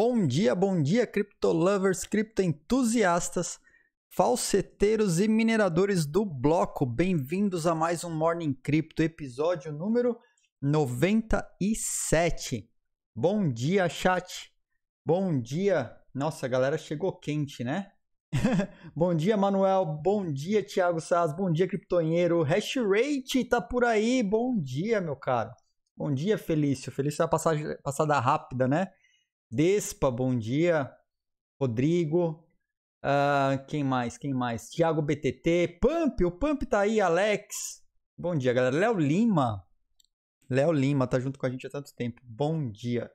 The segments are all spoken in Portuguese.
Bom dia, bom dia, criptolovers, criptoentusiastas, falseteiros e mineradores do bloco. Bem-vindos a mais um Morning Crypto, episódio número 97. Bom dia, chat. Bom dia. Nossa, a galera chegou quente, né? bom dia, Manuel. Bom dia, Thiago Saz. Bom dia, Criptonheiro. Hash Rate tá por aí. Bom dia, meu caro. Bom dia, Felício. Felício é a passagem, passada rápida, né? Despa, bom dia. Rodrigo. Uh, quem mais? Quem mais? Thiago BTT. Pump, o Pump tá aí, Alex. Bom dia, galera. Léo Lima. Léo Lima tá junto com a gente há tanto tempo. Bom dia.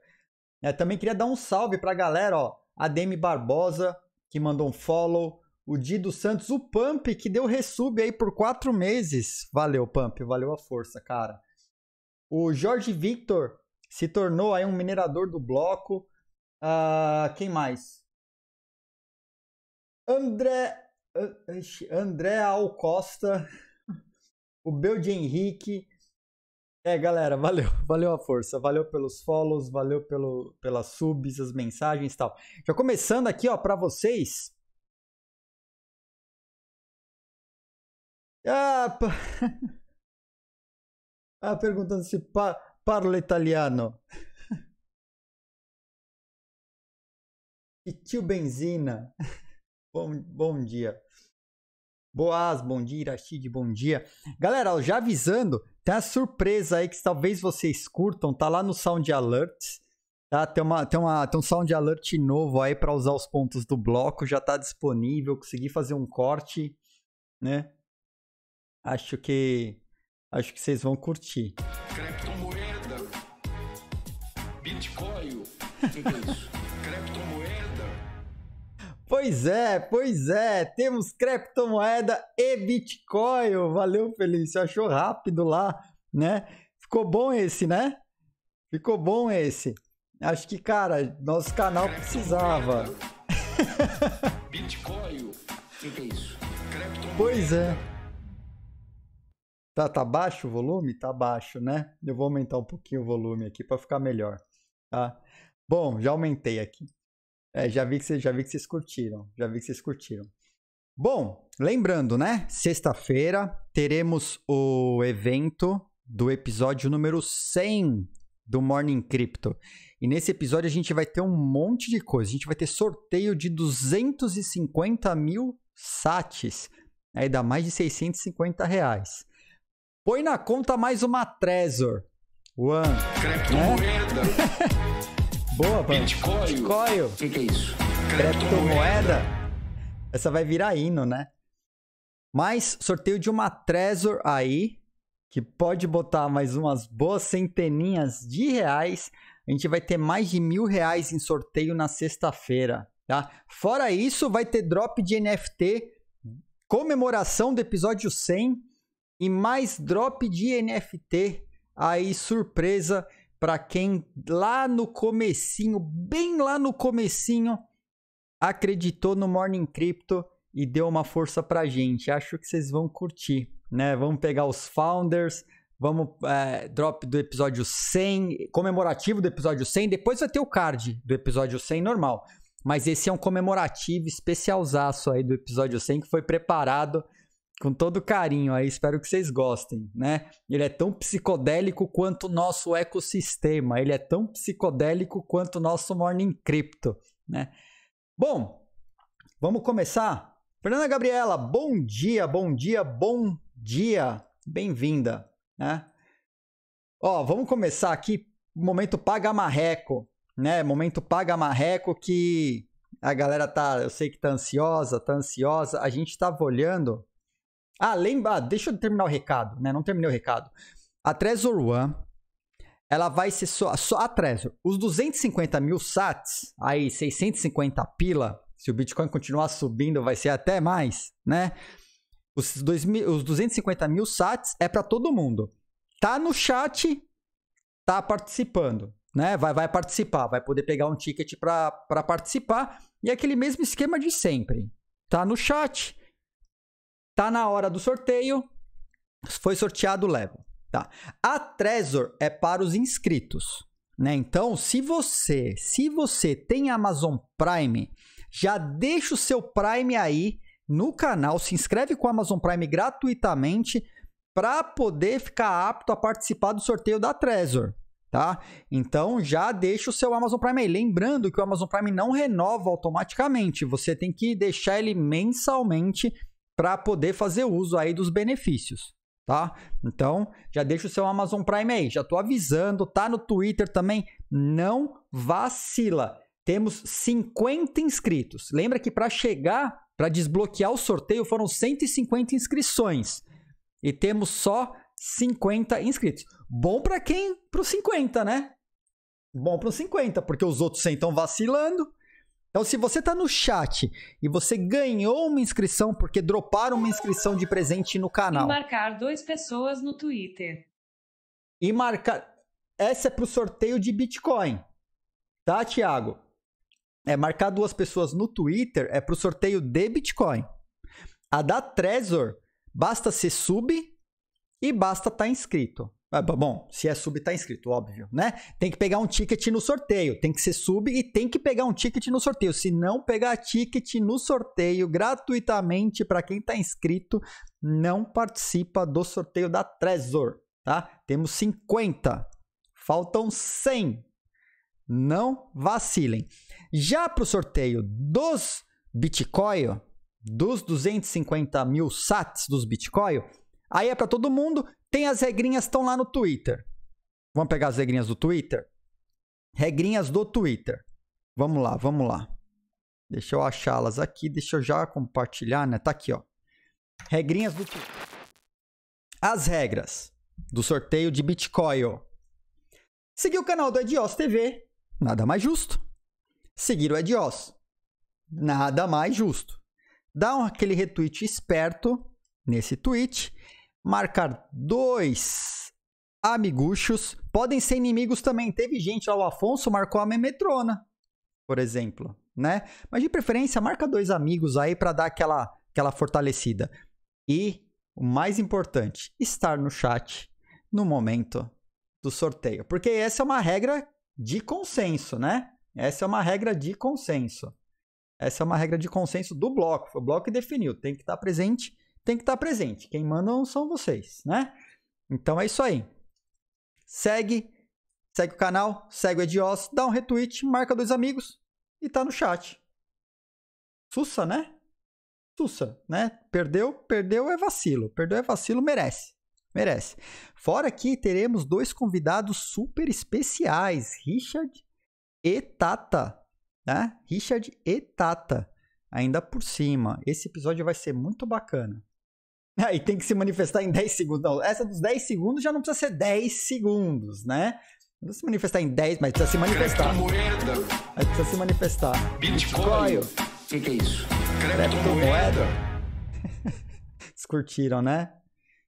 É, também queria dar um salve pra galera, ó. A Demi Barbosa, que mandou um follow. O Dido Santos, o Pump, que deu resub aí por quatro meses. Valeu, Pump. Valeu a força, cara. O Jorge Victor se tornou aí um minerador do bloco. Uh, quem mais? André. André Alcosta. O Belde Henrique. É, galera, valeu. Valeu a força. Valeu pelos follows, valeu pelo, pelas subs, as mensagens e tal. Já começando aqui, ó, para vocês. Ah, pa... ah perguntando se pa... parla italiano. E tio Benzina, bom, bom dia. Boas, bom dia. Irachid, bom dia. Galera, ó, já avisando, tem a surpresa aí que talvez vocês curtam, tá lá no Sound Alerts. Tá? Tem, uma, tem, uma, tem um Sound Alert novo aí para usar os pontos do bloco, já tá disponível. Consegui fazer um corte, né? Acho que acho que vocês vão curtir. Criptomoeda, Bitcoin, Pois é, pois é. Temos criptomoeda e Bitcoin. Valeu, Felício. Achou rápido lá, né? Ficou bom esse, né? Ficou bom esse. Acho que, cara, nosso canal precisava. Bitcoin. O que é isso? Pois é. Tá, tá baixo o volume? Tá baixo, né? Eu vou aumentar um pouquinho o volume aqui para ficar melhor, tá? Bom, já aumentei aqui. É, já vi que vocês, já vi que vocês curtiram, já vi que vocês curtiram. Bom, lembrando, né? Sexta-feira teremos o evento do episódio número 100 do Morning Crypto. E nesse episódio a gente vai ter um monte de coisa. A gente vai ter sorteio de 250 mil sates. Aí dá mais de 650 reais. Põe na conta mais uma Trezor. One. Criptomoeda. Né? Boa, Pan. Bitcoin. Bitcoin. O que, que, é isso? Criptomoeda. Essa vai virar hino, né? Mas sorteio de uma Trezor aí, que pode botar mais umas boas centeninhas de reais. A gente vai ter mais de mil reais em sorteio na sexta-feira, tá? Fora isso, vai ter drop de NFT, comemoração do episódio 100 e mais drop de NFT aí, surpresa para quem lá no comecinho, bem lá no comecinho, acreditou no Morning Crypto e deu uma força a gente. Acho que vocês vão curtir, né? Vamos pegar os founders, vamos é, drop do episódio 100, comemorativo do episódio 100, depois vai ter o card do episódio 100 normal. Mas esse é um comemorativo especialzaço aí do episódio 100 que foi preparado com todo carinho aí, espero que vocês gostem, né? Ele é tão psicodélico quanto o nosso ecossistema, ele é tão psicodélico quanto o nosso Morning Crypto, né? Bom, vamos começar? Fernanda Gabriela, bom dia, bom dia, bom dia, bem-vinda, né? Ó, vamos começar aqui, momento paga marreco, né? Momento paga marreco que a galera tá, eu sei que tá ansiosa, tá ansiosa, a gente tava olhando ah, lembra, ah, deixa eu terminar o recado, né? Não terminei o recado. A Trezor One, ela vai ser só, só a Trezor. Os 250 mil sats, aí 650 pila, se o Bitcoin continuar subindo, vai ser até mais, né? Os, dois, os 250 mil sats é para todo mundo. Tá no chat, tá participando, né? Vai, vai participar, vai poder pegar um ticket para participar. E é aquele mesmo esquema de sempre. Tá no chat, Tá na hora do sorteio. Foi sorteado o level. Tá. A Trezor é para os inscritos. Né? Então, se você, se você tem Amazon Prime, já deixa o seu Prime aí no canal, se inscreve com o Amazon Prime gratuitamente para poder ficar apto a participar do sorteio da Trezor, tá? Então já deixa o seu Amazon Prime aí. Lembrando que o Amazon Prime não renova automaticamente, você tem que deixar ele mensalmente para poder fazer uso aí dos benefícios, tá? Então, já deixa o seu Amazon Prime aí, já tô avisando, tá no Twitter também, não vacila. Temos 50 inscritos. Lembra que para chegar, para desbloquear o sorteio foram 150 inscrições e temos só 50 inscritos. Bom para quem? Para os 50, né? Bom para os 50, porque os outros estão vacilando então, se você está no chat e você ganhou uma inscrição porque droparam uma inscrição de presente no canal. E marcar duas pessoas no Twitter. E marcar. Essa é para o sorteio de Bitcoin. Tá, Thiago? É marcar duas pessoas no Twitter é para o sorteio de Bitcoin. A da Trezor, basta ser sub e basta estar tá inscrito. Bom, se é sub, tá inscrito, óbvio, né? Tem que pegar um ticket no sorteio. Tem que ser sub e tem que pegar um ticket no sorteio. Se não pegar ticket no sorteio gratuitamente para quem tá inscrito, não participa do sorteio da Trezor, tá? Temos 50. Faltam 100. Não vacilem. Já para o sorteio dos Bitcoin, dos 250 mil sats dos Bitcoin, Aí é para todo mundo. Tem as regrinhas estão lá no Twitter. Vamos pegar as regrinhas do Twitter? Regrinhas do Twitter. Vamos lá, vamos lá. Deixa eu achá-las aqui, deixa eu já compartilhar, né? Tá aqui, ó. Regrinhas do Twitter. As regras do sorteio de Bitcoin. Seguir o canal do Edios TV, nada mais justo. Seguir o Edios, nada mais justo. Dá um, aquele retweet esperto nesse tweet marcar dois amiguchos. Podem ser inimigos também. Teve gente lá, o Afonso marcou a Memetrona, por exemplo, né? Mas de preferência, marca dois amigos aí para dar aquela, aquela fortalecida. E o mais importante, estar no chat no momento do sorteio. Porque essa é uma regra de consenso, né? Essa é uma regra de consenso. Essa é uma regra de consenso do bloco. O bloco definiu, tem que estar presente tem que estar tá presente. Quem manda são vocês, né? Então é isso aí. Segue, segue o canal, segue o Edios, dá um retweet, marca dois amigos e tá no chat. Sussa, né? Sussa, né? Perdeu, perdeu é vacilo. Perdeu é vacilo, merece. Merece. Fora que teremos dois convidados super especiais, Richard e Tata, né? Richard e Tata ainda por cima. Esse episódio vai ser muito bacana. Aí tem que se manifestar em 10 segundos. Não, essa dos 10 segundos já não precisa ser 10 segundos, né? Não se manifestar em 10, mas precisa se manifestar. Mas precisa se manifestar. Bitcoin. O que, que, é isso? Moeda? Vocês curtiram, né?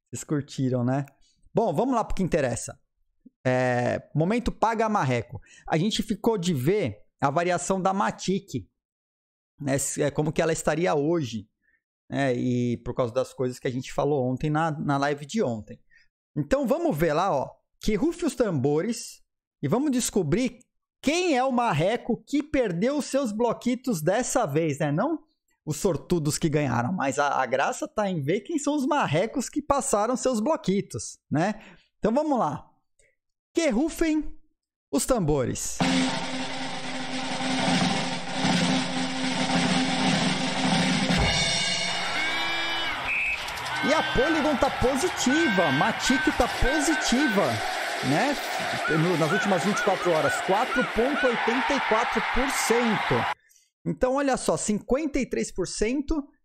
Vocês curtiram, né? Bom, vamos lá pro que interessa. É, momento paga marreco. A gente ficou de ver a variação da Matic, né? É, como que ela estaria hoje né? E por causa das coisas que a gente falou ontem na, na live de ontem. Então vamos ver lá, ó, que rufe os tambores e vamos descobrir quem é o marreco que perdeu os seus bloquitos dessa vez, né? Não os sortudos que ganharam, mas a, a graça tá em ver quem são os marrecos que passaram seus bloquitos, né? Então vamos lá. Que rufem os tambores. E a Polygon tá positiva, Matic tá positiva, né? Nas últimas 24 horas, 4,84%. Então, olha só, 53%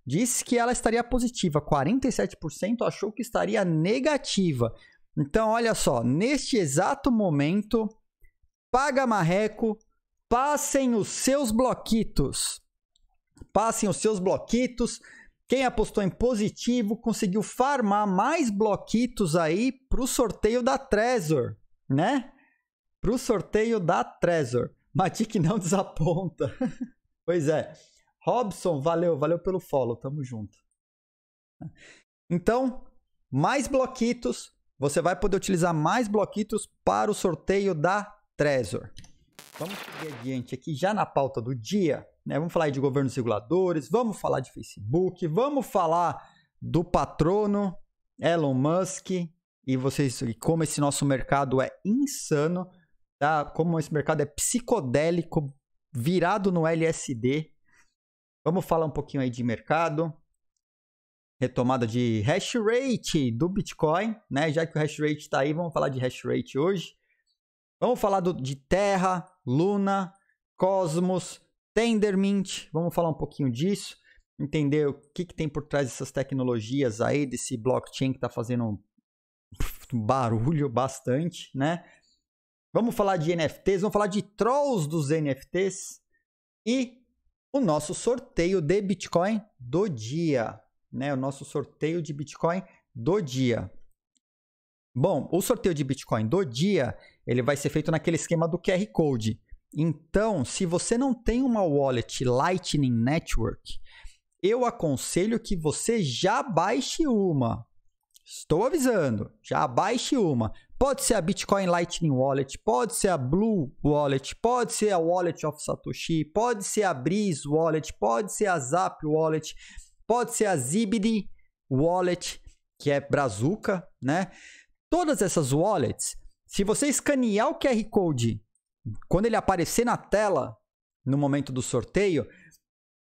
disse que ela estaria positiva, 47% achou que estaria negativa. Então, olha só, neste exato momento, paga marreco, passem os seus bloquitos. Passem os seus bloquitos quem apostou em positivo conseguiu farmar mais bloquitos aí pro sorteio da Trezor, né? Pro sorteio da Trezor. Matic não desaponta. pois é. Robson, valeu, valeu pelo follow, tamo junto. Então, mais bloquitos, você vai poder utilizar mais bloquitos para o sorteio da Trezor. Vamos seguir adiante aqui já na pauta do dia né? Vamos falar aí de governos reguladores, vamos falar de Facebook, vamos falar do patrono Elon Musk e vocês e como esse nosso mercado é insano, tá? Como esse mercado é psicodélico, virado no LSD. Vamos falar um pouquinho aí de mercado. Retomada de hash rate do Bitcoin, né? Já que o hash rate está aí, vamos falar de hash rate hoje. Vamos falar do, de Terra, Luna, Cosmos, Tendermint, vamos falar um pouquinho disso, entender o que, que tem por trás dessas tecnologias aí, desse blockchain que está fazendo um barulho bastante, né? Vamos falar de NFTs, vamos falar de trolls dos NFTs e o nosso sorteio de Bitcoin do dia, né? O nosso sorteio de Bitcoin do dia. Bom, o sorteio de Bitcoin do dia, ele vai ser feito naquele esquema do QR Code. Então, se você não tem uma wallet Lightning Network, eu aconselho que você já baixe uma. Estou avisando, já baixe uma. Pode ser a Bitcoin Lightning Wallet, pode ser a Blue Wallet, pode ser a Wallet of Satoshi, pode ser a Breeze Wallet, pode ser a Zap Wallet, pode ser a Zibidi Wallet, que é Brazuca, né? Todas essas wallets, se você escanear o QR Code quando ele aparecer na tela no momento do sorteio,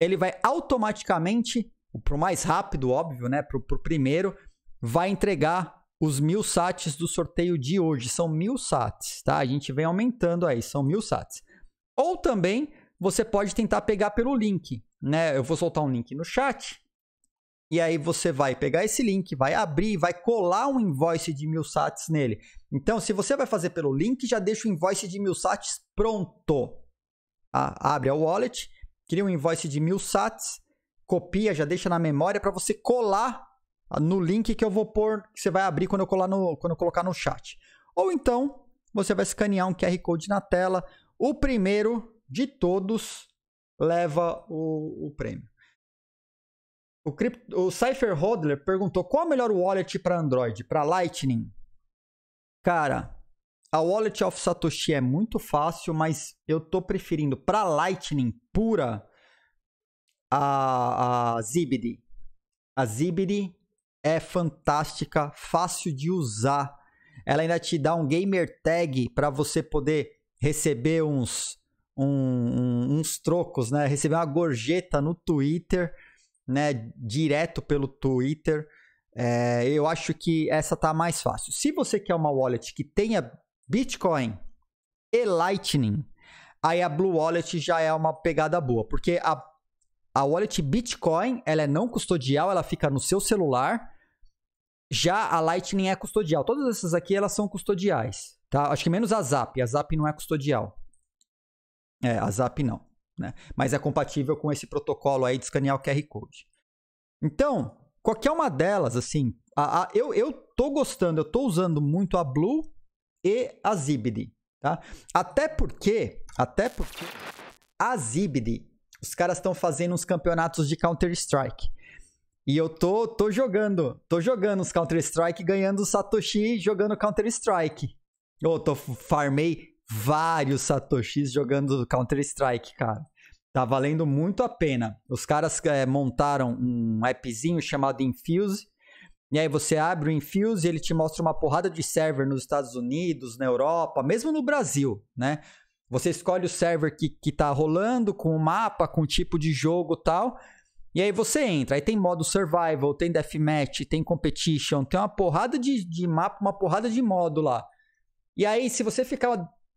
ele vai automaticamente, pro mais rápido, óbvio, né? Pro, pro primeiro, vai entregar os mil sats do sorteio de hoje. São mil sats, tá? A gente vem aumentando aí, são mil sats. Ou também você pode tentar pegar pelo link, né? Eu vou soltar um link no chat. E aí você vai pegar esse link, vai abrir, vai colar um invoice de mil sats nele. Então, se você vai fazer pelo link, já deixa o invoice de mil sats pronto. Ah, abre a wallet, cria um invoice de mil sats, copia, já deixa na memória para você colar ah, no link que eu vou pôr, que você vai abrir quando eu, colar no, quando eu colocar no chat. Ou então, você vai escanear um QR Code na tela. O primeiro de todos leva o, o prêmio. O, cripto, o Cypher Hodler perguntou qual a é melhor wallet para Android, para Lightning. Cara, a wallet of Satoshi é muito fácil, mas eu tô preferindo para Lightning pura a, a Zibidi. A Zibidi é fantástica, fácil de usar. Ela ainda te dá um gamer tag para você poder receber uns, um, um, uns trocos, né? Receber uma gorjeta no Twitter né, direto pelo Twitter. É, eu acho que essa tá mais fácil. Se você quer uma wallet que tenha Bitcoin e Lightning, aí a Blue Wallet já é uma pegada boa, porque a, a wallet Bitcoin ela é não custodial, ela fica no seu celular. Já a Lightning é custodial. Todas essas aqui elas são custodiais, tá? Acho que menos a Zap. A Zap não é custodial. É, a Zap não né? Mas é compatível com esse protocolo aí de escanear o QR Code. Então, qualquer uma delas, assim, a, a, eu, eu tô gostando, eu tô usando muito a Blue e a Zibid, tá? Até porque, até porque a Zibid, os caras estão fazendo uns campeonatos de Counter-Strike. E eu tô, tô jogando, tô jogando os Counter-Strike, ganhando o Satoshi jogando Counter-Strike. Eu tô farmei vários satoshis jogando Counter-Strike, cara. Tá valendo muito a pena. Os caras é, montaram um appzinho chamado Infuse. E aí você abre o Infuse e ele te mostra uma porrada de server nos Estados Unidos, na Europa, mesmo no Brasil, né? Você escolhe o server que, que tá rolando, com o mapa, com o tipo de jogo tal. E aí você entra. Aí tem modo survival, tem deathmatch, tem competition, tem uma porrada de, de mapa, uma porrada de modo lá. E aí, se você ficar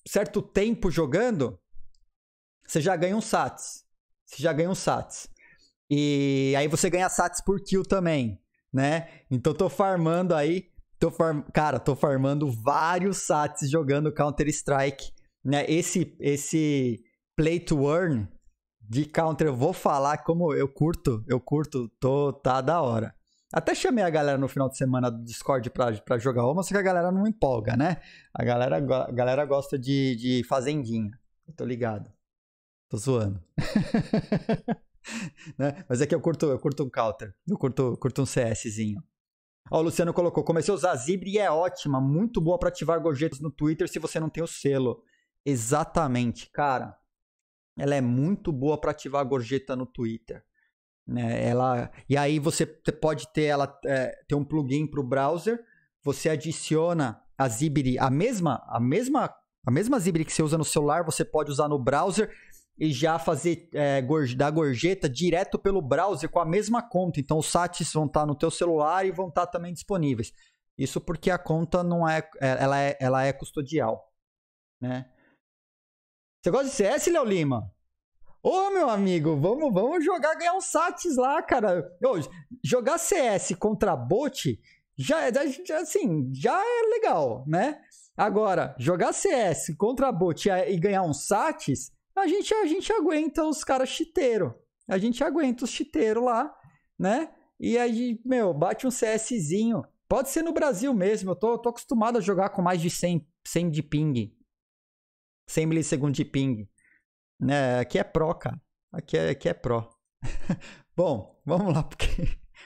certo tempo jogando, você já ganha um sats. Você já ganha um sats. E aí você ganha sats por kill também, né? Então tô farmando aí, tô farm... cara, tô farmando vários sats jogando Counter-Strike, né? Esse esse play to earn de Counter eu vou falar como eu curto, eu curto, tô tá da hora. Até chamei a galera no final de semana do Discord pra, pra jogar uma, só que a galera não empolga, né? A galera, a galera gosta de, de fazendinha. Eu tô ligado. Tô zoando. né? Mas é que eu curto, eu curto um counter. Eu curto, curto um CSzinho. Ó, o Luciano colocou: comecei a usar Zibre e é ótima, muito boa para ativar gorjetas no Twitter se você não tem o selo. Exatamente, cara. Ela é muito boa para ativar gorjeta no Twitter. Né? Ela, e aí você pode ter ela é, ter um plugin para o browser, você adiciona a Zibri, a mesma, a mesma, a mesma Zibiri que você usa no celular, você pode usar no browser e já fazer é, da gorjeta direto pelo browser com a mesma conta. Então os sites vão estar tá no teu celular e vão estar tá também disponíveis. Isso porque a conta não é, é, ela é, ela é custodial, né? Você gosta de CS, Léo Lima? Ô, meu amigo, vamos, vamos jogar, ganhar um sates lá, cara. Ô, jogar CS contra bot é, já, assim, já é legal, né? Agora, jogar CS contra bot e ganhar um sates, a gente, a gente aguenta os caras chiteiro. A gente aguenta os chiteiro lá, né? E aí, meu, bate um CSzinho. Pode ser no Brasil mesmo. Eu tô, tô acostumado a jogar com mais de 100, 100 de ping. 100 milissegundos de ping né aqui é pró, cara. Aqui é, aqui é pró. Bom, vamos lá porque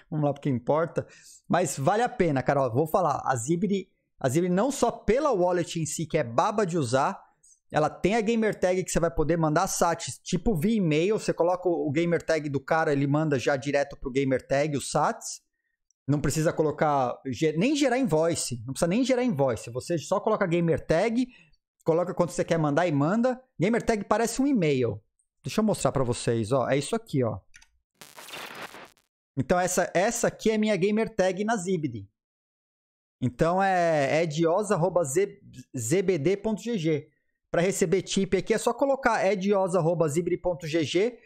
vamos lá porque importa. Mas vale a pena, cara. Ó, vou falar. A Zibri, a Zibri não só pela wallet em si que é baba de usar, ela tem a gamer tag que você vai poder mandar sats, tipo via e-mail, você coloca o gamer tag do cara, ele manda já direto pro gamer tag os sats. Não precisa colocar nem gerar invoice, não precisa nem gerar invoice. Você só coloca gamer tag, Coloca quanto você quer mandar e manda. Gamer tag parece um e-mail. Deixa eu mostrar para vocês, ó. É isso aqui, ó. Então essa, essa aqui é minha gamer tag na Zibd. Então é, é ediosa@zbd.gg. Para receber tip aqui é só colocar ediosa@zibd.gg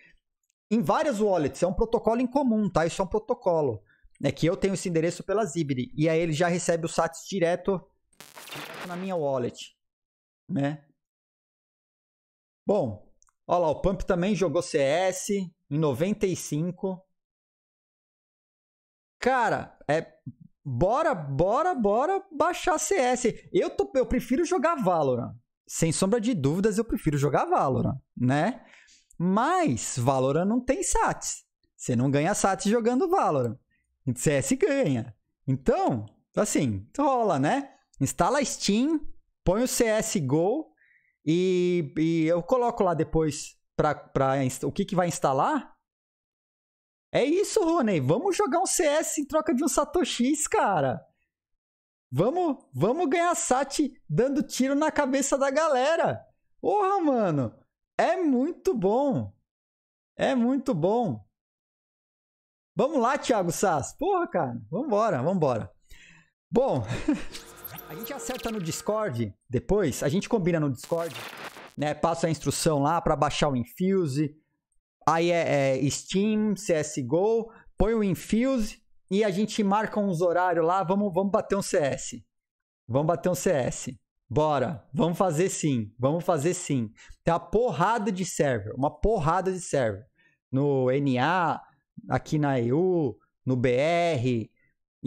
em várias wallets. É um protocolo em comum, tá? Isso é um protocolo. É que eu tenho esse endereço pela Zibd e aí ele já recebe o SATS direto na minha wallet né? Bom, olha lá, o Pump também jogou CS em 95. Cara, é bora, bora, bora baixar CS. Eu, tô, eu prefiro jogar Valorant. Sem sombra de dúvidas, eu prefiro jogar Valorant, né? Mas Valorant não tem SATs. Você não ganha SATs jogando Valorant. CS ganha. Então, assim, rola, né? Instala Steam, põe o CSGO e, e eu coloco lá depois pra, pra o que, que vai instalar. É isso, Rony. Vamos jogar um CS em troca de um satoshi, cara. Vamos, vamos ganhar SAT dando tiro na cabeça da galera. Porra, mano. É muito bom. É muito bom. Vamos lá, Thiago Sass. Porra, cara. Vambora, vambora. Bom. A gente acerta no Discord depois, a gente combina no Discord, né? Passa a instrução lá para baixar o Infuse. Aí é, é Steam, CSGO, põe o Infuse e a gente marca uns horários lá, vamos, vamos bater um CS. Vamos bater um CS. Bora, vamos fazer sim, vamos fazer sim. Tem uma porrada de server, uma porrada de server. No NA, aqui na EU, no BR,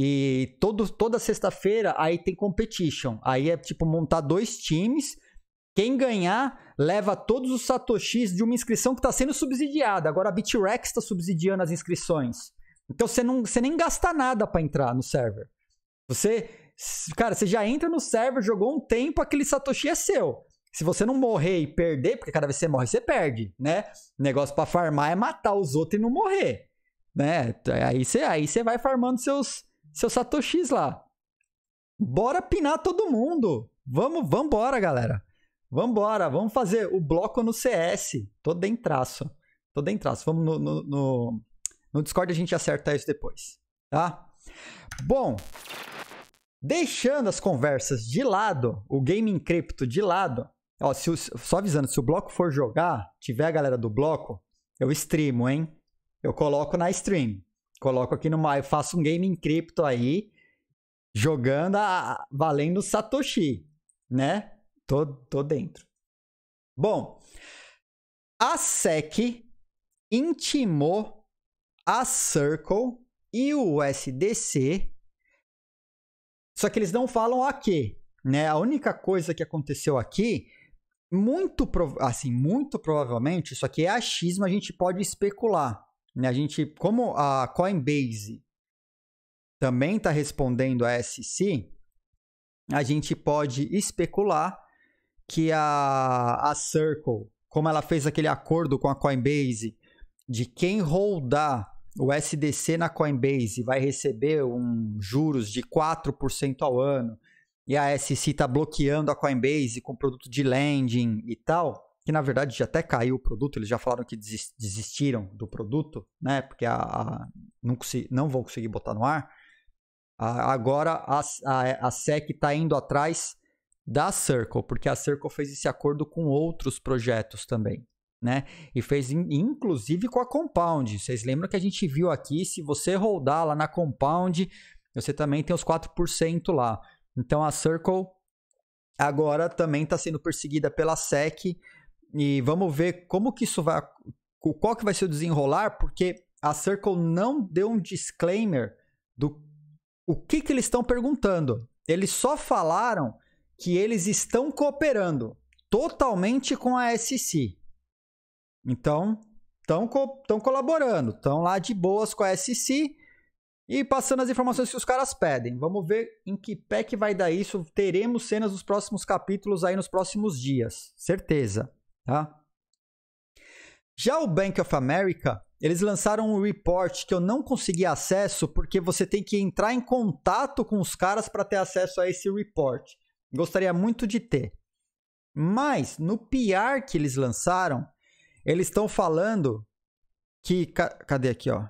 e todo, toda sexta-feira aí tem competition. Aí é tipo montar dois times. Quem ganhar leva todos os satoshis de uma inscrição que está sendo subsidiada. Agora a Bitrex está subsidiando as inscrições. Então você não, você nem gasta nada para entrar no server. Você, cara, você já entra no server, jogou um tempo, aquele satoshi é seu. Se você não morrer e perder, porque cada vez que você morre, você perde, né? O negócio para farmar é matar os outros e não morrer, né? Aí você, aí você vai farmando seus seu Satoshis lá. Bora pinar todo mundo. Vamos, vambora, galera. Vambora, vamos fazer o bloco no CS. Tô traço. Tô traço. Vamos no, no, no, no Discord a gente acerta isso depois, tá? Bom, deixando as conversas de lado, o game cripto de lado, ó, se só avisando, se o bloco for jogar, tiver a galera do bloco, eu streamo, hein? Eu coloco na stream. Coloco aqui no Eu faço um game em cripto aí, jogando a, valendo Satoshi, né? Tô, tô dentro. Bom, a SEC intimou a Circle e o USDC. Só que eles não falam a quê, né? A única coisa que aconteceu aqui, muito assim, muito provavelmente, isso aqui é achismo, a gente pode especular. Né, a gente, como a Coinbase também está respondendo a SC, a gente pode especular que a, a Circle, como ela fez aquele acordo com a Coinbase de quem holdar o SDC na Coinbase vai receber um juros de 4% ao ano e a SC está bloqueando a Coinbase com produto de lending e tal, que na verdade já até caiu o produto, eles já falaram que desistiram do produto, né? Porque a, a não, consegui, não, vão conseguir botar no ar. A, agora a, a, a SEC está indo atrás da Circle, porque a Circle fez esse acordo com outros projetos também. Né? E fez in, inclusive com a Compound. Vocês lembram que a gente viu aqui, se você rodar lá na Compound, você também tem os 4% lá. Então a Circle agora também está sendo perseguida pela SEC e vamos ver como que isso vai. Qual que vai ser o desenrolar, porque a Circle não deu um disclaimer do o que, que eles estão perguntando. Eles só falaram que eles estão cooperando totalmente com a SC. Então, estão co colaborando, estão lá de boas com a SC e passando as informações que os caras pedem. Vamos ver em que pé que vai dar isso. Teremos cenas dos próximos capítulos aí nos próximos dias, certeza. Tá? Já o Bank of America, eles lançaram um report que eu não consegui acesso porque você tem que entrar em contato com os caras para ter acesso a esse report. Gostaria muito de ter. Mas no PR que eles lançaram, eles estão falando que ca, cadê aqui, ó?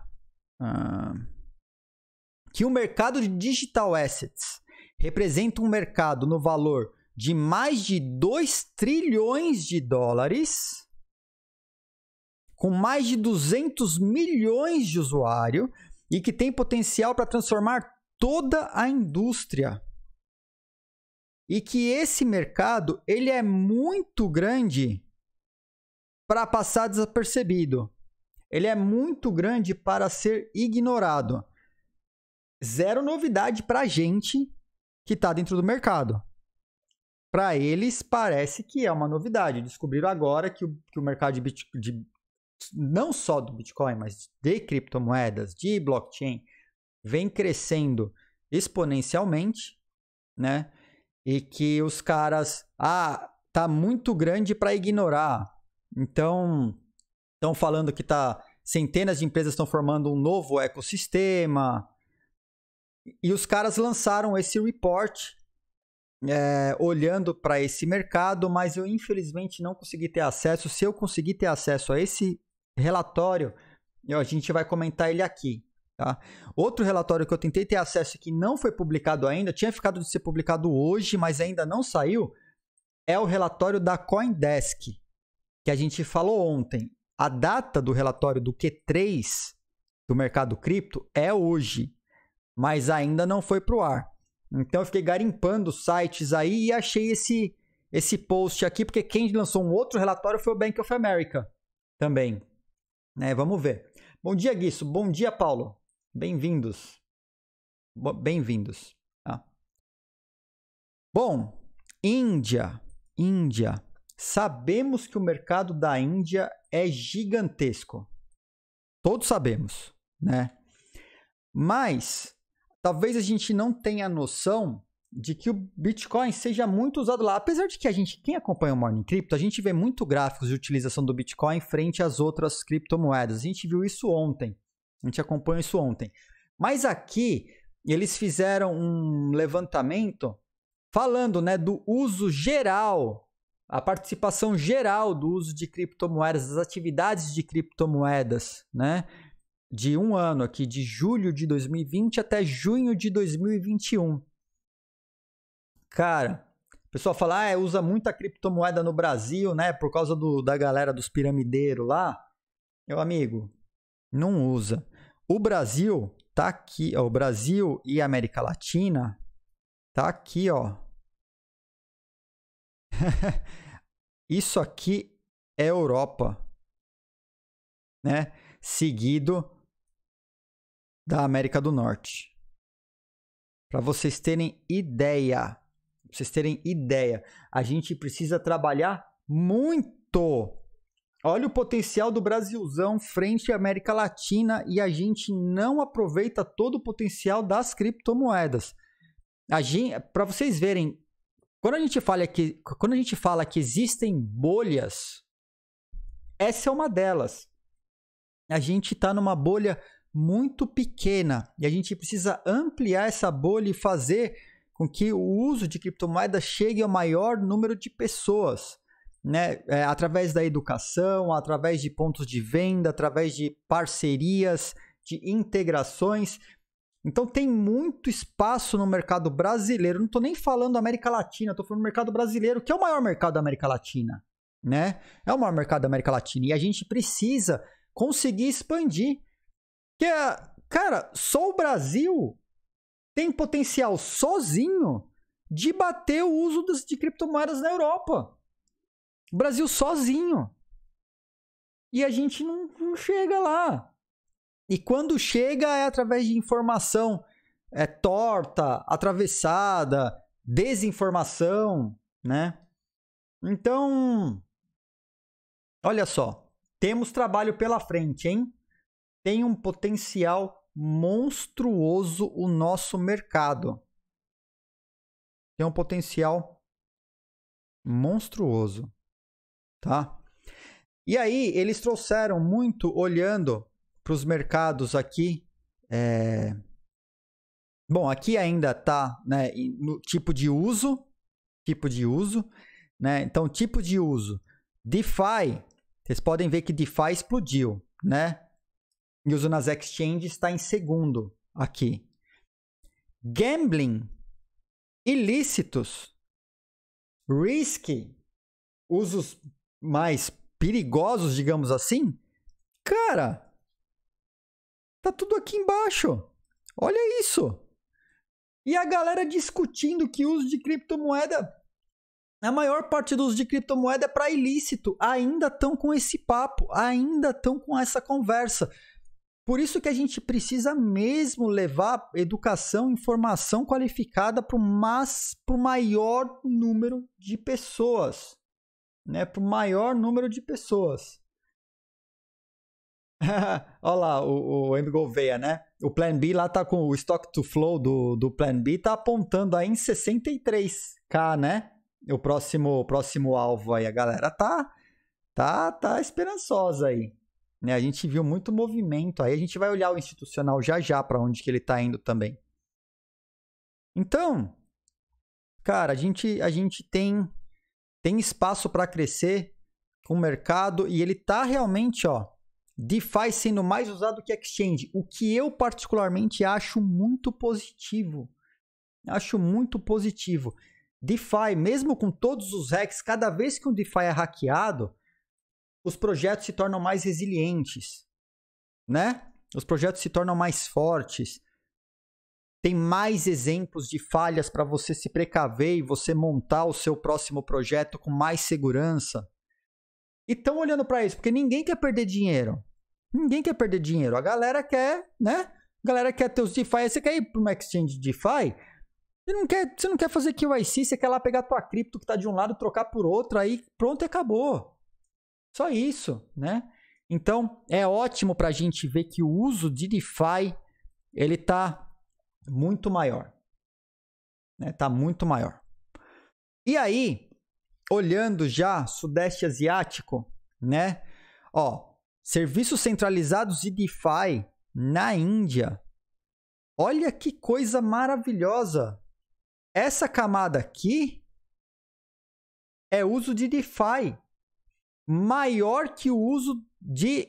que o mercado de digital assets representa um mercado no valor de mais de 2 trilhões de dólares, com mais de 200 milhões de usuários e que tem potencial para transformar toda a indústria. E que esse mercado ele é muito grande para passar desapercebido. Ele é muito grande para ser ignorado. Zero novidade para a gente que está dentro do mercado para eles parece que é uma novidade. Descobriram agora que o, que o mercado de, bit, de não só do Bitcoin, mas de criptomoedas, de blockchain, vem crescendo exponencialmente, né? E que os caras, ah, tá muito grande para ignorar. Então, estão falando que tá centenas de empresas estão formando um novo ecossistema. E os caras lançaram esse report é, olhando para esse mercado, mas eu infelizmente não consegui ter acesso. Se eu conseguir ter acesso a esse relatório, a gente vai comentar ele aqui. Tá? Outro relatório que eu tentei ter acesso e que não foi publicado ainda, tinha ficado de ser publicado hoje, mas ainda não saiu, é o relatório da Coindesk, que a gente falou ontem. A data do relatório do Q3 do mercado cripto é hoje, mas ainda não foi para o ar. Então eu fiquei garimpando sites aí e achei esse esse post aqui, porque quem lançou um outro relatório foi o Bank of America também. É, vamos ver. Bom dia, Guiço. Bom dia, Paulo. Bem-vindos. Bem-vindos. Ah. Bom, Índia. Índia. Sabemos que o mercado da Índia é gigantesco. Todos sabemos, né? Mas talvez a gente não tenha a noção de que o Bitcoin seja muito usado lá. Apesar de que a gente, quem acompanha o Morning Crypto, a gente vê muito gráficos de utilização do Bitcoin frente às outras criptomoedas. A gente viu isso ontem. A gente acompanha isso ontem. Mas aqui eles fizeram um levantamento falando, né, do uso geral, a participação geral do uso de criptomoedas, das atividades de criptomoedas, né? de um ano aqui, de julho de 2020 até junho de 2021. Cara, o pessoal fala, ah, usa muita criptomoeda no Brasil, né? Por causa do, da galera dos piramideiros lá. Meu amigo, não usa. O Brasil tá aqui, ó, o Brasil e a América Latina tá aqui, ó. Isso aqui é Europa, né? Seguido da América do Norte. Para vocês terem ideia, pra vocês terem ideia, a gente precisa trabalhar muito. Olha o potencial do Brasilzão frente à América Latina e a gente não aproveita todo o potencial das criptomoedas. Para vocês verem, quando a, gente fala que, quando a gente fala que existem bolhas, essa é uma delas. A gente está numa bolha muito pequena e a gente precisa ampliar essa bolha e fazer com que o uso de criptomoedas chegue ao maior número de pessoas, né? É, através da educação, através de pontos de venda, através de parcerias, de integrações. Então tem muito espaço no mercado brasileiro. Não estou nem falando América Latina, estou falando mercado brasileiro, que é o maior mercado da América Latina, né? É o maior mercado da América Latina e a gente precisa conseguir expandir que é, cara, só o Brasil tem potencial sozinho de bater o uso de criptomoedas na Europa. O Brasil sozinho. E a gente não, não chega lá. E quando chega é através de informação é torta, atravessada, desinformação, né? Então, olha só, temos trabalho pela frente, hein? tem um potencial monstruoso o nosso mercado. Tem um potencial monstruoso, tá? E aí eles trouxeram muito olhando para os mercados aqui. É... Bom, aqui ainda tá né, no tipo de uso, tipo de uso, né? Então tipo de uso, DeFi. Vocês podem ver que DeFi explodiu, né? e uso nas exchanges está em segundo aqui. Gambling, ilícitos, risky, usos mais perigosos, digamos assim. Cara, tá tudo aqui embaixo. Olha isso. E a galera discutindo que uso de criptomoeda, a maior parte do uso de criptomoeda é para ilícito. Ainda estão com esse papo, ainda estão com essa conversa. Por isso que a gente precisa mesmo levar educação, informação qualificada para o maior número de pessoas. Né? Para o maior número de pessoas. Olha lá, o, o M. Gouveia, né? O Plan B lá tá com o Stock to Flow do, do Plan B, tá apontando aí em 63k, né? O próximo, próximo alvo aí, a galera tá, tá, tá esperançosa aí. Né? A gente viu muito movimento. Aí a gente vai olhar o institucional já já para onde que ele está indo também. Então, cara, a gente, a gente tem, tem espaço para crescer com o mercado e ele tá realmente, ó, DeFi sendo mais usado que exchange, o que eu particularmente acho muito positivo. Acho muito positivo. DeFi, mesmo com todos os hacks, cada vez que um DeFi é hackeado, os projetos se tornam mais resilientes, né? Os projetos se tornam mais fortes. Tem mais exemplos de falhas para você se precaver e você montar o seu próximo projeto com mais segurança. E estão olhando para isso, porque ninguém quer perder dinheiro. Ninguém quer perder dinheiro. A galera quer, né? A galera quer ter os DeFi. Você quer ir para uma exchange DeFi? Você não, quer, você não quer fazer KYC, você quer lá pegar tua cripto que está de um lado, trocar por outro, aí pronto e acabou. Só isso, né? Então, é ótimo para a gente ver que o uso de DeFi, ele tá muito maior. Né? Tá muito maior. E aí, olhando já Sudeste Asiático, né? Ó, serviços centralizados e DeFi na Índia. Olha que coisa maravilhosa. Essa camada aqui é uso de DeFi maior que o uso de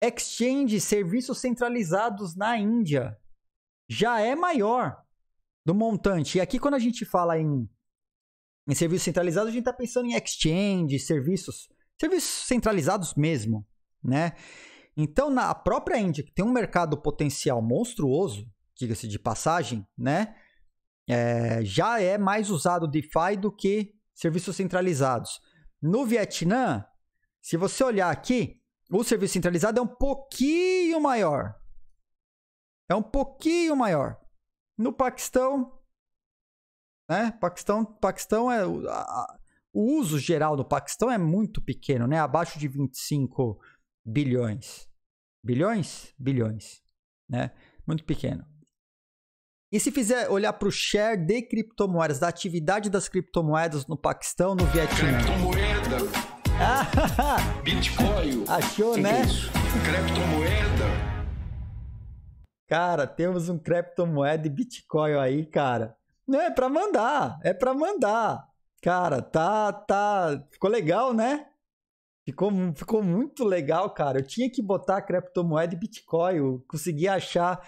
exchange, serviços centralizados na Índia. Já é maior do montante. E aqui, quando a gente fala em, em serviços centralizados, a gente está pensando em exchange, serviços, serviços centralizados mesmo, né? Então, na própria Índia, que tem um mercado potencial monstruoso, diga-se de passagem, né? É, já é mais usado DeFi do que serviços centralizados. No Vietnã, se você olhar aqui, o serviço centralizado é um pouquinho maior. É um pouquinho maior. No Paquistão, né? Paquistão, Paquistão é a, a, o uso geral do Paquistão é muito pequeno, né? Abaixo de 25 bilhões. Bilhões? Bilhões, né? Muito pequeno. E se fizer olhar para o share de criptomoedas, da atividade das criptomoedas no Paquistão, no Vietnã. Criptomoeda. Bitcoin. Achou, né? Criptomoeda. Cara, temos um criptomoeda e Bitcoin aí, cara. Não, é para mandar, é para mandar. Cara, tá, tá, ficou legal, né? Ficou, ficou muito legal, cara. Eu tinha que botar criptomoeda e Bitcoin, eu consegui achar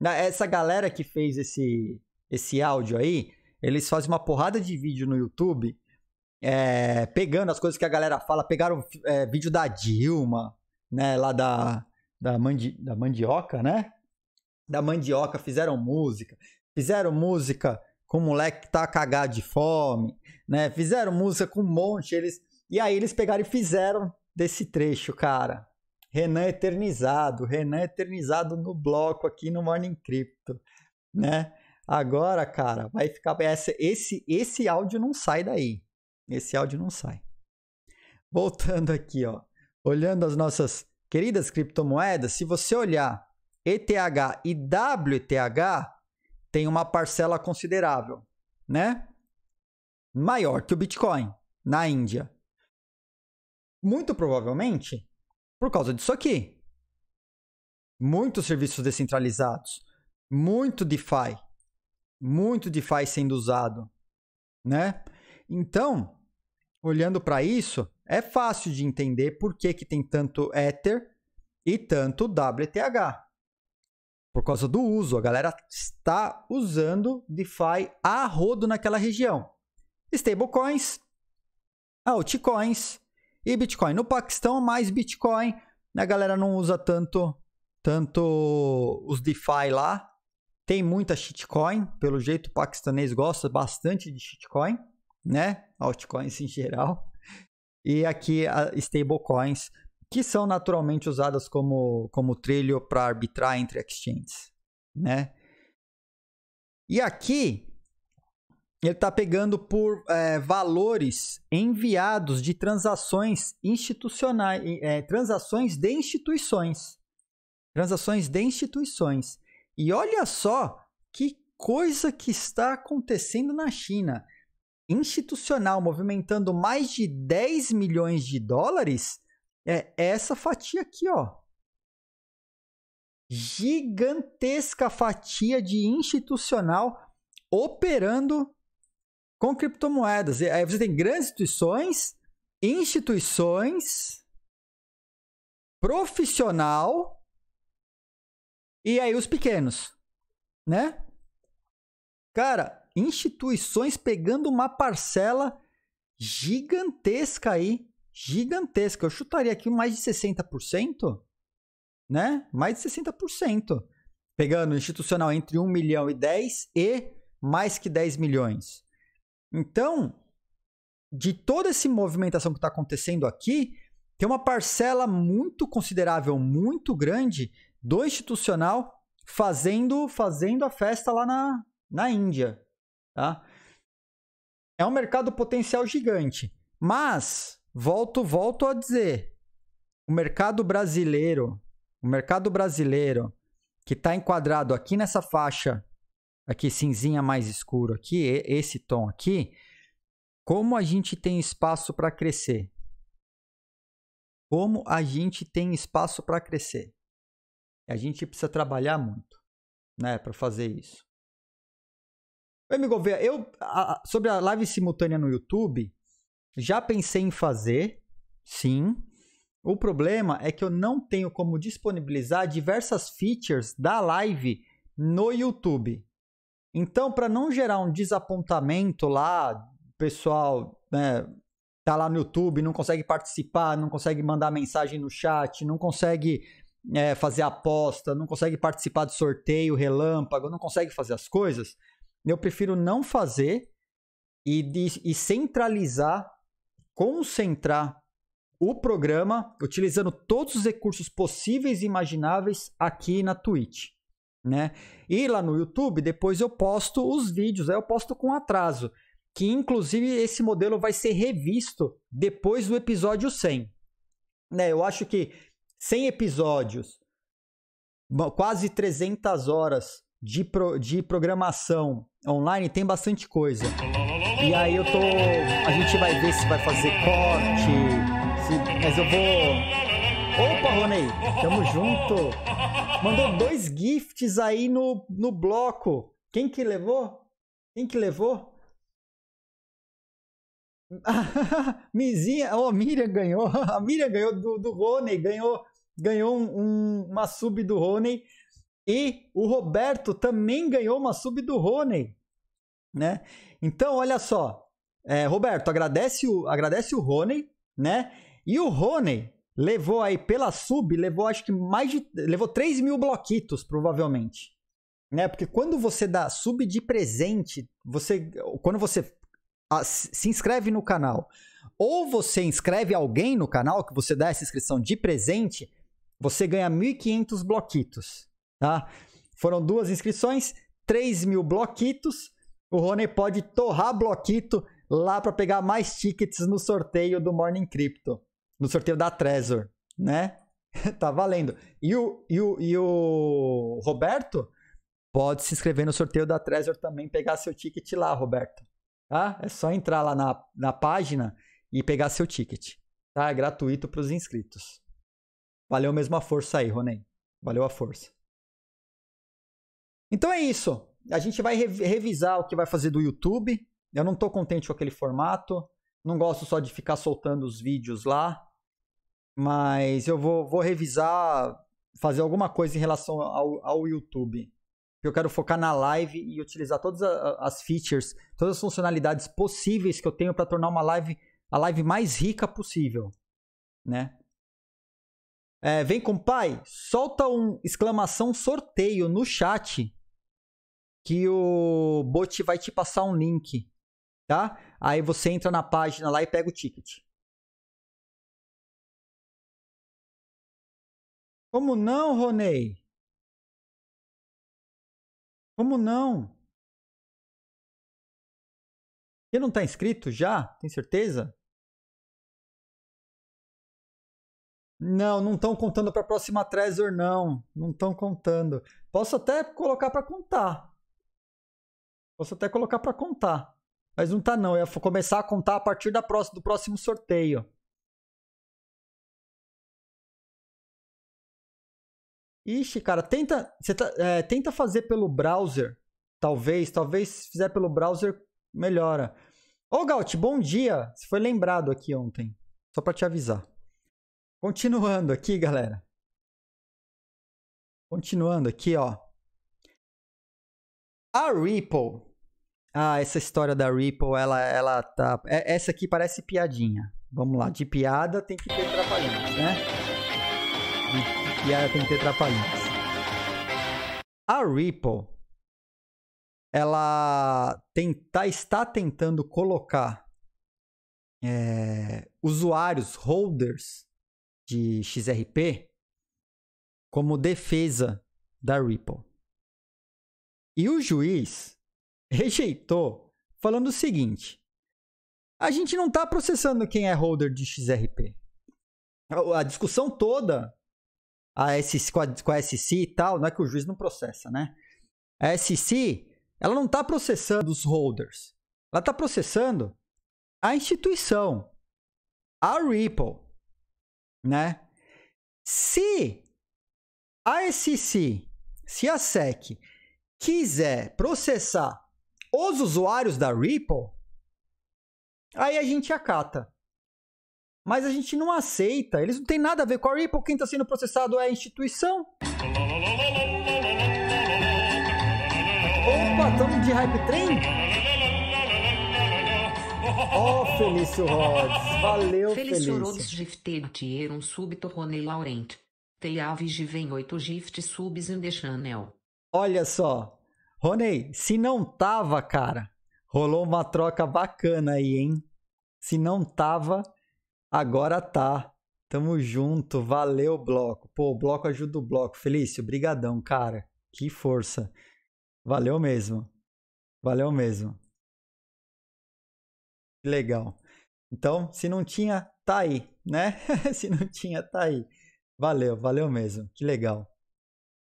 essa galera que fez esse, esse áudio aí, eles fazem uma porrada de vídeo no YouTube é, pegando as coisas que a galera fala. Pegaram é, vídeo da Dilma, né? Lá da, da, mandi, da mandioca, né? Da mandioca, fizeram música. Fizeram música com o moleque que tá cagado de fome, né? Fizeram música com um monte. Eles, e aí eles pegaram e fizeram desse trecho, cara. Renan é eternizado, Renan é eternizado no bloco aqui no Morning Crypto, né? Agora, cara, vai ficar esse esse esse áudio não sai daí. Esse áudio não sai. Voltando aqui, ó, olhando as nossas queridas criptomoedas, se você olhar ETH e WTH, tem uma parcela considerável, né? Maior que o Bitcoin na Índia. Muito provavelmente, por causa disso aqui. Muitos serviços descentralizados, muito DeFi, muito DeFi sendo usado, né? Então, olhando para isso, é fácil de entender por que, que tem tanto Ether e tanto WTH. Por causa do uso, a galera está usando DeFi a rodo naquela região. Stablecoins, altcoins, e Bitcoin. No Paquistão, mais Bitcoin. A galera não usa tanto, tanto os DeFi lá. Tem muita shitcoin. Pelo jeito, o paquistanês gosta bastante de shitcoin, né? Altcoins em geral. E aqui, stablecoins, que são naturalmente usadas como, como trilho para arbitrar entre exchanges, né? E aqui ele está pegando por é, valores enviados de transações institucionais, é, transações de instituições. Transações de instituições. E olha só que coisa que está acontecendo na China. Institucional movimentando mais de 10 milhões de dólares é essa fatia aqui, ó. Gigantesca fatia de institucional operando com criptomoedas. E aí você tem grandes instituições, instituições, profissional e aí os pequenos, né? Cara, instituições pegando uma parcela gigantesca aí, gigantesca. Eu chutaria aqui mais de 60%, né? Mais de 60%. Pegando institucional entre 1 milhão e 10 e mais que 10 milhões. Então, de toda essa movimentação que está acontecendo aqui, tem uma parcela muito considerável, muito grande do institucional fazendo fazendo a festa lá na, na Índia. Tá? É um mercado potencial gigante. Mas, volto, volto a dizer, o mercado brasileiro, o mercado brasileiro que está enquadrado aqui nessa faixa aqui cinzinha mais escuro aqui, esse tom aqui, como a gente tem espaço para crescer? Como a gente tem espaço para crescer? A gente precisa trabalhar muito, né, para fazer isso. Oi, me Gouveia, eu a, sobre a live simultânea no YouTube, já pensei em fazer, sim, o problema é que eu não tenho como disponibilizar diversas features da live no YouTube. Então, para não gerar um desapontamento lá, pessoal, né, tá lá no YouTube, não consegue participar, não consegue mandar mensagem no chat, não consegue é, fazer aposta, não consegue participar do sorteio, relâmpago, não consegue fazer as coisas, eu prefiro não fazer e, e centralizar, concentrar o programa utilizando todos os recursos possíveis e imagináveis aqui na Twitch né? E lá no YouTube, depois eu posto os vídeos, aí eu posto com atraso, que inclusive esse modelo vai ser revisto depois do episódio 100. Né? Eu acho que 100 episódios, quase 300 horas de, pro, de programação online, tem bastante coisa. E aí eu tô. A gente vai ver se vai fazer corte. Se... mas eu vou. Opa, Ronei! Tamo junto! Mandou dois gifts aí no, no bloco. Quem que levou? Quem que levou? Mizinha, oh, a Miriam ganhou. A Miriam ganhou do, do Rony, ganhou, ganhou um, um, uma sub do Rony. E o Roberto também ganhou uma sub do Rony. Né? Então, olha só. É, Roberto, agradece o, agradece o Rony, né? E o Rony levou aí pela sub, levou acho que mais de. levou 3 mil bloquitos, provavelmente. Né? Porque quando você dá sub de presente, você. Quando você se inscreve no canal, ou você inscreve alguém no canal, que você dá essa inscrição de presente, você ganha 1.500 bloquitos. Tá? Foram duas inscrições, 3 mil bloquitos. O Rony pode torrar bloquito lá para pegar mais tickets no sorteio do Morning Crypto no sorteio da Trezor, né? tá valendo. E o, e, o, e o Roberto pode se inscrever no sorteio da Trezor também, pegar seu ticket lá, Roberto. Tá? É só entrar lá na, na página e pegar seu ticket. Tá? É gratuito para os inscritos. Valeu mesmo a força aí, Ronen. Valeu a força. Então é isso. A gente vai revisar o que vai fazer do YouTube. Eu não estou contente com aquele formato. Não gosto só de ficar soltando os vídeos lá. Mas eu vou, vou revisar, fazer alguma coisa em relação ao, ao YouTube. Eu quero focar na live e utilizar todas as features, todas as funcionalidades possíveis que eu tenho para tornar uma live a live mais rica possível, né? É, vem com pai, solta um exclamação sorteio no chat que o bot vai te passar um link, tá? Aí você entra na página lá e pega o ticket. Como não, Ronei? Como não? Ele não está inscrito já? Tem certeza? Não, não estão contando para a próxima Trezor, não. Não estão contando. Posso até colocar para contar. Posso até colocar para contar. Mas não tá não. Eu vou começar a contar a partir da próxima, do próximo sorteio. Ixi, cara, tenta, tá, é, tenta fazer pelo browser. Talvez, talvez se fizer pelo browser, melhora. Ô, Gaut, bom dia. Você foi lembrado aqui ontem. Só para te avisar. Continuando aqui, galera. Continuando aqui, ó. A Ripple. Ah, essa história da Ripple, ela, ela tá. É, essa aqui parece piadinha. Vamos lá, de piada tem que ter trapalhões, né? piada tem que ter A Ripple, ela tenta, tá, está tentando colocar é, usuários, holders de XRP como defesa da Ripple. E o juiz rejeitou, falando o seguinte: a gente não está processando quem é holder de XRP. A discussão toda a SC, com, a, com a SC e tal, não é que o juiz não processa, né? A SC, ela não está processando os holders. Ela está processando a instituição, a Ripple, né? Se a SC, se a SEC quiser processar os usuários da Ripple, aí a gente acata mas a gente não aceita. Eles não têm nada a ver com a Ripple. Quem está sendo processado é a instituição. Opa, estamos de hype train? Ó, oh, Felício Rhodes. Valeu, Felício. Felício Rhodes gifted tier um súbito Rony Laurent. Tei aves vem 8 gift subs in the Olha só. Roney, se não tava, cara, rolou uma troca bacana aí, hein? Se não tava, Agora tá. Tamo junto. Valeu, bloco. Pô, o bloco ajuda o bloco. Felício, brigadão, cara. Que força. Valeu mesmo. Valeu mesmo. Legal. Então, se não tinha, tá aí, né? se não tinha, tá aí. Valeu, valeu mesmo. Que legal.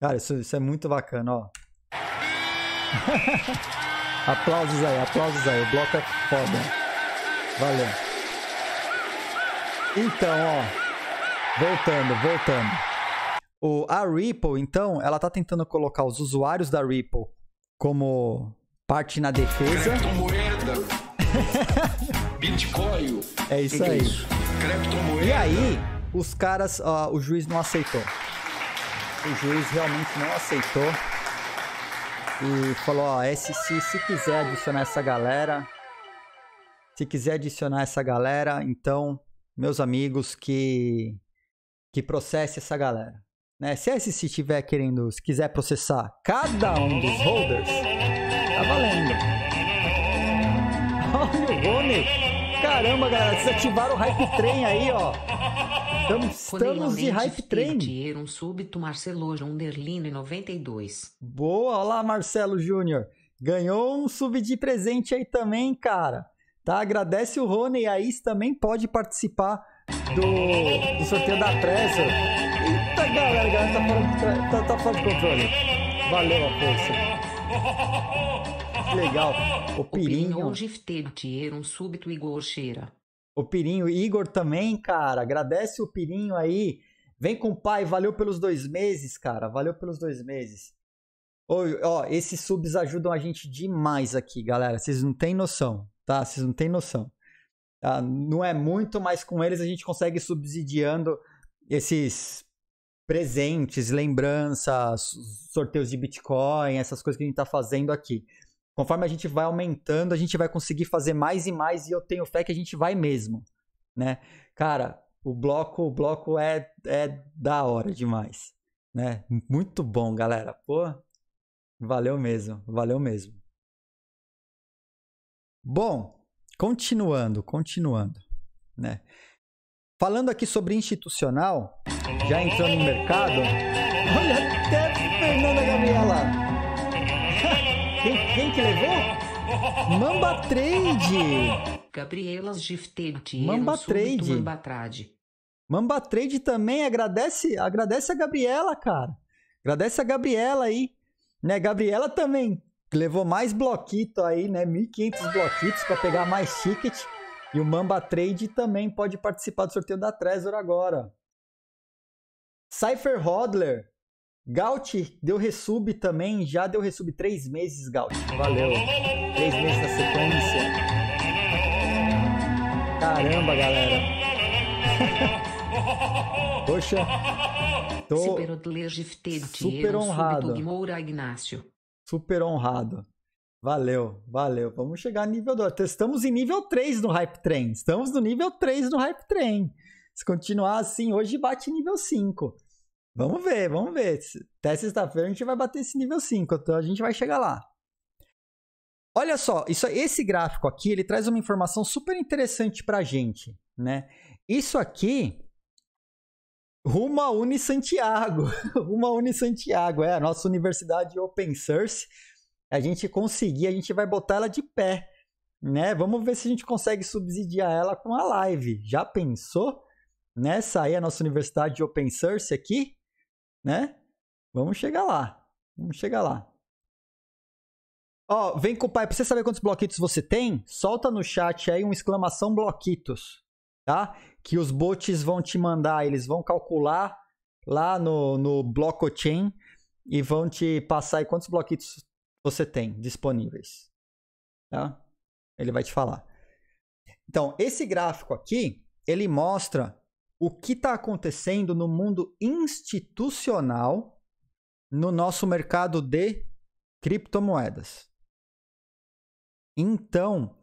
Cara, isso, isso é muito bacana, ó. aplausos aí, aplausos aí. O bloco é foda. Valeu. Então, ó. Voltando, voltando. O, a Ripple, então, ela tá tentando colocar os usuários da Ripple como parte na defesa. Criptomoeda. Bitcoin. É isso é aí. Criptomoeda. E aí, os caras, ó, o juiz não aceitou. O juiz realmente não aceitou. E falou, ó, SC, se quiser adicionar essa galera, se quiser adicionar essa galera, então meus amigos, que, que processe essa galera. Né? Se a se estiver querendo, se quiser processar cada um dos holders, tá valendo. Olha o Rony. Caramba, galera, vocês ativaram o hype train aí, ó. Estamos, estamos de hype train. Dinheiro, um súbito Marcelo Underline 92. Boa, olá Marcelo Júnior. Ganhou um sub de presente aí também, cara tá? Agradece o Rony, aí também pode participar do, do sorteio da pressa. Eita, galera, galera tá fora do, tá, tá controle. Valeu a força. Que legal. O Pirinho. um súbito Igor Cheira. O Pirinho, Igor também, cara. Agradece o Pirinho aí. Vem com o pai, valeu pelos dois meses, cara. Valeu pelos dois meses. Ô, ó, esses subs ajudam a gente demais aqui, galera. Vocês não têm noção tá? Vocês não têm noção. Ah, não é muito, mas com eles a gente consegue subsidiando esses presentes, lembranças, sorteios de Bitcoin, essas coisas que a gente está fazendo aqui. Conforme a gente vai aumentando, a gente vai conseguir fazer mais e mais e eu tenho fé que a gente vai mesmo, né? Cara, o bloco, o bloco é, é da hora demais, né? Muito bom, galera. Pô, valeu mesmo, valeu mesmo. Bom, continuando, continuando, né? Falando aqui sobre institucional, já entrando no mercado, olha até a Fernanda Gabriela. quem, quem que levou? Mamba Trade. Gabriela Giftete. Mamba Trade. Mamba Trade. Mamba Trade também agradece, agradece a Gabriela, cara. Agradece a Gabriela aí, né? Gabriela também levou mais bloquito aí, né? 1.500 bloquitos para pegar mais ticket. E o Mamba Trade também pode participar do sorteio da Trezor agora. Cypher Hodler. Gaut deu resub também, já deu resub três meses, Gaut. Valeu. Três meses na sequência. Caramba, galera. Poxa. Tô super honrado. Super honrado. Valeu, valeu. Vamos chegar a nível 2. Estamos em nível 3 no Hype Train. Estamos no nível 3 no Hype Train. Se continuar assim, hoje bate nível 5. Vamos ver, vamos ver. Até sexta-feira a gente vai bater esse nível 5. Então a gente vai chegar lá. Olha só, isso, esse gráfico aqui, ele traz uma informação super interessante pra gente, né? Isso aqui Rumo à Uni Santiago. Rumo à Uni Santiago. É a nossa universidade open source. A gente conseguir, a gente vai botar ela de pé. Né? Vamos ver se a gente consegue subsidiar ela com a live. Já pensou? Nessa né? aí, a nossa universidade open source aqui, né? Vamos chegar lá. Vamos chegar lá. Ó, vem com o pai. Pra você saber quantos bloquitos você tem, solta no chat aí um exclamação bloquitos tá? Que os bots vão te mandar, eles vão calcular lá no, no blockchain e vão te passar aí quantos bloquitos você tem disponíveis, tá? Ele vai te falar. Então, esse gráfico aqui, ele mostra o que está acontecendo no mundo institucional no nosso mercado de criptomoedas. Então,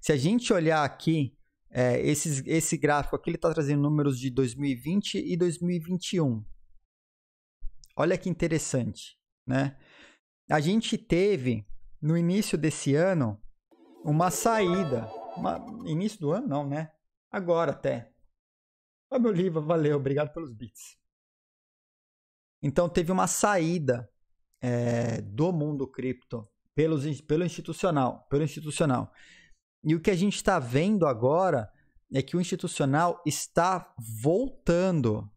se a gente olhar aqui é, esses, esse gráfico aqui está trazendo números de 2020 e 2021. Olha que interessante, né? A gente teve no início desse ano uma saída, uma, início do ano não, né? Agora até. Olha meu livro, valeu, obrigado pelos bits. Então teve uma saída é, do mundo cripto pelos, pelo institucional, pelo institucional. E o que a gente está vendo agora é que o institucional está voltando.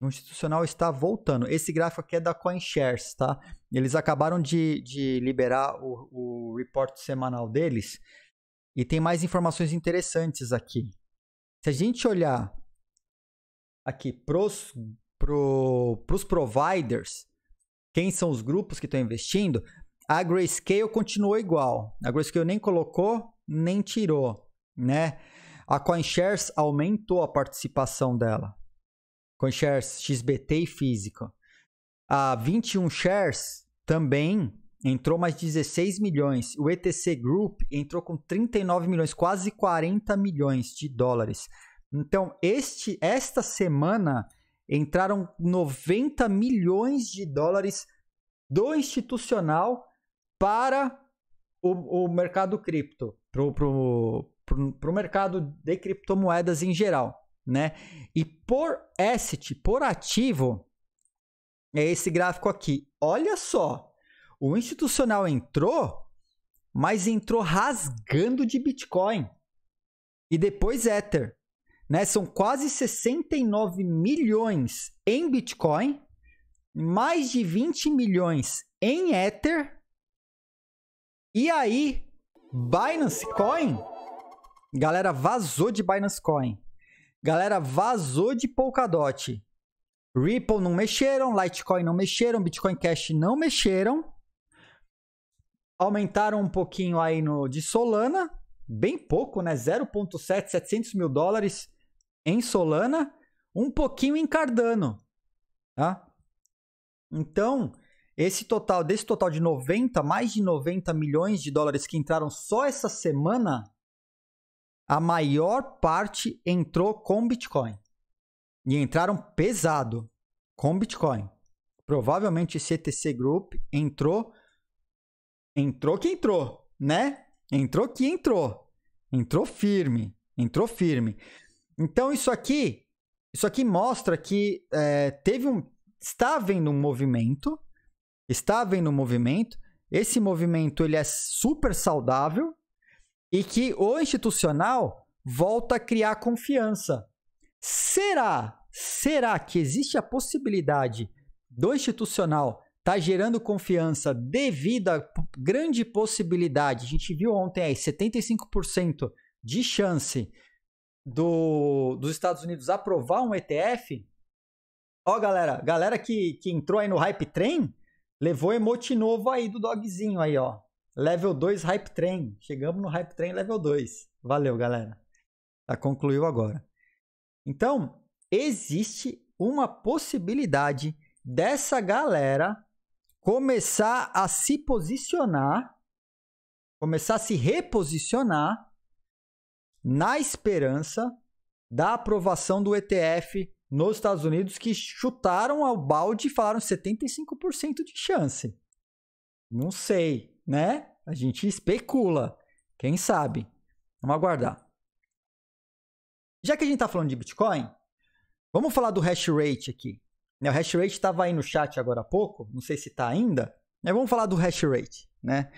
O institucional está voltando. Esse gráfico aqui é da CoinShares, tá? Eles acabaram de, de liberar o, o report semanal deles e tem mais informações interessantes aqui. Se a gente olhar aqui pros, pro, pros providers, quem são os grupos que estão investindo, a Grayscale continuou igual. A Grayscale nem colocou nem tirou, né? A CoinShares aumentou a participação dela. CoinShares XBT e física. A 21 Shares também entrou mais 16 milhões. O ETC Group entrou com 39 milhões, quase 40 milhões de dólares. Então, este esta semana entraram 90 milhões de dólares do institucional para o, o mercado cripto pro, pro, pro, pro mercado de criptomoedas em geral, né? E por asset, por ativo, é esse gráfico aqui. Olha só, o institucional entrou, mas entrou rasgando de Bitcoin e depois Ether. Né? São quase 69 milhões em Bitcoin, mais de 20 milhões em Ether. E aí, Binance Coin? Galera, vazou de Binance Coin. Galera, vazou de Polkadot. Ripple não mexeram, Litecoin não mexeram, Bitcoin Cash não mexeram. Aumentaram um pouquinho aí no de Solana, bem pouco, né? 0.7, 700 mil dólares em Solana, um pouquinho em Cardano, tá? Então, esse total, desse total de 90, mais de 90 milhões de dólares que entraram só essa semana, a maior parte entrou com Bitcoin. E entraram pesado com Bitcoin. Provavelmente esse ETC Group entrou entrou que entrou, né? Entrou que entrou. Entrou firme, entrou firme. Então isso aqui, isso aqui mostra que é, teve um está havendo um movimento está havendo um movimento, esse movimento ele é super saudável e que o institucional volta a criar confiança. Será, será que existe a possibilidade do institucional estar tá gerando confiança devido à grande possibilidade? A gente viu ontem aí 75% de chance do, dos Estados Unidos aprovar um ETF. Ó, galera, galera que, que entrou aí no hype train, Levou emote novo aí do dogzinho aí, ó. Level 2 Hype Train. Chegamos no Hype Train level 2. Valeu, galera. Tá, concluiu agora. Então, existe uma possibilidade dessa galera começar a se posicionar, começar a se reposicionar na esperança da aprovação do ETF nos Estados Unidos que chutaram ao balde e falaram 75% de chance. Não sei, né? A gente especula. Quem sabe? Vamos aguardar. Já que a gente está falando de Bitcoin, vamos falar do hash rate aqui. Né, o hash rate estava aí no chat agora há pouco, não sei se está ainda, mas vamos falar do hash rate, né?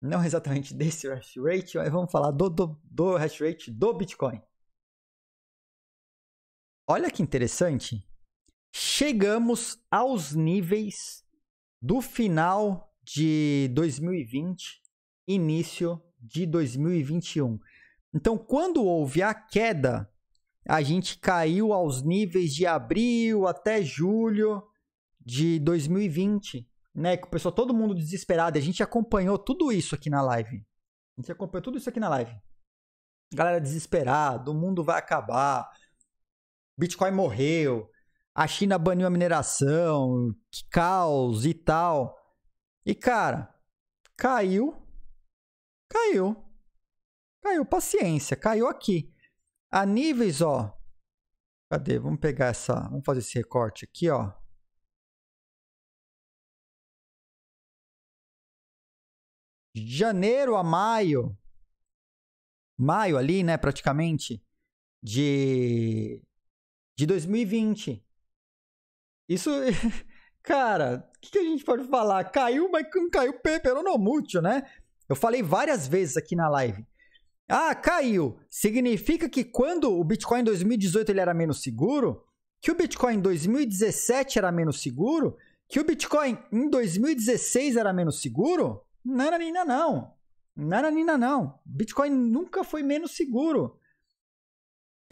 Não exatamente desse hash rate, mas vamos falar do, do, do hash rate do Bitcoin. Olha que interessante. Chegamos aos níveis do final de 2020, início de 2021. Então, quando houve a queda, a gente caiu aos níveis de abril até julho de 2020, né? Que o pessoal, todo mundo desesperado. A gente acompanhou tudo isso aqui na live. A gente acompanhou tudo isso aqui na live. Galera desesperada, o mundo vai acabar, Bitcoin morreu, a China baniu a mineração, que caos e tal. E cara, caiu, caiu, caiu, paciência, caiu aqui. A níveis, ó, cadê? Vamos pegar essa, vamos fazer esse recorte aqui, ó. Janeiro a maio, maio ali, né, praticamente, de de 2020. Isso, cara, o que, que, a gente pode falar? Caiu, mas caiu peperonomútil, né? Eu falei várias vezes aqui na live. Ah, caiu. Significa que quando o Bitcoin em 2018 ele era menos seguro, que o Bitcoin em 2017 era menos seguro, que o Bitcoin em 2016 era menos seguro? Nananina não. Nananina não. Bitcoin nunca foi menos seguro.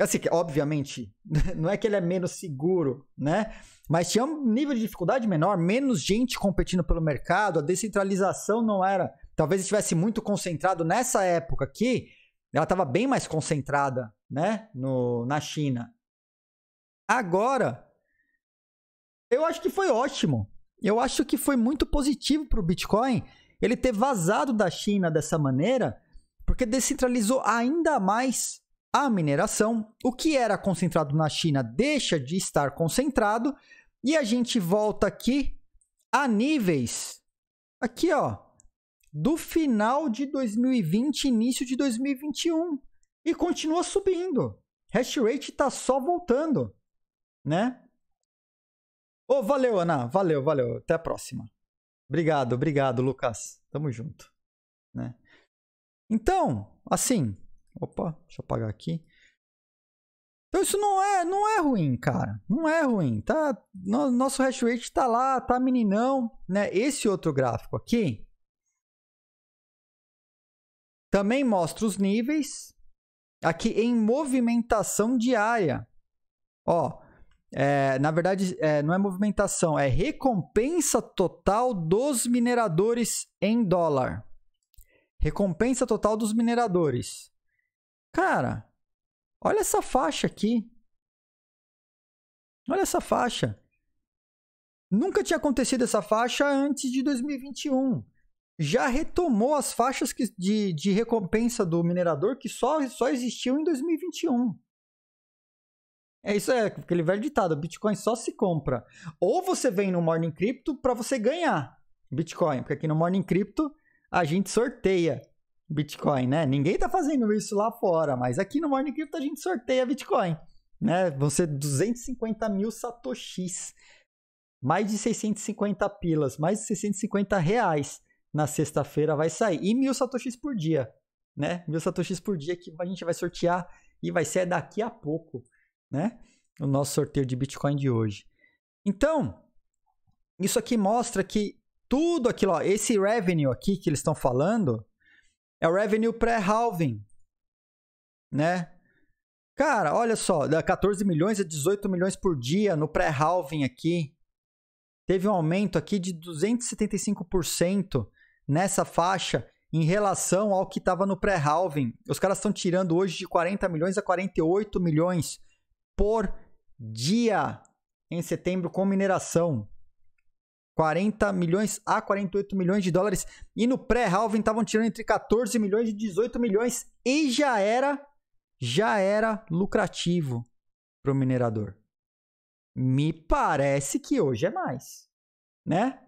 Assim, obviamente, não é que ele é menos seguro, né? Mas tinha um nível de dificuldade menor, menos gente competindo pelo mercado, a descentralização não era. Talvez estivesse muito concentrado nessa época aqui, ela estava bem mais concentrada, né? No, na China. Agora, eu acho que foi ótimo. Eu acho que foi muito positivo para o Bitcoin ele ter vazado da China dessa maneira, porque descentralizou ainda mais a mineração, o que era concentrado na China deixa de estar concentrado e a gente volta aqui a níveis aqui, ó, do final de 2020, início de 2021 e continua subindo. Hash rate tá só voltando, né? Ô, oh, valeu, Ana. Valeu, valeu. Até a próxima. Obrigado, obrigado, Lucas. Tamo junto, né? Então, assim, Opa, deixa eu apagar aqui. Então isso não é, não é ruim, cara. Não é ruim, tá? nosso hash rate tá lá, tá meninão, né? Esse outro gráfico aqui também mostra os níveis aqui em movimentação diária. Ó, é, na verdade, é, não é movimentação, é recompensa total dos mineradores em dólar. Recompensa total dos mineradores. Cara, olha essa faixa aqui. Olha essa faixa. Nunca tinha acontecido essa faixa antes de 2021. Já retomou as faixas que, de, de recompensa do minerador que só, só existiam em 2021. É isso é aquele velho ditado, Bitcoin só se compra. Ou você vem no Morning Crypto para você ganhar Bitcoin, porque aqui no Morning Crypto a gente sorteia Bitcoin, né? Ninguém tá fazendo isso lá fora, mas aqui no Morning Crypto a gente sorteia Bitcoin, né? Vão ser 250 mil satoshis, mais de 650 pilas, mais de 650 reais na sexta-feira vai sair. E mil satoshis por dia, né? Mil satoshis por dia que a gente vai sortear e vai ser daqui a pouco, né? O nosso sorteio de Bitcoin de hoje. Então, isso aqui mostra que tudo aquilo, ó, esse revenue aqui que eles estão falando, é o revenue pré-halving, né? Cara, olha só, da 14 milhões a 18 milhões por dia no pré-halving aqui. Teve um aumento aqui de 275% nessa faixa em relação ao que estava no pré-halving. Os caras estão tirando hoje de 40 milhões a 48 milhões por dia em setembro com mineração. 40 milhões a 48 milhões de dólares. E no pré-halving estavam tirando entre 14 milhões e 18 milhões e já era já era lucrativo para o minerador. Me parece que hoje é mais, né?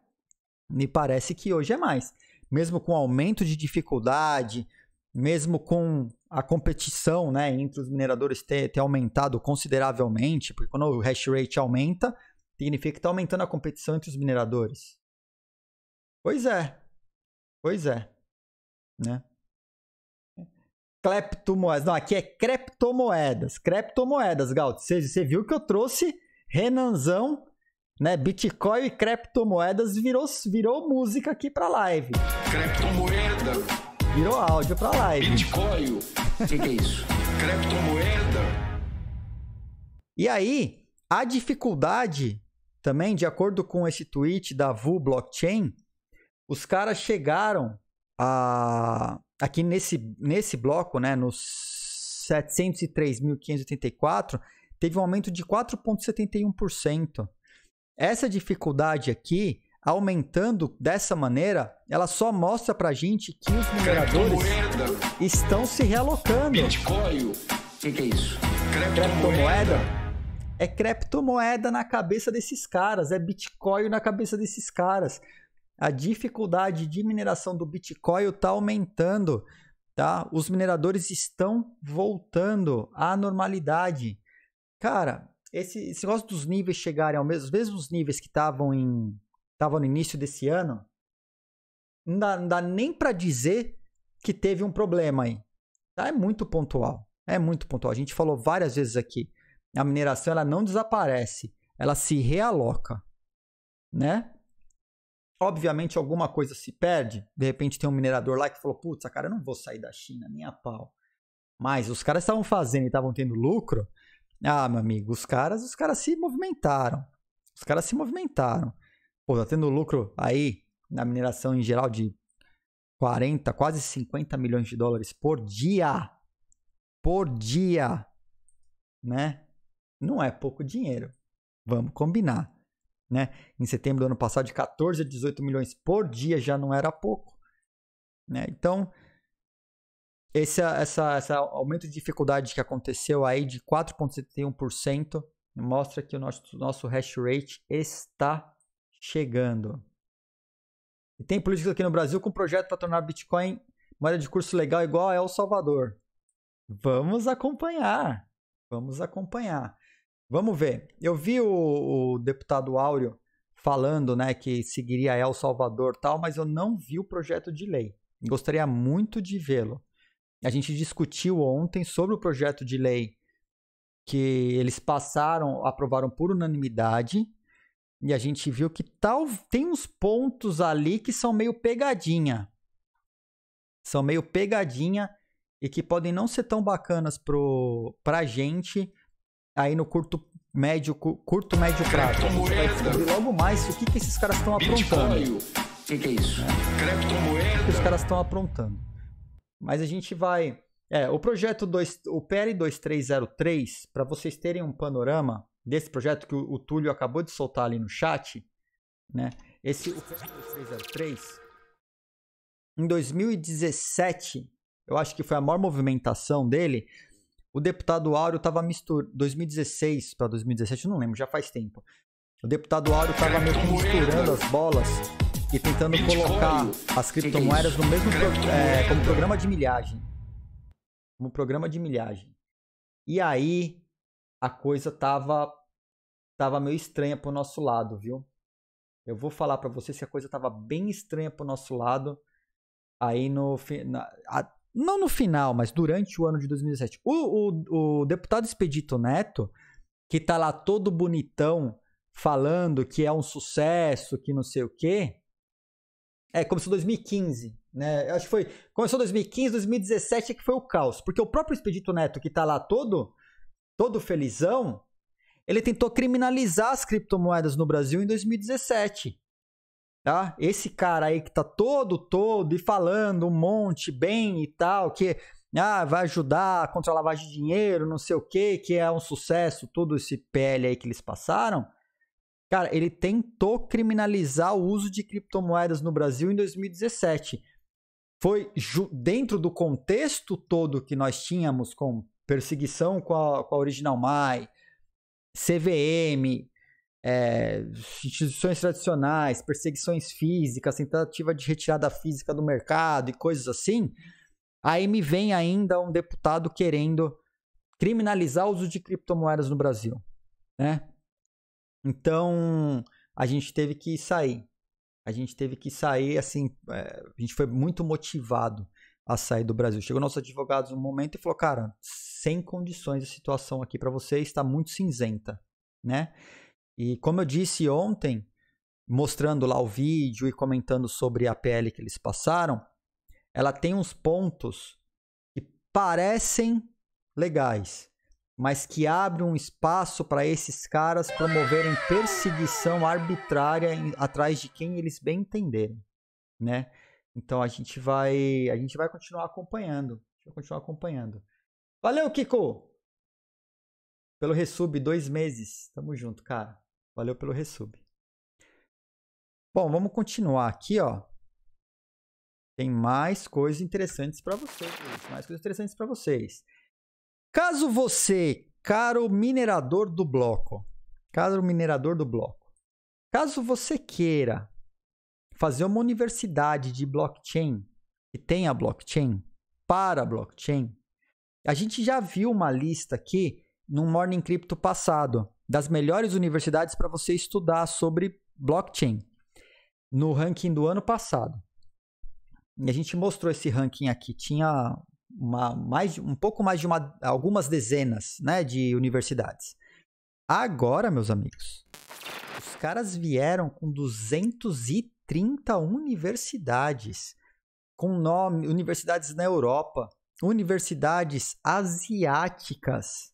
Me parece que hoje é mais. Mesmo com aumento de dificuldade, mesmo com a competição né, entre os mineradores ter, ter aumentado consideravelmente, porque quando o hash rate aumenta, significa que está aumentando a competição entre os mineradores. Pois é. Pois é. Né? Cleptomoedas. Não, aqui é criptomoedas, Criptomoedas, Galt. Você, você viu que eu trouxe Renanzão, né? Bitcoin e criptomoedas virou, virou música aqui para live. Criptomoeda Virou áudio para live. Bitcoin. O que, é isso? Criptomoeda. E aí, a dificuldade também, de acordo com esse tweet da VU Blockchain, os caras chegaram a, aqui nesse, nesse bloco, né, nos 703.584, teve um aumento de 4,71%. Essa dificuldade aqui, aumentando dessa maneira, ela só mostra pra gente que os mineradores estão se realocando. Bitcoin, o que, que é isso? Criptomoeda? É criptomoeda na cabeça desses caras, é Bitcoin na cabeça desses caras. A dificuldade de mineração do Bitcoin está aumentando, tá? Os mineradores estão voltando à normalidade. Cara, esse, esse negócio dos níveis chegarem aos mesmos, mesmos níveis que estavam em estavam no início desse ano, não dá, não dá nem para dizer que teve um problema aí. Tá? É muito pontual. É muito pontual. A gente falou várias vezes aqui a mineração ela não desaparece, ela se realoca, né? Obviamente alguma coisa se perde, de repente tem um minerador lá que falou, putz, cara, eu não vou sair da China, nem a pau. Mas os caras estavam fazendo e estavam tendo lucro. Ah, meu amigo, os caras, os caras se movimentaram. Os caras se movimentaram. Pô, tá tendo lucro aí na mineração em geral de 40, quase 50 milhões de dólares por dia. Por dia, né? não é pouco dinheiro. Vamos combinar. Né? Em setembro do ano passado, de 14 a 18 milhões por dia já não era pouco. Né? Então, esse essa, essa aumento de dificuldade que aconteceu aí de 4,71% mostra que o nosso, nosso hash rate está chegando. E tem políticos aqui no Brasil com projeto para tornar Bitcoin moeda de curso legal igual a El Salvador. Vamos acompanhar. Vamos acompanhar. Vamos ver. Eu vi o, o deputado Áureo falando né, que seguiria El Salvador tal, mas eu não vi o projeto de lei. Gostaria muito de vê-lo. A gente discutiu ontem sobre o projeto de lei que eles passaram, aprovaram por unanimidade, e a gente viu que tal, tem uns pontos ali que são meio pegadinha. São meio pegadinha e que podem não ser tão bacanas para a gente aí no curto médio, curto médio prazo. Você logo mais o que, que esses caras estão aprontando. O que, que, é isso? Criptomoeda. O que os caras estão aprontando. Mas a gente vai. É, o projeto 2, o PL 2303, para vocês terem um panorama desse projeto que o, o Túlio acabou de soltar ali no chat, né? Esse o PL 2303, em 2017, eu acho que foi a maior movimentação dele, o deputado Áureo estava misturando. 2016 para 2017, não lembro, já faz tempo. O deputado Áureo estava meio que misturando as bolas e tentando Bitcoin. colocar as criptomoedas no mesmo pro... é, como programa de milhagem. Como programa de milhagem. E aí a coisa tava tava meio estranha pro nosso lado, viu? Eu vou falar para vocês que a coisa tava bem estranha pro nosso lado. Aí no final não no final, mas durante o ano de 2017. O, o, o deputado Expedito Neto, que tá lá todo bonitão, falando que é um sucesso, que não sei o quê. É, começou 2015, né? Acho que foi. Começou 2015, 2017 que foi o caos. Porque o próprio Expedito Neto, que tá lá todo, todo felizão, ele tentou criminalizar as criptomoedas no Brasil em 2017 tá? Esse cara aí que tá todo todo e falando um monte bem e tal, que ah, vai ajudar contra a lavagem de dinheiro, não sei o que, que é um sucesso, todo esse PL aí que eles passaram. Cara, ele tentou criminalizar o uso de criptomoedas no Brasil em 2017. Foi dentro do contexto todo que nós tínhamos com perseguição com a, com a Original Mai, CVM, é, instituições tradicionais, perseguições físicas, tentativa de retirada física do mercado e coisas assim, aí me vem ainda um deputado querendo criminalizar o uso de criptomoedas no Brasil, né? Então a gente teve que sair, a gente teve que sair assim, é, a gente foi muito motivado a sair do Brasil. Chegou nossos advogados no momento e falou, cara, sem condições a situação aqui para você está muito cinzenta, né? E como eu disse ontem, mostrando lá o vídeo e comentando sobre a pele que eles passaram, ela tem uns pontos que parecem legais, mas que abrem um espaço para esses caras promoverem perseguição arbitrária em, atrás de quem eles bem entenderem, né? Então a gente vai, a gente vai continuar acompanhando, vai continuar acompanhando. Valeu, Kiko, pelo resub dois meses, tamo junto, cara. Valeu pelo resub. Bom, vamos continuar aqui, ó. Tem mais coisas interessantes para vocês, mais coisas interessantes para vocês. Caso você, caro minerador do bloco, caro minerador do bloco, caso você queira fazer uma universidade de blockchain que tenha blockchain para blockchain, a gente já viu uma lista aqui no Morning Crypto passado das melhores universidades para você estudar sobre blockchain no ranking do ano passado. E a gente mostrou esse ranking aqui, tinha uma, mais, um pouco mais de uma, algumas dezenas né, de universidades. Agora, meus amigos, os caras vieram com 230 universidades, com nome, universidades na Europa, universidades asiáticas,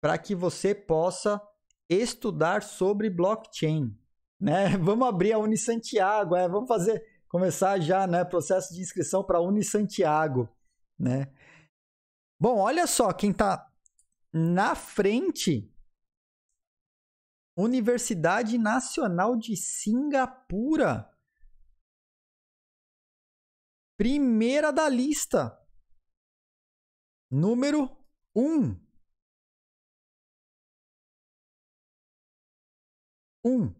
para que você possa estudar sobre blockchain. Né? Vamos abrir a Unisantiago, é, vamos fazer começar já, né, processo de inscrição para a Unisantiago, né? Bom, olha só quem está na frente. Universidade Nacional de Singapura. Primeira da lista. Número 1. Um. 1.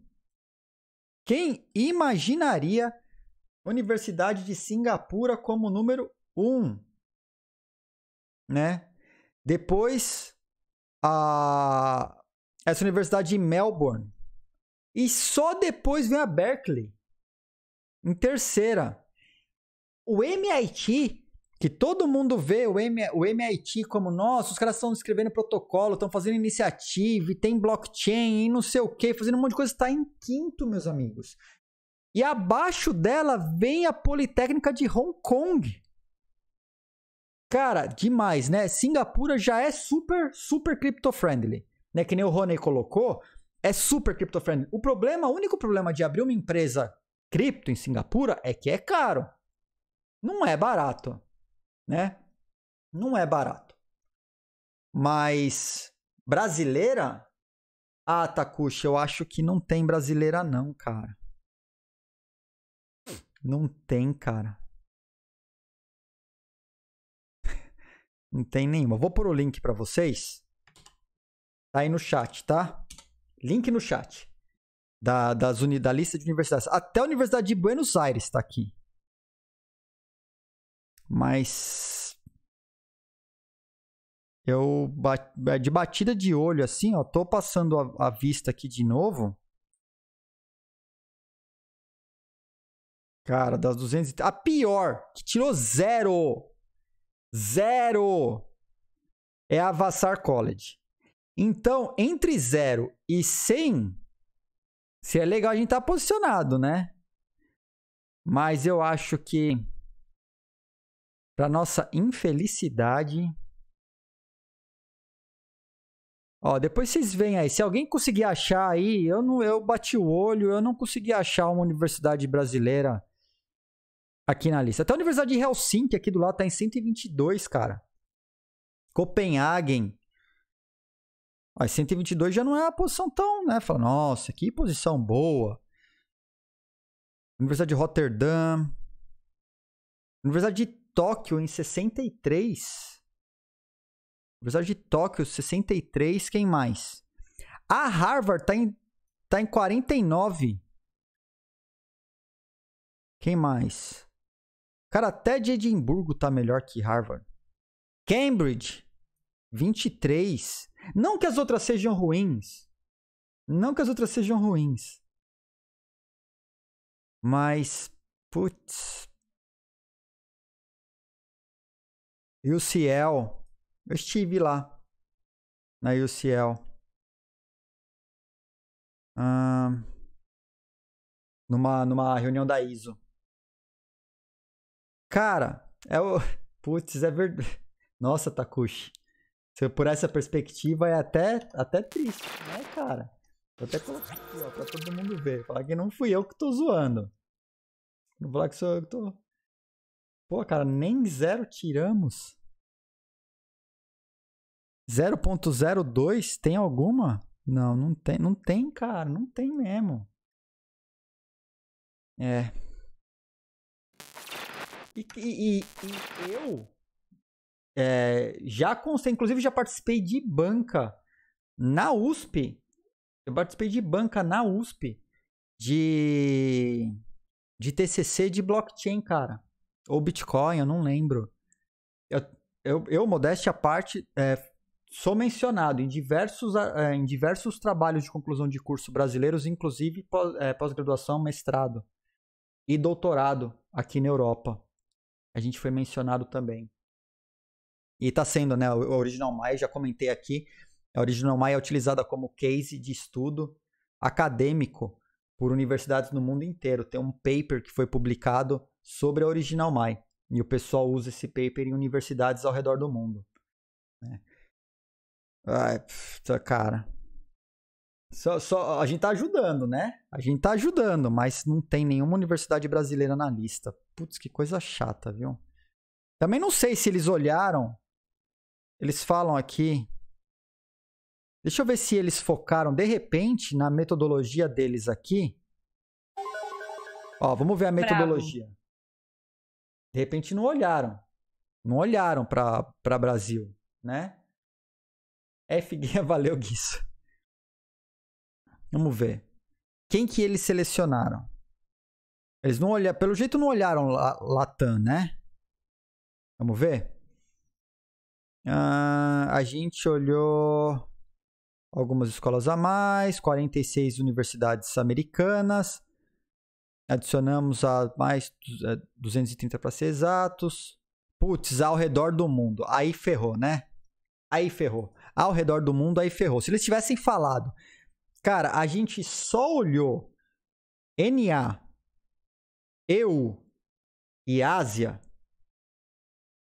Quem imaginaria Universidade de Singapura como número 1? Né? Depois, a... essa Universidade de Melbourne. E só depois vem a Berkeley, em terceira. O MIT que todo mundo vê o, M, o MIT como, nossa, os caras estão escrevendo protocolo, estão fazendo iniciativa, e tem blockchain, e não sei o que, fazendo um monte de coisa, está em quinto, meus amigos. E abaixo dela vem a Politécnica de Hong Kong. Cara, demais, né? Singapura já é super, super cripto friendly Né? Que nem o Rony colocou, é super cripto friendly O problema, o único problema de abrir uma empresa cripto em Singapura é que é caro. Não é barato né? Não é barato. Mas brasileira? Ah, Takushi, eu acho que não tem brasileira não, cara. Não tem, cara. Não tem nenhuma. Vou pôr o link para vocês. Tá aí no chat, tá? Link no chat. Da, das, da lista de universidades. Até a Universidade de Buenos Aires tá aqui. Mas eu é, de batida de olho assim, ó, tô passando a, a vista aqui de novo. Cara, das 200. A pior, que tirou zero. Zero. É a Vassar College. Então, entre zero e 100, se é legal a gente tá posicionado, né? Mas eu acho que para nossa infelicidade. Ó, depois vocês veem aí. Se alguém conseguir achar aí, eu não, eu bati o olho, eu não consegui achar uma universidade brasileira aqui na lista. Até a Universidade de Helsinki aqui do lado tá em 122, cara. Copenhagen. Ó, 122 já não é a posição tão, né? Fala, nossa, que posição boa. Universidade de Rotterdam. Universidade de Tóquio em 63. Apesar de Tóquio, 63, quem mais? A Harvard tá em, tá em 49. Quem mais? Cara, até de Edimburgo tá melhor que Harvard. Cambridge, 23. Não que as outras sejam ruins. Não que as outras sejam ruins. Mas, putz, UCL, eu estive lá na UCL. Ah, numa, numa reunião da ISO. Cara, é o. Putz, é verdade. Nossa, Takushi. Se por essa perspectiva é até, até triste, né, cara? Vou até colocar aqui, ó, pra todo mundo ver. Falar que não fui eu que tô zoando. Não falar que sou eu que tô Pô, cara, nem zero tiramos. 0.02 tem alguma? Não, não tem, não tem, cara, não tem mesmo. É. E, e, e, e eu é, já constei, inclusive já participei de banca na USP. Eu participei de banca na USP de de TCC de blockchain, cara. Ou Bitcoin, eu não lembro. Eu, eu, eu modéstia à parte, é, sou mencionado em diversos, é, em diversos trabalhos de conclusão de curso brasileiros, inclusive pós, é, pós-graduação, mestrado e doutorado aqui na Europa. A gente foi mencionado também. E está sendo, né? A Original Mai, já comentei aqui, a Original Mai é utilizada como case de estudo acadêmico por universidades no mundo inteiro. Tem um paper que foi publicado sobre a Original mai E o pessoal usa esse paper em universidades ao redor do mundo. Né? Ai, puta, cara. Só, só, a gente tá ajudando, né? A gente tá ajudando, mas não tem nenhuma universidade brasileira na lista. Putz, que coisa chata, viu? Também não sei se eles olharam. Eles falam aqui. Deixa eu ver se eles focaram de repente na metodologia deles aqui. Ó, vamos ver a metodologia. Bravo. De repente não olharam. Não olharam para Brasil, né? É, Figueira, valeu, Guiço. Vamos ver. Quem que eles selecionaram? Eles não olharam, pelo jeito não olharam Latam, né? Vamos ver. Ah, a gente olhou algumas escolas a mais, 46 universidades americanas, Adicionamos a mais 230 é, para ser exatos. Putz, ao redor do mundo. Aí ferrou, né? Aí ferrou. Ao redor do mundo, aí ferrou. Se eles tivessem falado, cara, a gente só olhou NA, EU e Ásia,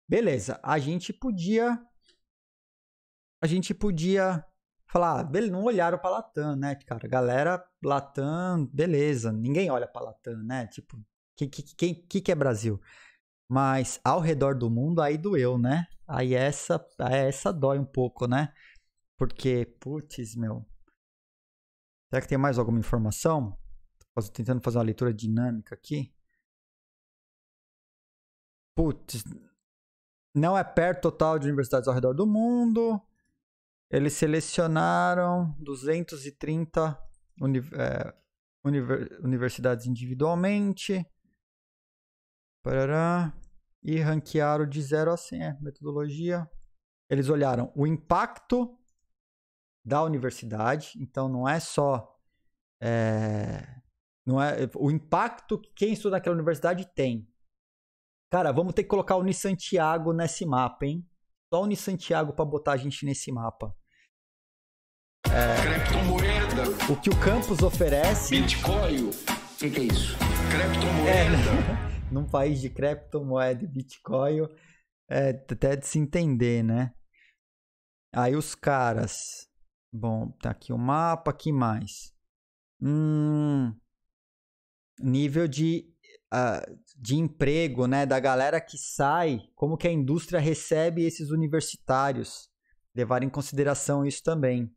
beleza, a gente podia. A gente podia falar, ah, não olharam pra Latam, né, cara? Galera, Latam, beleza, ninguém olha pra Latam, né? Tipo, que, que, que, que, que é Brasil? Mas ao redor do mundo, aí doeu, né? Aí essa, essa dói um pouco, né? Porque, putz, meu. Será que tem mais alguma informação? Tô tentando fazer uma leitura dinâmica aqui. Putz. Não é perto total de universidades ao redor do mundo. Eles selecionaram 230 uni é, univer universidades individualmente. Parará, e ranquearam de 0 a 100. É, metodologia. Eles olharam o impacto da universidade. Então, não é só. É, não é o impacto que quem estuda naquela universidade tem. Cara, vamos ter que colocar o Unisantiago nesse mapa, hein? da Santiago para botar a gente nesse mapa. É, Criptomoeda. O que o campus oferece. Bitcoin. O que, que, é isso? É, criptomoeda. É, num país de criptomoeda e Bitcoin, é até de se entender, né? Aí os caras. Bom, tá aqui o mapa, que mais? Hum, nível de uh, de emprego, né, da galera que sai, como que a indústria recebe esses universitários, levar em consideração isso também.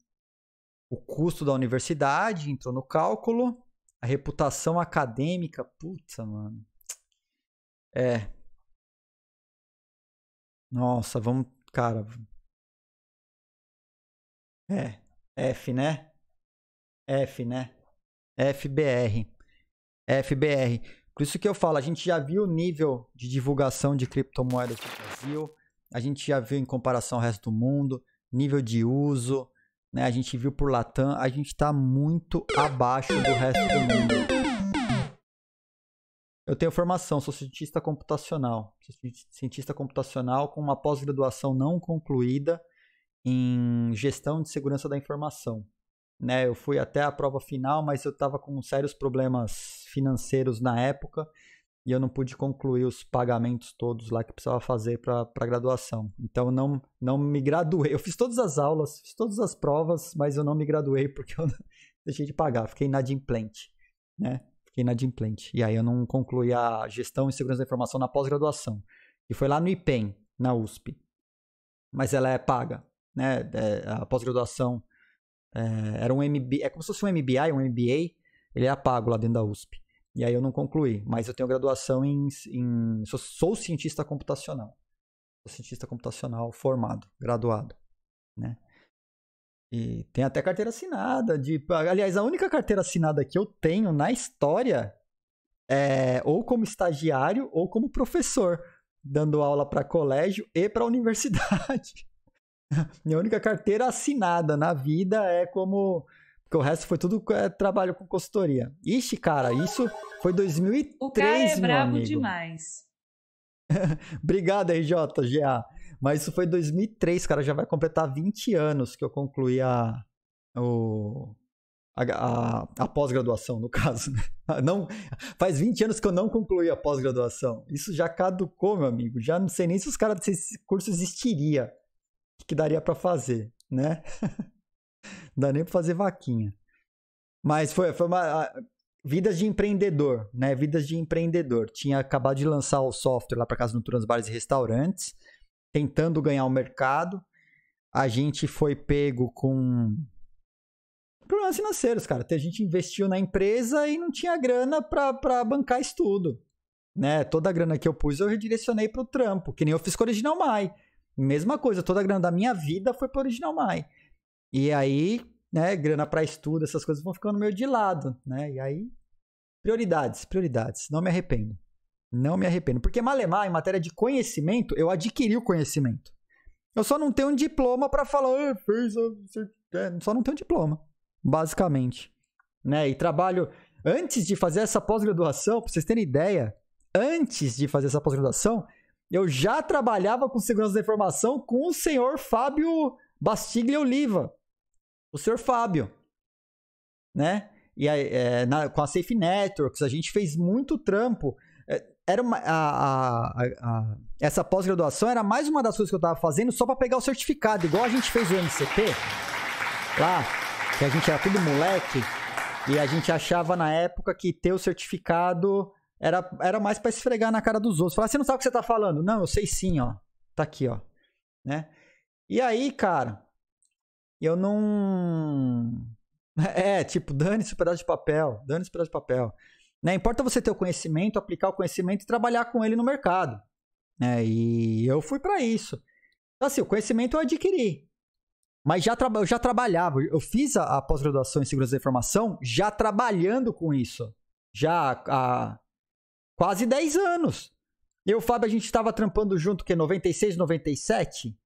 O custo da universidade entrou no cálculo, a reputação acadêmica, puta, mano. É. Nossa, vamos, cara. É, F, né? F, né? FBR. FBR. Por isso que eu falo, a gente já viu o nível de divulgação de criptomoedas no Brasil, a gente já viu em comparação ao resto do mundo, nível de uso, né? A gente viu por Latam, a gente está muito abaixo do resto do mundo. Eu tenho formação, sou cientista computacional, sou cientista computacional com uma pós-graduação não concluída em gestão de segurança da informação né? Eu fui até a prova final, mas eu estava com sérios problemas financeiros na época e eu não pude concluir os pagamentos todos lá que precisava fazer para a graduação. Então não não me graduei. Eu fiz todas as aulas, fiz todas as provas, mas eu não me graduei porque eu deixei de pagar, fiquei inadimplente, né? Fiquei inadimplente. E aí eu não concluí a gestão e segurança da informação na pós-graduação, e foi lá no IPEM, na USP. Mas ela é paga, né? É, a pós-graduação é, era um MBA, é como se fosse um MBI, um MBA, ele é pago lá dentro da USP. E aí eu não concluí, mas eu tenho graduação em, em sou, sou, cientista computacional. Sou cientista computacional formado, graduado, né? E tem até carteira assinada de, aliás, a única carteira assinada que eu tenho na história é ou como estagiário ou como professor, dando aula para colégio e para universidade. Minha única carteira assinada na vida é como. Porque o resto foi tudo é, trabalho com consultoria. Ixi, cara, isso foi 2003, O cara é brabo amigo. demais. Obrigado, RJGA. Mas isso foi 2003, cara. Já vai completar 20 anos que eu concluí a, o, a, a, a pós-graduação, no caso. Né? Não, faz 20 anos que eu não concluí a pós-graduação. Isso já caducou, meu amigo. Já não sei nem se os caras se esse curso existiria que, daria para fazer, né? Não dá nem para fazer vaquinha. Mas foi, foi uma. A, vidas de empreendedor, né? Vidas de empreendedor. Tinha acabado de lançar o software lá para casa noturnas, bares e restaurantes, tentando ganhar o mercado. A gente foi pego com problemas financeiros, cara. A gente investiu na empresa e não tinha grana para bancar estudo. Né? Toda a grana que eu pus eu redirecionei para o trampo, que nem eu fiz com o Original Mai. Mesma coisa, toda a grana da minha vida foi pro Original Mai. E aí, né, grana para estudo, essas coisas vão ficando meio de lado, né? E aí, prioridades, prioridades. Não me arrependo. Não me arrependo. Porque Malemar, em matéria de conhecimento, eu adquiri o conhecimento. Eu só não tenho um diploma para falar, ah, fez ah, é. só não tenho um diploma, basicamente. Né? E trabalho antes de fazer essa pós-graduação, para vocês terem ideia, antes de fazer essa pós-graduação, eu já trabalhava com segurança da informação com o senhor Fábio Bastiglia Oliva. O senhor Fábio. Né? E aí, é, na, com a Safe Networks, a gente fez muito trampo. É, era uma, a, a, a, essa pós-graduação era mais uma das coisas que eu estava fazendo só para pegar o certificado, igual a gente fez o MCP lá, que a gente era tudo moleque e a gente achava na época que ter o certificado era, era mais para esfregar na cara dos outros. Falar, assim, você não sabe o que você tá falando. Não, eu sei sim, ó. Tá aqui, ó. Né? E aí, cara, eu não. É, tipo, dane-se o pedaço de papel. Dane-se o pedaço de papel. Né? Importa você ter o conhecimento, aplicar o conhecimento e trabalhar com ele no mercado. Né? E eu fui para isso. Então, assim, o conhecimento eu adquiri. Mas já eu já trabalhava. Eu fiz a, a pós-graduação em segurança da informação já trabalhando com isso. Já a, Quase 10 anos. Eu e o Fábio, a gente estava trampando junto, que 96, 97?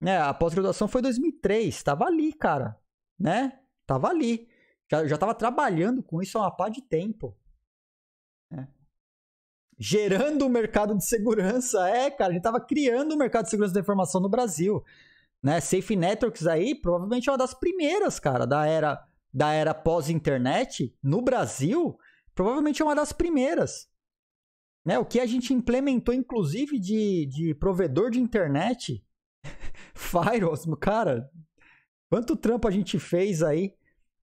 Né? A pós-graduação foi 2003. Tava ali, cara. Né? Tava ali. Já, já tava trabalhando com isso há uma pá de tempo. Né? Gerando o um mercado de segurança. É, cara. A gente tava criando o um mercado de segurança da informação no Brasil. Né? Safe Networks aí, provavelmente é uma das primeiras, cara, da era da era pós-internet no Brasil Provavelmente é uma das primeiras. Né? O que a gente implementou, inclusive, de, de provedor de internet. Firewalls, cara. Quanto trampo a gente fez aí.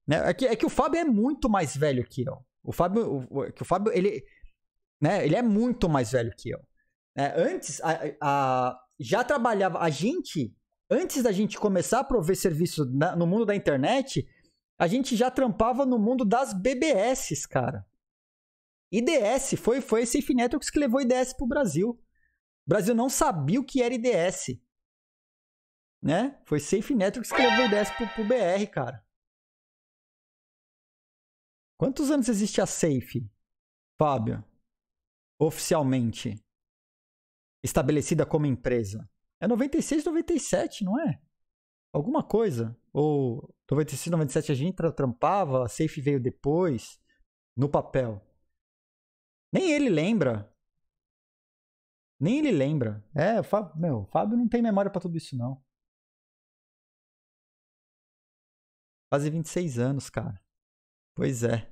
Né? É, que, é que o Fábio é muito mais velho que eu. O Fábio, o, é que o Fábio ele, né? ele é muito mais velho que eu. É, antes, a, a, já trabalhava. A gente, antes da gente começar a prover serviço na, no mundo da internet, a gente já trampava no mundo das BBS, cara. IDS, foi, foi a Safe Networks que levou IDS para o Brasil. O Brasil não sabia o que era IDS. Né? Foi Safe Networks que levou IDS para o BR, cara. Quantos anos existe a Safe, Fábio? Oficialmente. Estabelecida como empresa. É 96, 97, não é? Alguma coisa. Ou 96, 97 a gente trampava, a Safe veio depois, no papel. Nem ele lembra. Nem ele lembra. É, Fábio, meu, Fábio não tem memória para tudo isso, não. Quase 26 anos, cara. Pois é.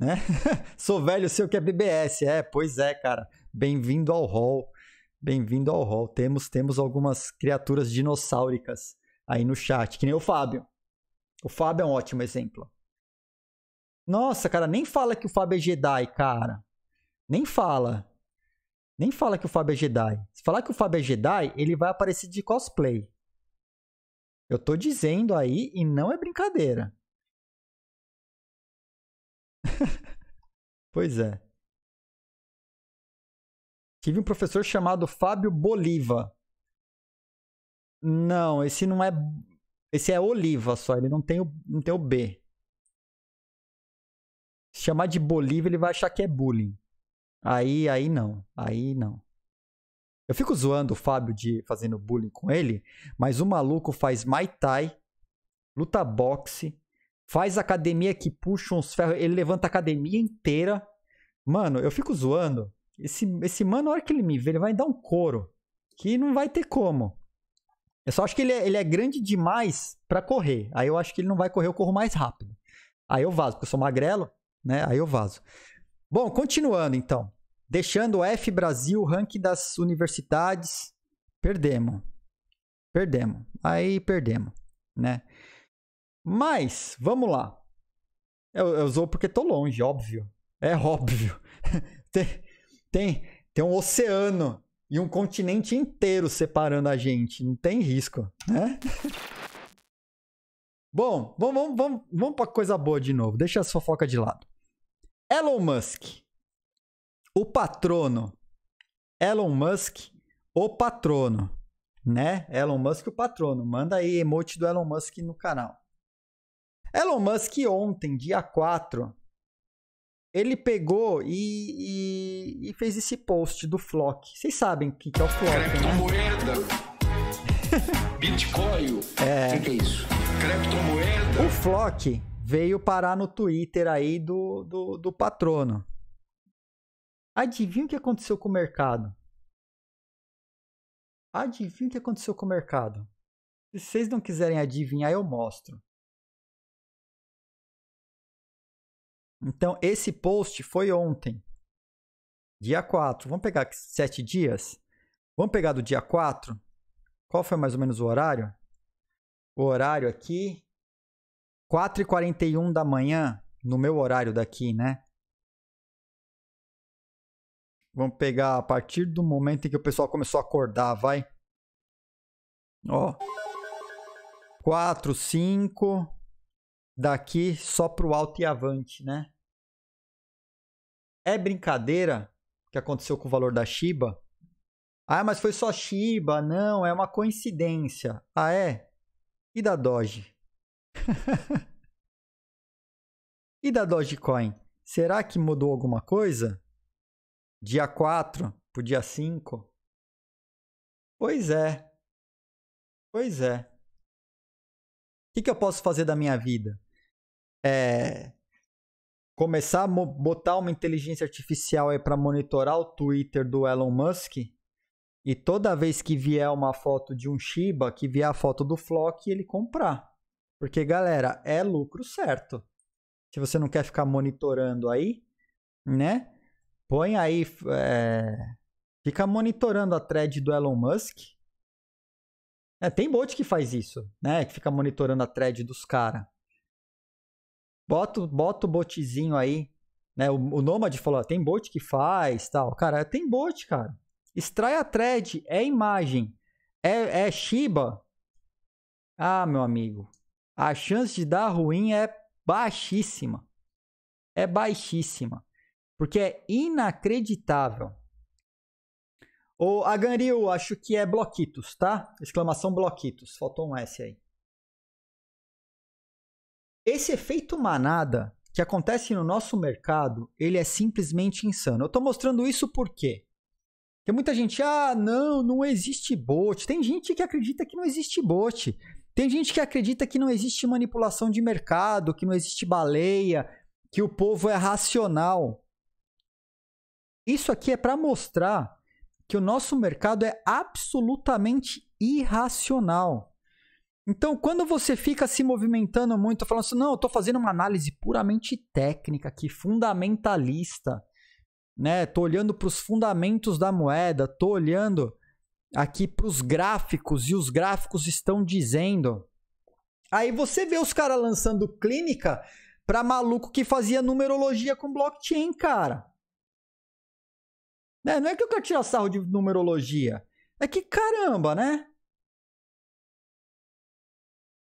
Né? Sou velho, sei o que é BBS. É, pois é, cara. Bem-vindo ao hall. Bem-vindo ao hall. Temos temos algumas criaturas dinossáuricas aí no chat, que nem o Fábio. O Fábio é um ótimo exemplo. Nossa, cara, nem fala que o Fábio é Jedi, cara. Nem fala. Nem fala que o Fábio é Jedi. Se falar que o Fábio é Jedi, ele vai aparecer de cosplay. Eu tô dizendo aí e não é brincadeira. pois é. Tive um professor chamado Fábio Boliva. Não, esse não é. Esse é Oliva só, ele não tem o, não tem o B. Se chamar de Bolívia, ele vai achar que é bullying. Aí, aí não. Aí não. Eu fico zoando o Fábio de fazendo bullying com ele, mas o maluco faz Muay Thai, luta boxe, faz academia que puxa uns ferros, ele levanta a academia inteira. Mano, eu fico zoando. Esse, esse mano, na hora que ele me vê, ele vai dar um couro. Que não vai ter como. Eu só acho que ele é, ele é grande demais para correr. Aí eu acho que ele não vai correr, eu corro mais rápido. Aí eu vazo, porque eu sou magrelo né? Aí eu vazo. Bom, continuando então. Deixando o F Brasil, ranking das universidades, perdemos. Perdemos. Aí perdemos, né? Mas, vamos lá. Eu, eu porque tô longe, óbvio. É óbvio. tem, tem, tem um oceano e um continente inteiro separando a gente. Não tem risco, né? Bom, vamos, vamos, vamos, vamos para coisa boa de novo. Deixa a fofoca de lado. Elon Musk, o patrono. Elon Musk, o patrono, né? Elon Musk, o patrono. Manda aí emote do Elon Musk no canal. Elon Musk ontem, dia 4, ele pegou e, e, e fez esse post do Flock. Vocês sabem o que, que é o Flock, né? Criptomoeda. Né? Bitcoin. É. O que, que é isso? Criptomoeda. O Flock veio parar no Twitter aí do, do, do patrono. Adivinha o que aconteceu com o mercado? Adivinha o que aconteceu com o mercado? Se vocês não quiserem adivinhar, eu mostro. Então, esse post foi ontem, dia 4. Vamos pegar sete dias? Vamos pegar do dia 4. Qual foi mais ou menos o horário? O horário aqui 4h41 da manhã, no meu horário daqui, né? Vamos pegar a partir do momento em que o pessoal começou a acordar, vai. Ó. 4, 5. Daqui só pro alto e avante, né? É brincadeira que aconteceu com o valor da Shiba? Ah, mas foi só Shiba. Não, é uma coincidência. Ah, é? E da Doge? e da Dogecoin? Será que mudou alguma coisa? Dia 4 pro dia 5? Pois é. Pois é. O que, que eu posso fazer da minha vida? É, começar a botar uma inteligência artificial aí para monitorar o Twitter do Elon Musk e toda vez que vier uma foto de um Shiba, que vier a foto do Flock, ele comprar. Porque, galera, é lucro certo. Se você não quer ficar monitorando aí, né? Põe aí. É... Fica monitorando a thread do Elon Musk. É, tem bot que faz isso, né? Que fica monitorando a thread dos caras. Bota, bota o botzinho aí. Né? O, o Nomad falou: tem bot que faz tal. Cara, tem bot, cara. Extrai a thread, é imagem. É, é Shiba. Ah, meu amigo a chance de dar ruim é baixíssima. É baixíssima. Porque é inacreditável. O Aganrio, acho que é bloquitos, tá? Exclamação bloquitos. Faltou um S aí. Esse efeito manada que acontece no nosso mercado, ele é simplesmente insano. Eu estou mostrando isso por quê? Tem muita gente, ah, não, não existe bot. Tem gente que acredita que não existe bot. Tem gente que acredita que não existe manipulação de mercado, que não existe baleia, que o povo é racional. Isso aqui é para mostrar que o nosso mercado é absolutamente irracional. Então, quando você fica se movimentando muito, falando assim, não, eu estou fazendo uma análise puramente técnica que fundamentalista, né? Estou olhando para os fundamentos da moeda, estou olhando aqui para os gráficos e os gráficos estão dizendo. Aí você vê os caras lançando clínica para maluco que fazia numerologia com blockchain, cara. Né, não é que eu quero tirar sarro de numerologia. É que caramba, né?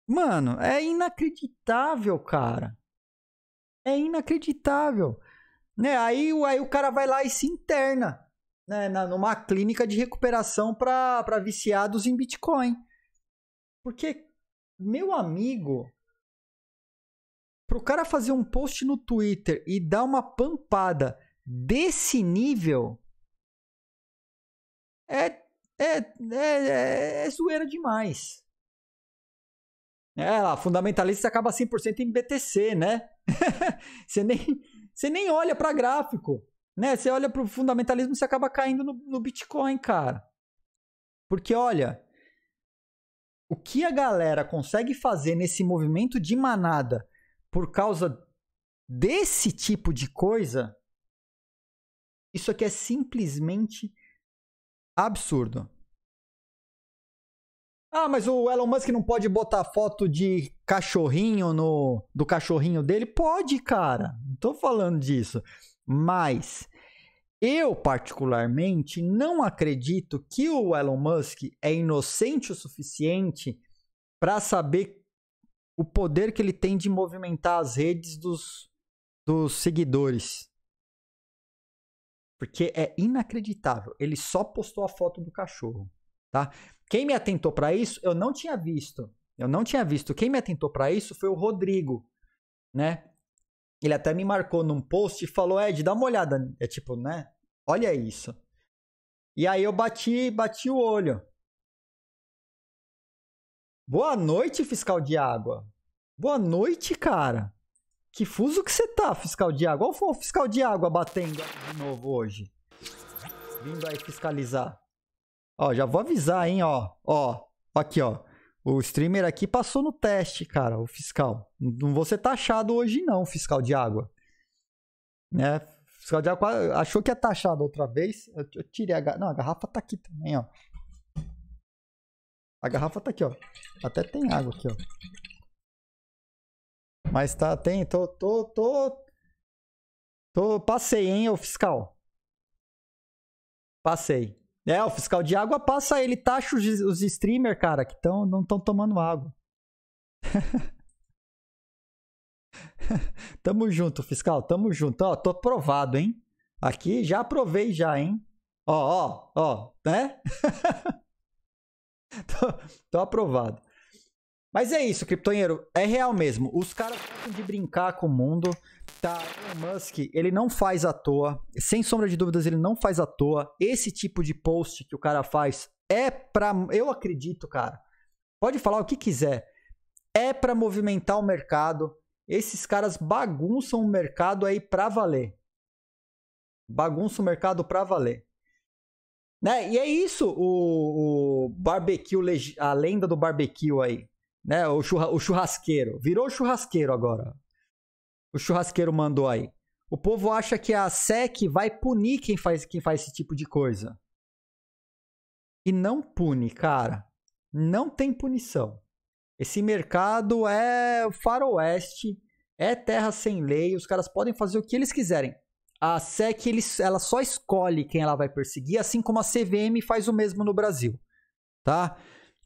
Mano, é inacreditável, cara. É inacreditável. Né? Aí, aí o cara vai lá e se interna né, na, numa clínica de recuperação para viciados em Bitcoin. Porque, meu amigo, pro cara fazer um post no Twitter e dar uma pampada desse nível é é, é, é, é zoeira demais. É lá, fundamentalista acaba 100% em BTC, né? você, nem, você nem olha para gráfico. Né? Você olha para o fundamentalismo, você acaba caindo no, no Bitcoin, cara. Porque, olha, o que a galera consegue fazer nesse movimento de manada por causa desse tipo de coisa, isso aqui é simplesmente absurdo. Ah, mas o Elon Musk não pode botar foto de cachorrinho no do cachorrinho dele? Pode, cara. Não tô falando disso. Mas eu, particularmente, não acredito que o Elon Musk é inocente o suficiente para saber o poder que ele tem de movimentar as redes dos, dos seguidores. Porque é inacreditável. Ele só postou a foto do cachorro, tá? Quem me atentou para isso, eu não tinha visto. Eu não tinha visto. Quem me atentou para isso foi o Rodrigo, né? Ele até me marcou num post e falou: Ed, dá uma olhada. É tipo, né? Olha isso. E aí eu bati, bati o olho. Boa noite, fiscal de água. Boa noite, cara. Que fuso que você tá, fiscal de água? foi o fiscal de água batendo de novo hoje. Vindo aí fiscalizar. Ó, já vou avisar, hein, ó. Ó, aqui, ó. O streamer aqui passou no teste, cara, o fiscal. Não vou ser taxado hoje, não, fiscal de água. Né? Fiscal de água achou que é taxado outra vez. Eu, eu tirei a garrafa. Não, a garrafa tá aqui também, ó. A garrafa tá aqui, ó. Até tem água aqui, ó. Mas tá, tem. Tô, tô, tô. Tô, passei, hein, ô fiscal. Passei. É, o fiscal de água passa, ele taxa os, os streamer, cara, que tão, não estão tomando água. tamo junto, fiscal, tamo junto. Ó, tô aprovado, hein? Aqui já aprovei já, hein? Ó, ó, ó, né? tô, tô aprovado. Mas é isso, Criptonheiro. É real mesmo. Os caras gostam de brincar com o mundo. Tá, Elon Musk, ele não faz à toa. Sem sombra de dúvidas, ele não faz à toa. Esse tipo de post que o cara faz é pra. Eu acredito, cara. Pode falar o que quiser. É para movimentar o mercado. Esses caras bagunçam o mercado aí pra valer. Bagunçam o mercado pra valer. Né? E é isso o, o barbecue, a lenda do barbecue aí. Né? O, churra, o churrasqueiro. Virou churrasqueiro agora. O churrasqueiro mandou aí. O povo acha que a SEC vai punir quem faz, quem faz esse tipo de coisa. E não pune, cara. Não tem punição. Esse mercado é faroeste, é terra sem lei, os caras podem fazer o que eles quiserem. A SEC eles, ela só escolhe quem ela vai perseguir, assim como a CVM faz o mesmo no Brasil, tá?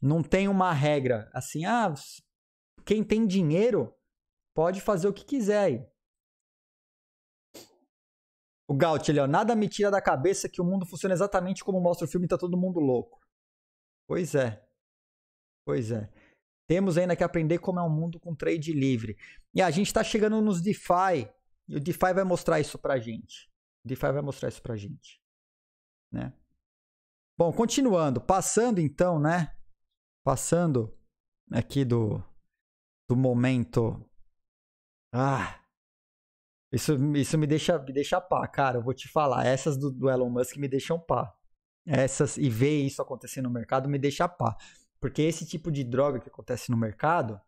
Não tem uma regra assim, ah, quem tem dinheiro pode fazer o que quiser. O Gaut, ele, ó, nada me tira da cabeça que o mundo funciona exatamente como mostra o filme e tá todo mundo louco. Pois é. Pois é. Temos ainda que aprender como é um mundo com trade livre. E a gente está chegando nos DeFi. E o DeFi vai mostrar isso pra gente. O DeFi vai mostrar isso pra gente. Né? Bom, continuando. Passando então, né? Passando aqui do, do momento. Ah! Isso, isso me deixa me deixa pá, cara. Eu vou te falar. Essas do, do Elon Musk me deixam pá. Essas e ver isso acontecer no mercado me deixa pá. Porque esse tipo de droga que acontece no mercado,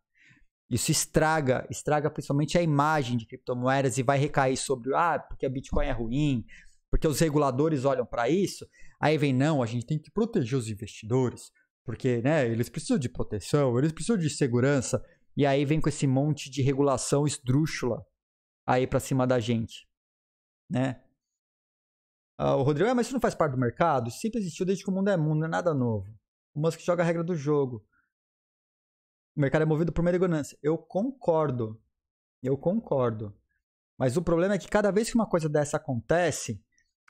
isso estraga, estraga principalmente a imagem de criptomoedas e vai recair sobre, ah, porque a Bitcoin é ruim, porque os reguladores olham para isso. Aí vem, não, a gente tem que proteger os investidores, porque, né, eles precisam de proteção, eles precisam de segurança. E aí vem com esse monte de regulação esdrúxula aí para cima da gente, né? Ah, o Rodrigo, é, mas isso não faz parte do mercado? Isso sempre existiu desde que o mundo é mundo, não é nada novo. O Musk joga a regra do jogo. O mercado é movido por meregonância. Eu concordo. Eu concordo. Mas o problema é que cada vez que uma coisa dessa acontece,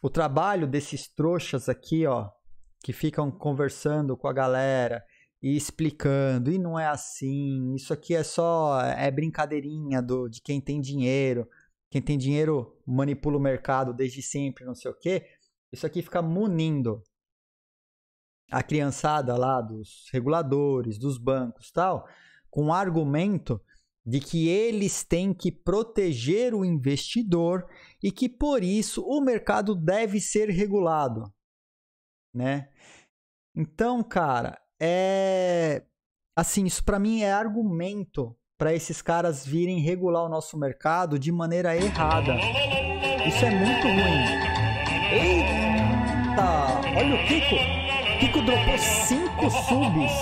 o trabalho desses trouxas aqui, ó, que ficam conversando com a galera e explicando, e não é assim, isso aqui é só é brincadeirinha do, de quem tem dinheiro, quem tem dinheiro manipula o mercado desde sempre, não sei o quê. Isso aqui fica munindo a criançada lá dos reguladores, dos bancos, tal, com o argumento de que eles têm que proteger o investidor e que por isso o mercado deve ser regulado né? Então, cara, é assim, isso para mim é argumento para esses caras virem regular o nosso mercado de maneira errada. Isso é muito ruim. Eita! Olha o Kiko. Kiko dropou 5 subs.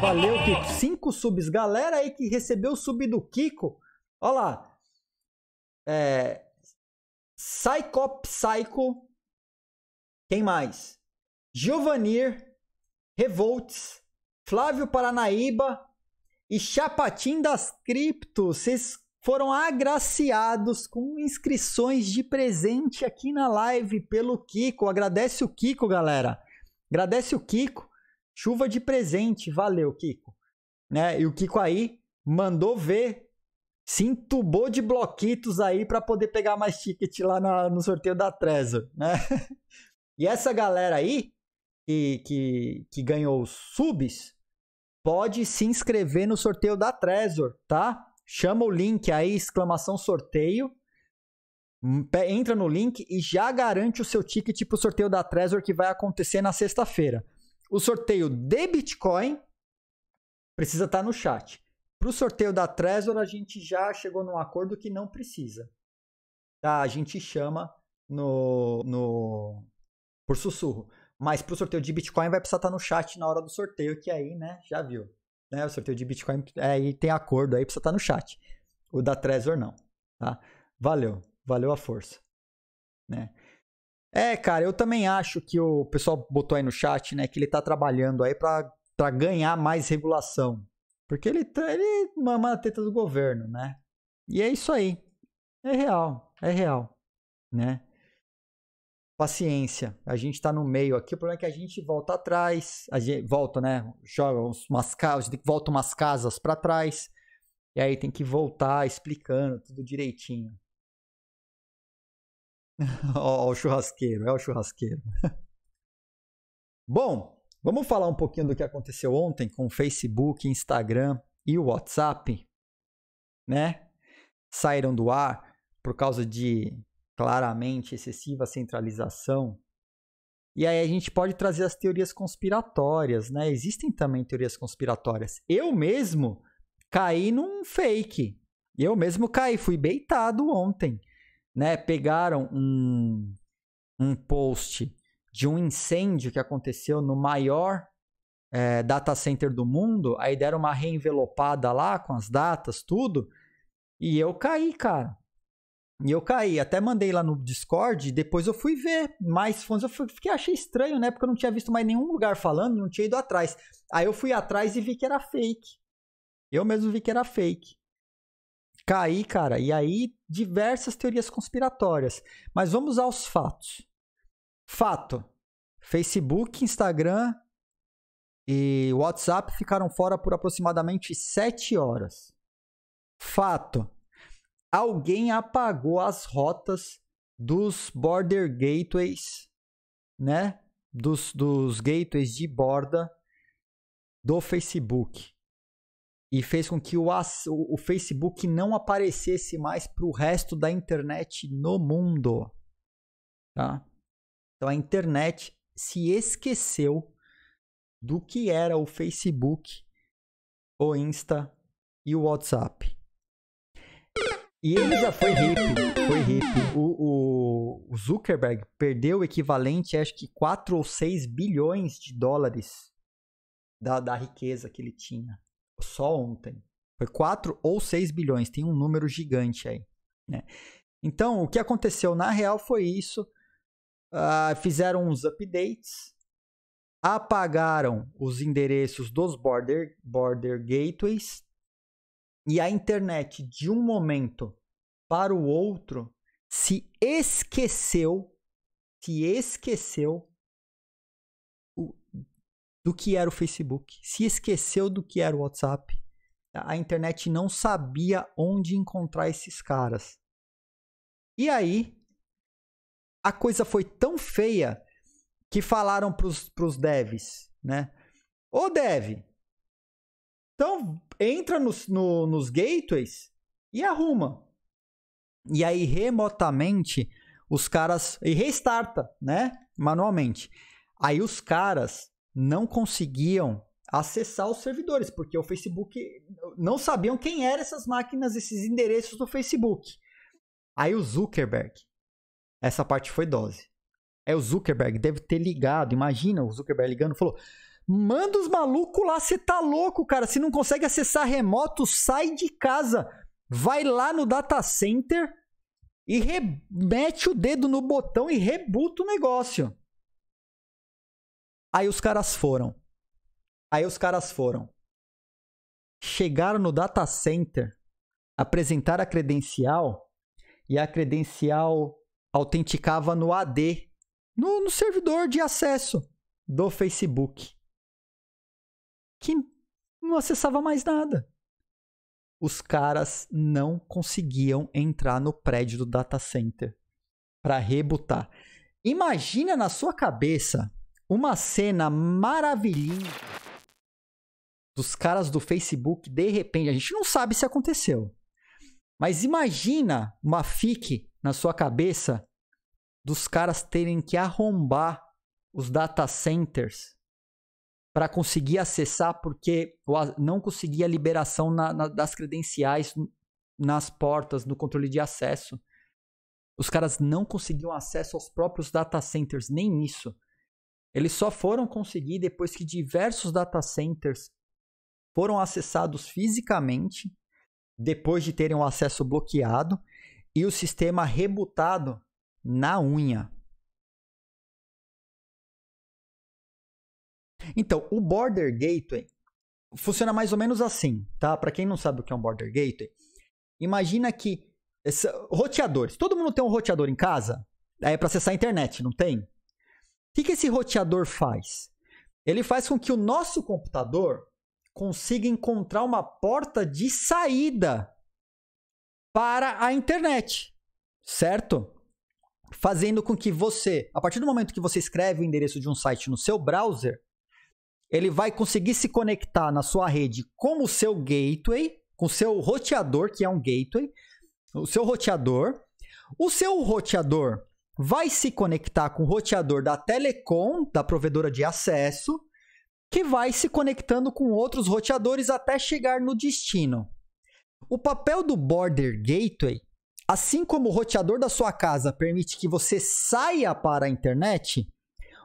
Valeu, Kiko. 5 subs. Galera aí que recebeu o sub do Kiko. Olha lá. É... Psycho Psycho. Quem mais? Giovanir, Revolts, Flávio Paranaíba e Chapatim das Cripto. Vocês foram agraciados com inscrições de presente aqui na live pelo Kiko. Agradece o Kiko, galera. Agradece o Kiko. Chuva de presente. Valeu, Kiko. Né? E o Kiko aí mandou ver. Se entubou de bloquitos aí para poder pegar mais ticket lá na, no sorteio da Trezor, né? E essa galera aí que, que, que ganhou subs, pode se inscrever no sorteio da Trezor, tá? Chama o link aí, exclamação sorteio. Hum, entra no link e já garante o seu ticket para o sorteio da Trezor que vai acontecer na sexta-feira. O sorteio de Bitcoin precisa estar tá no chat. Para o sorteio da Trezor, a gente já chegou num acordo que não precisa. Tá? A gente chama no, no por sussurro. Mas para o sorteio de Bitcoin vai precisar estar tá no chat na hora do sorteio, que aí, né, já viu. Né? O sorteio de Bitcoin aí é, tem acordo, aí precisa estar tá no chat. O da Trezor não, tá? Valeu, valeu a força, né? É, cara, eu também acho que o pessoal botou aí no chat, né, que ele tá trabalhando aí para ganhar mais regulação. Porque ele, tá, ele mama a teta do governo, né? E é isso aí. É real, é real, né? paciência. A gente está no meio aqui. O problema é que a gente volta atrás, a gente volta, né? Joga umas casas, volta umas casas para trás. E aí tem que voltar explicando tudo direitinho. ó, ó, o churrasqueiro, é o churrasqueiro. Bom, vamos falar um pouquinho do que aconteceu ontem com o Facebook, Instagram e o WhatsApp, né? Saíram do ar por causa de claramente excessiva centralização. E aí a gente pode trazer as teorias conspiratórias, né? Existem também teorias conspiratórias. Eu mesmo caí num fake. Eu mesmo caí, fui beitado ontem, né? Pegaram um um post de um incêndio que aconteceu no maior é, data center do mundo, aí deram uma reenvelopada lá com as datas, tudo, e eu caí, cara. E eu caí, até mandei lá no Discord, depois eu fui ver mais fãs, eu fiquei, achei estranho, né? Porque eu não tinha visto mais nenhum lugar falando, não tinha ido atrás. Aí eu fui atrás e vi que era fake. Eu mesmo vi que era fake. Caí, cara, e aí diversas teorias conspiratórias. Mas vamos aos fatos. Fato: Facebook, Instagram e WhatsApp ficaram fora por aproximadamente 7 horas. Fato: alguém apagou as rotas dos border gateways, né? Dos, dos gateways de borda do Facebook. E fez com que o, o Facebook não aparecesse mais para o resto da internet no mundo. Tá? Então a internet se esqueceu do que era o Facebook, o Insta e o WhatsApp. E ele já foi hippie, foi hippie. O, o, Zuckerberg perdeu o equivalente, acho que 4 ou 6 bilhões de dólares da, da riqueza que ele tinha. Só ontem. Foi 4 ou 6 bilhões, tem um número gigante aí. Né? Então, o que aconteceu na real foi isso. Uh, fizeram uns updates, apagaram os endereços dos border, border gateways, e a internet, de um momento para o outro, se esqueceu, se esqueceu do que era o Facebook, se esqueceu do que era o WhatsApp. A internet não sabia onde encontrar esses caras. E aí, a coisa foi tão feia que falaram para os devs, né? Ô dev, então, entra nos, no, nos gateways e arruma. E aí, remotamente, os caras. E restarta, né? Manualmente. Aí os caras não conseguiam acessar os servidores, porque o Facebook não sabiam quem eram essas máquinas, esses endereços do Facebook. Aí o Zuckerberg, essa parte foi dose. É o Zuckerberg deve ter ligado, imagina o Zuckerberg ligando, e falou: Manda os malucos lá, você tá louco, cara. Se não consegue acessar remoto, sai de casa. Vai lá no data center e mete o dedo no botão e rebuta o negócio. Aí os caras foram. Aí os caras foram. Chegaram no data center, apresentaram a credencial e a credencial autenticava no AD, no, no servidor de acesso do Facebook que não acessava mais nada. Os caras não conseguiam entrar no prédio do data center para rebutar. Imagina na sua cabeça uma cena maravilhosa dos caras do Facebook, de repente, a gente não sabe se aconteceu. Mas imagina uma fique na sua cabeça dos caras terem que arrombar os data centers para conseguir acessar, porque não conseguia liberação na, na, das credenciais nas portas, no controle de acesso. Os caras não conseguiam acesso aos próprios data centers, nem isso. Eles só foram conseguir depois que diversos data centers foram acessados fisicamente, depois de terem o acesso bloqueado e o sistema rebutado na unha. Então, o Border Gateway funciona mais ou menos assim, tá? Para quem não sabe o que é um Border Gateway, imagina que essa, roteadores. Todo mundo tem um roteador em casa, é para acessar a internet, não tem? O que, que esse roteador faz? Ele faz com que o nosso computador consiga encontrar uma porta de saída para a internet, certo? Fazendo com que você, a partir do momento que você escreve o endereço de um site no seu browser, ele vai conseguir se conectar na sua rede com o seu gateway, com o seu roteador, que é um gateway, o seu roteador. O seu roteador vai se conectar com o roteador da Telecom, da provedora de acesso, que vai se conectando com outros roteadores até chegar no destino. O papel do Border Gateway, assim como o roteador da sua casa permite que você saia para a internet,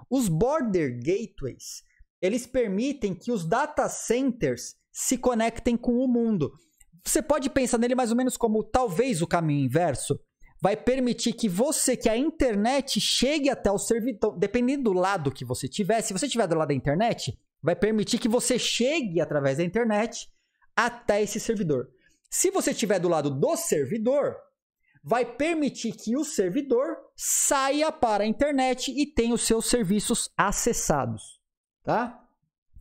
os Border Gateways eles permitem que os data centers se conectem com o mundo. Você pode pensar nele mais ou menos como talvez o caminho inverso. Vai permitir que você, que a internet chegue até o servidor, então, dependendo do lado que você tiver. Se você estiver do lado da internet, vai permitir que você chegue através da internet até esse servidor. Se você estiver do lado do servidor, vai permitir que o servidor saia para a internet e tenha os seus serviços acessados. Tá?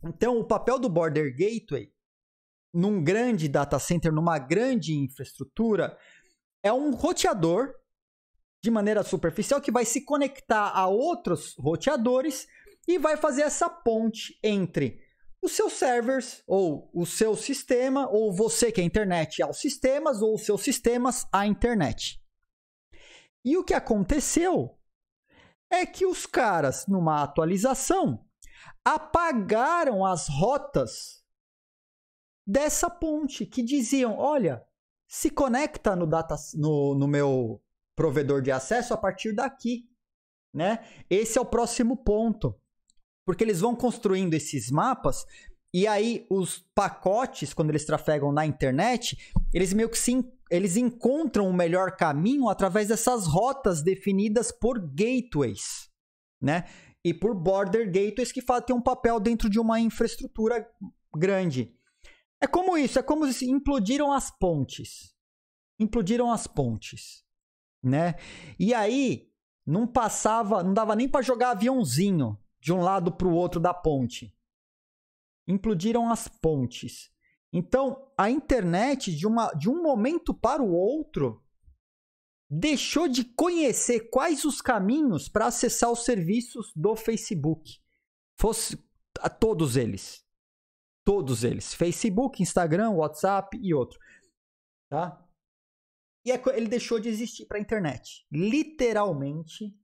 Então, o papel do Border Gateway num grande data center, numa grande infraestrutura, é um roteador de maneira superficial que vai se conectar a outros roteadores e vai fazer essa ponte entre os seus servers ou o seu sistema ou você que é a internet aos sistemas ou os seus sistemas à internet. E o que aconteceu é que os caras numa atualização apagaram as rotas dessa ponte que diziam: olha, se conecta no, data, no, no meu provedor de acesso a partir daqui. Né? Esse é o próximo ponto. Porque eles vão construindo esses mapas e aí os pacotes, quando eles trafegam na internet, eles meio que se, eles encontram o melhor caminho através dessas rotas definidas por gateways, né? e por border gateways que têm um papel dentro de uma infraestrutura grande. É como isso, é como se implodiram as pontes. Implodiram as pontes, né? E aí não passava, não dava nem para jogar aviãozinho de um lado para o outro da ponte. Implodiram as pontes. Então, a internet de uma de um momento para o outro deixou de conhecer quais os caminhos para acessar os serviços do Facebook. Fosse a todos eles. Todos eles. Facebook, Instagram, WhatsApp e outro. Tá? E é ele deixou de existir para a internet. Literalmente,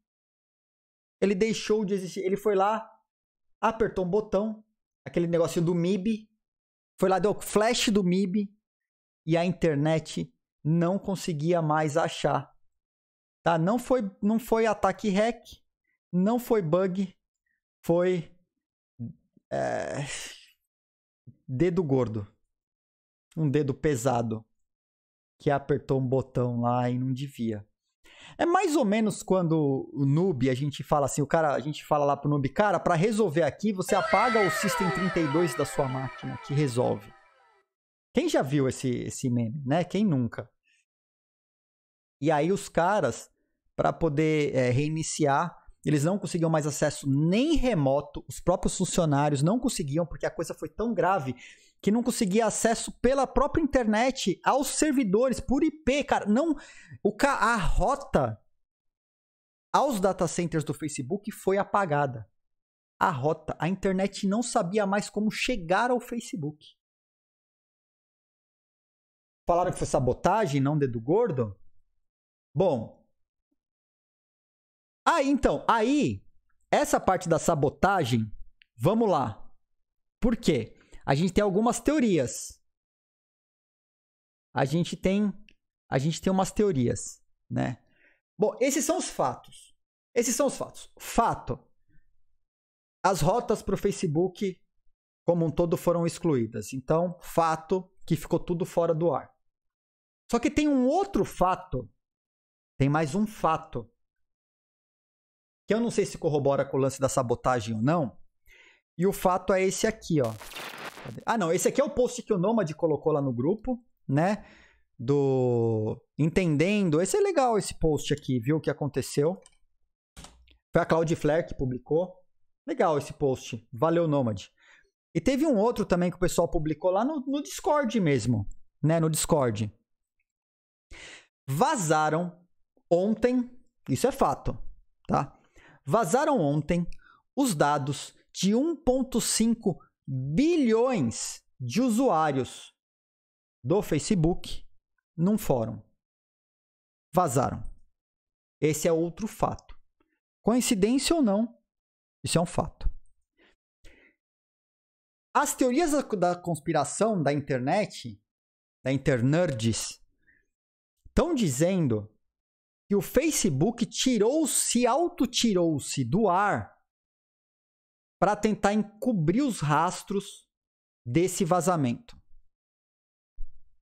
ele deixou de existir. Ele foi lá, apertou um botão, aquele negócio do MIB, foi lá, deu flash do MIB, e a internet não conseguia mais achar Tá? Não foi, não foi ataque hack, não foi bug, foi é, dedo gordo, um dedo pesado que apertou um botão lá e não devia. É mais ou menos quando o noob, a gente fala assim, o cara, a gente fala lá pro noob, cara, para resolver aqui, você apaga o System 32 da sua máquina, que resolve. Quem já viu esse, esse meme, né? Quem nunca? E aí os caras, para poder é, reiniciar, eles não conseguiam mais acesso nem remoto, os próprios funcionários não conseguiam, porque a coisa foi tão grave que não conseguia acesso pela própria internet aos servidores, por IP, cara. Não, o, a rota aos data centers do Facebook foi apagada. A rota, a internet não sabia mais como chegar ao Facebook. Falaram que foi sabotagem, não dedo gordo? Bom. Aí então, aí essa parte da sabotagem, vamos lá. Por quê? A gente tem algumas teorias. A gente tem a gente tem umas teorias, né? Bom, esses são os fatos. Esses são os fatos. Fato. As rotas para o Facebook como um todo foram excluídas. Então, fato que ficou tudo fora do ar. Só que tem um outro fato tem mais um fato que eu não sei se corrobora com o lance da sabotagem ou não. E o fato é esse aqui, ó. Ah, não, esse aqui é o post que o Nômade colocou lá no grupo, né? Do entendendo. Esse é legal esse post aqui, viu o que aconteceu? Foi a Cloudflare que publicou. Legal esse post. Valeu, Nômade E teve um outro também que o pessoal publicou lá no, no Discord mesmo, né? No Discord. Vazaram ontem, isso é fato, tá? Vazaram ontem os dados de 1,5 bilhões de usuários do Facebook num fórum. Vazaram. Esse é outro fato. Coincidência ou não, isso é um fato. As teorias da conspiração da internet, da internerds, estão dizendo que o Facebook tirou-se, auto-tirou-se do ar para tentar encobrir os rastros desse vazamento.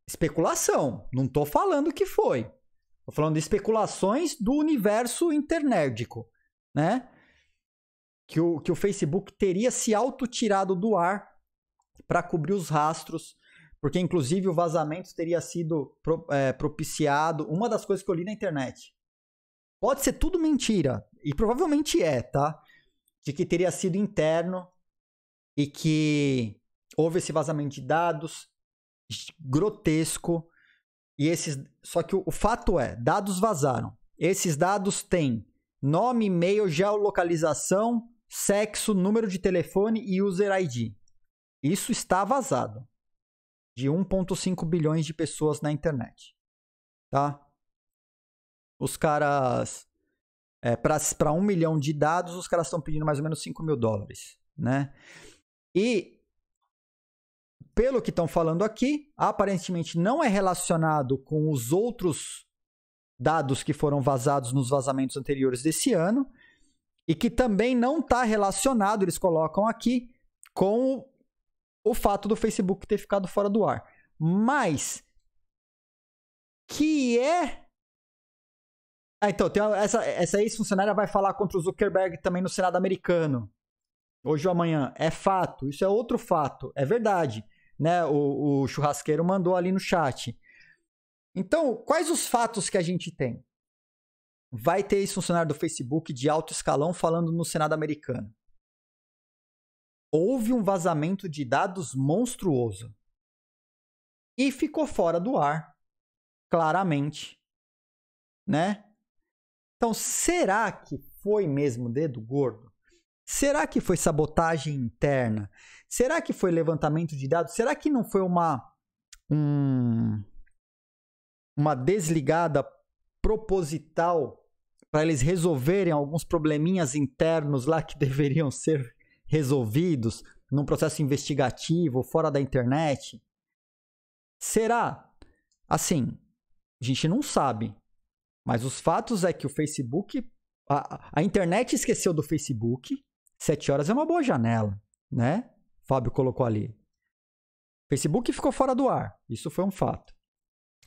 Especulação, não estou falando que foi. Estou falando de especulações do universo internérdico, né? Que o, que o Facebook teria se auto-tirado do ar para cobrir os rastros porque inclusive o vazamento teria sido é, propiciado. Uma das coisas que eu li na internet Pode ser tudo mentira, e provavelmente é, tá? De que teria sido interno e que houve esse vazamento de dados grotesco. E esses. Só que o, o fato é, dados vazaram. Esses dados têm nome, e-mail, geolocalização, sexo, número de telefone e user ID. Isso está vazado de 1.5 bilhões de pessoas na internet. Tá? os caras. É, para um milhão de dados, os caras estão pedindo mais ou menos 5 mil dólares, né? E, pelo que estão falando aqui, aparentemente não é relacionado com os outros dados que foram vazados nos vazamentos anteriores desse ano e que também não está relacionado, eles colocam aqui, com o fato do Facebook ter ficado fora do ar. Mas, que é ah, então, tem uma, essa, essa ex-funcionária vai falar contra o Zuckerberg também no Senado americano. Hoje ou amanhã. É fato. Isso é outro fato. É verdade. Né? O, o churrasqueiro mandou ali no chat. Então, quais os fatos que a gente tem? Vai ter ex-funcionário do Facebook de alto escalão falando no Senado americano. Houve um vazamento de dados monstruoso. E ficou fora do ar. Claramente. Né? Então, será que foi mesmo dedo gordo? Será que foi sabotagem interna? Será que foi levantamento de dados? Será que não foi uma um, uma desligada proposital para eles resolverem alguns probleminhas internos lá que deveriam ser resolvidos num processo investigativo fora da internet? Será? Assim, a gente não sabe. Mas os fatos é que o Facebook. A, a internet esqueceu do Facebook. Sete horas é uma boa janela, né? Fábio colocou ali. Facebook ficou fora do ar. Isso foi um fato.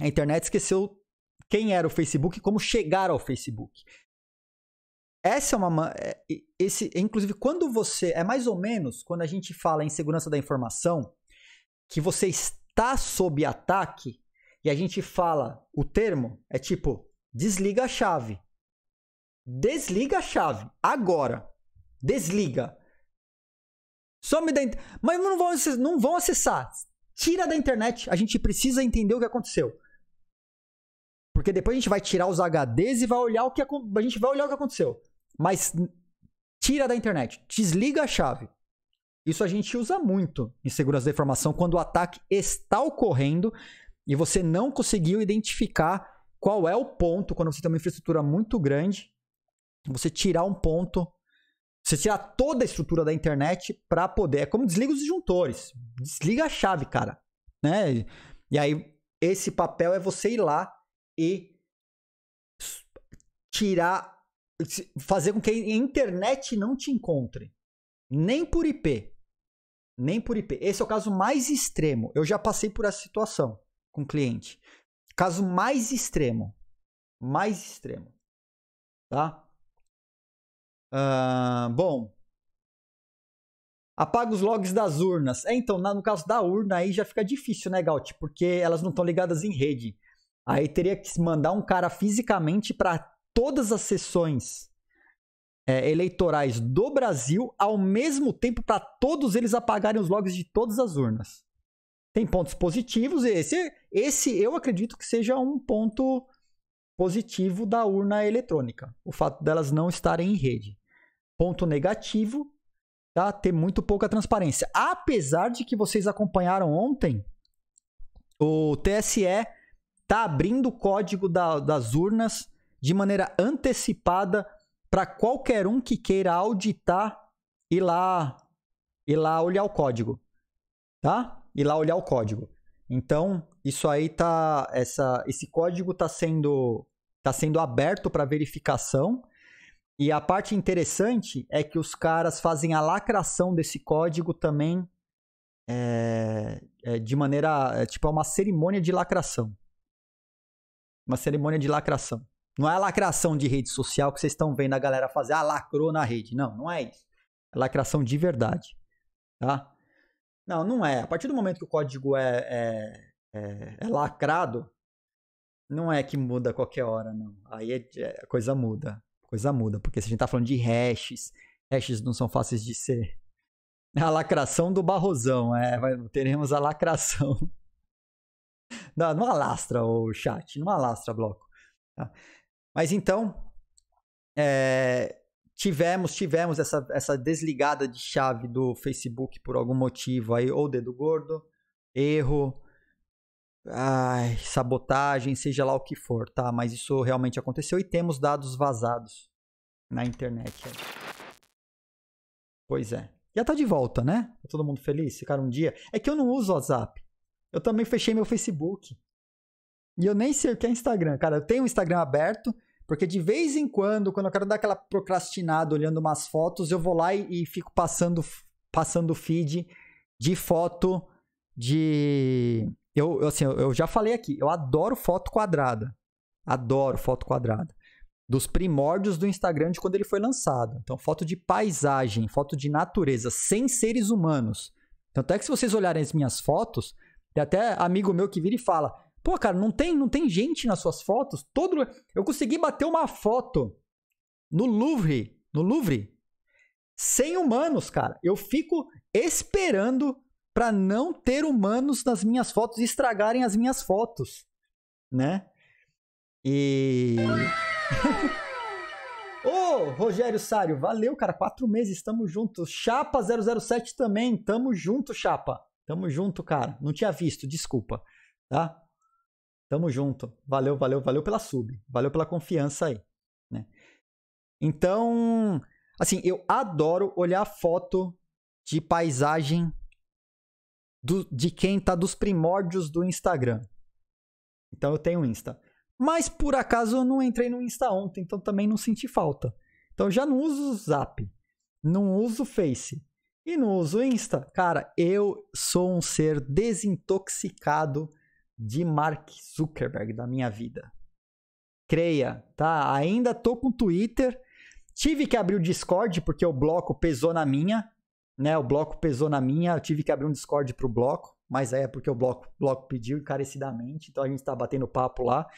A internet esqueceu quem era o Facebook e como chegar ao Facebook. Essa é uma. É, esse, inclusive, quando você. É mais ou menos quando a gente fala em segurança da informação, que você está sob ataque, e a gente fala o termo, é tipo, Desliga a chave. Desliga a chave. Agora. Desliga. Some da. Mas não vão, acessar, não vão acessar. Tira da internet. A gente precisa entender o que aconteceu. Porque depois a gente vai tirar os HDs e vai olhar o que a gente vai olhar o que aconteceu. Mas tira da internet, desliga a chave. Isso a gente usa muito em segurança da informação quando o ataque está ocorrendo e você não conseguiu identificar qual é o ponto, quando você tem uma infraestrutura muito grande, você tirar um ponto, você tirar toda a estrutura da internet para poder. É como desliga os disjuntores, desliga a chave, cara. Né? E aí, esse papel é você ir lá e tirar, fazer com que a internet não te encontre, nem por IP, nem por IP. Esse é o caso mais extremo. Eu já passei por essa situação com cliente. Caso mais extremo. Mais extremo. Tá? Uh, bom. Apaga os logs das urnas. É, então, no caso da urna aí já fica difícil, né, Gaut? Porque elas não estão ligadas em rede. Aí teria que mandar um cara fisicamente para todas as sessões é, eleitorais do Brasil ao mesmo tempo para todos eles apagarem os logs de todas as urnas tem pontos positivos. Esse, esse eu acredito que seja um ponto positivo da urna eletrônica, o fato delas não estarem em rede. Ponto negativo, tá? Ter muito pouca transparência. Apesar de que vocês acompanharam ontem, o TSE tá abrindo o código da, das urnas de maneira antecipada para qualquer um que queira auditar e lá e lá olhar o código, tá? e lá olhar o código. Então, isso aí tá. Essa, esse código está sendo, tá sendo aberto para verificação. E a parte interessante é que os caras fazem a lacração desse código também é, é, de maneira. É, tipo, é uma cerimônia de lacração. Uma cerimônia de lacração. Não é a lacração de rede social que vocês estão vendo a galera fazer. Ah, lacrou na rede. Não, não é isso. É lacração de verdade. Tá? Não, não é. A partir do momento que o código é, é, é, é lacrado, não é que muda a qualquer hora, não. Aí é, é, a coisa muda. A coisa muda. Porque se a gente tá falando de hashes, hashes não são fáceis de ser. A lacração do Barrosão, é. Teremos a lacração. Não, não alastra o chat, não alastra bloco. Tá? Mas então, é, tivemos tivemos essa, essa desligada de chave do Facebook por algum motivo aí ou dedo gordo erro ai, sabotagem seja lá o que for tá mas isso realmente aconteceu e temos dados vazados na internet pois é já tá de volta né tá todo mundo feliz ficaram um dia é que eu não uso WhatsApp eu também fechei meu Facebook e eu nem sei o que é Instagram cara eu tenho o Instagram aberto porque de vez em quando, quando eu quero dar aquela procrastinada olhando umas fotos, eu vou lá e, e fico passando passando feed de foto de eu assim, eu já falei aqui, eu adoro foto quadrada. Adoro foto quadrada. Dos primórdios do Instagram de quando ele foi lançado. Então, foto de paisagem, foto de natureza, sem seres humanos. Tanto é que se vocês olharem as minhas fotos, tem até amigo meu que vira e fala: Pô, cara, não tem, não tem gente nas suas fotos. Todo eu consegui bater uma foto no Louvre, no Louvre, sem humanos, cara. Eu fico esperando para não ter humanos nas minhas fotos e estragarem as minhas fotos, né? E Ô, Rogério Sário, valeu, cara. Quatro meses, estamos juntos. Chapa 007 também, tamo junto, Chapa. Tamo junto, cara. Não tinha visto, desculpa, tá? Tamo junto. Valeu, valeu, valeu pela sub. Valeu pela confiança aí. Né? Então, assim, eu adoro olhar foto de paisagem do, de quem tá dos primórdios do Instagram. Então eu tenho Insta. Mas por acaso eu não entrei no Insta ontem, então também não senti falta. Então eu já não uso o Zap, não uso o Face e não uso o Insta. Cara, eu sou um ser desintoxicado de Mark Zuckerberg da minha vida. Creia, tá? Ainda tô com Twitter. Tive que abrir o Discord porque o bloco pesou na minha, né? O bloco pesou na minha, eu tive que abrir um Discord pro bloco, mas é porque o bloco, bloco pediu encarecidamente, então a gente tá batendo papo lá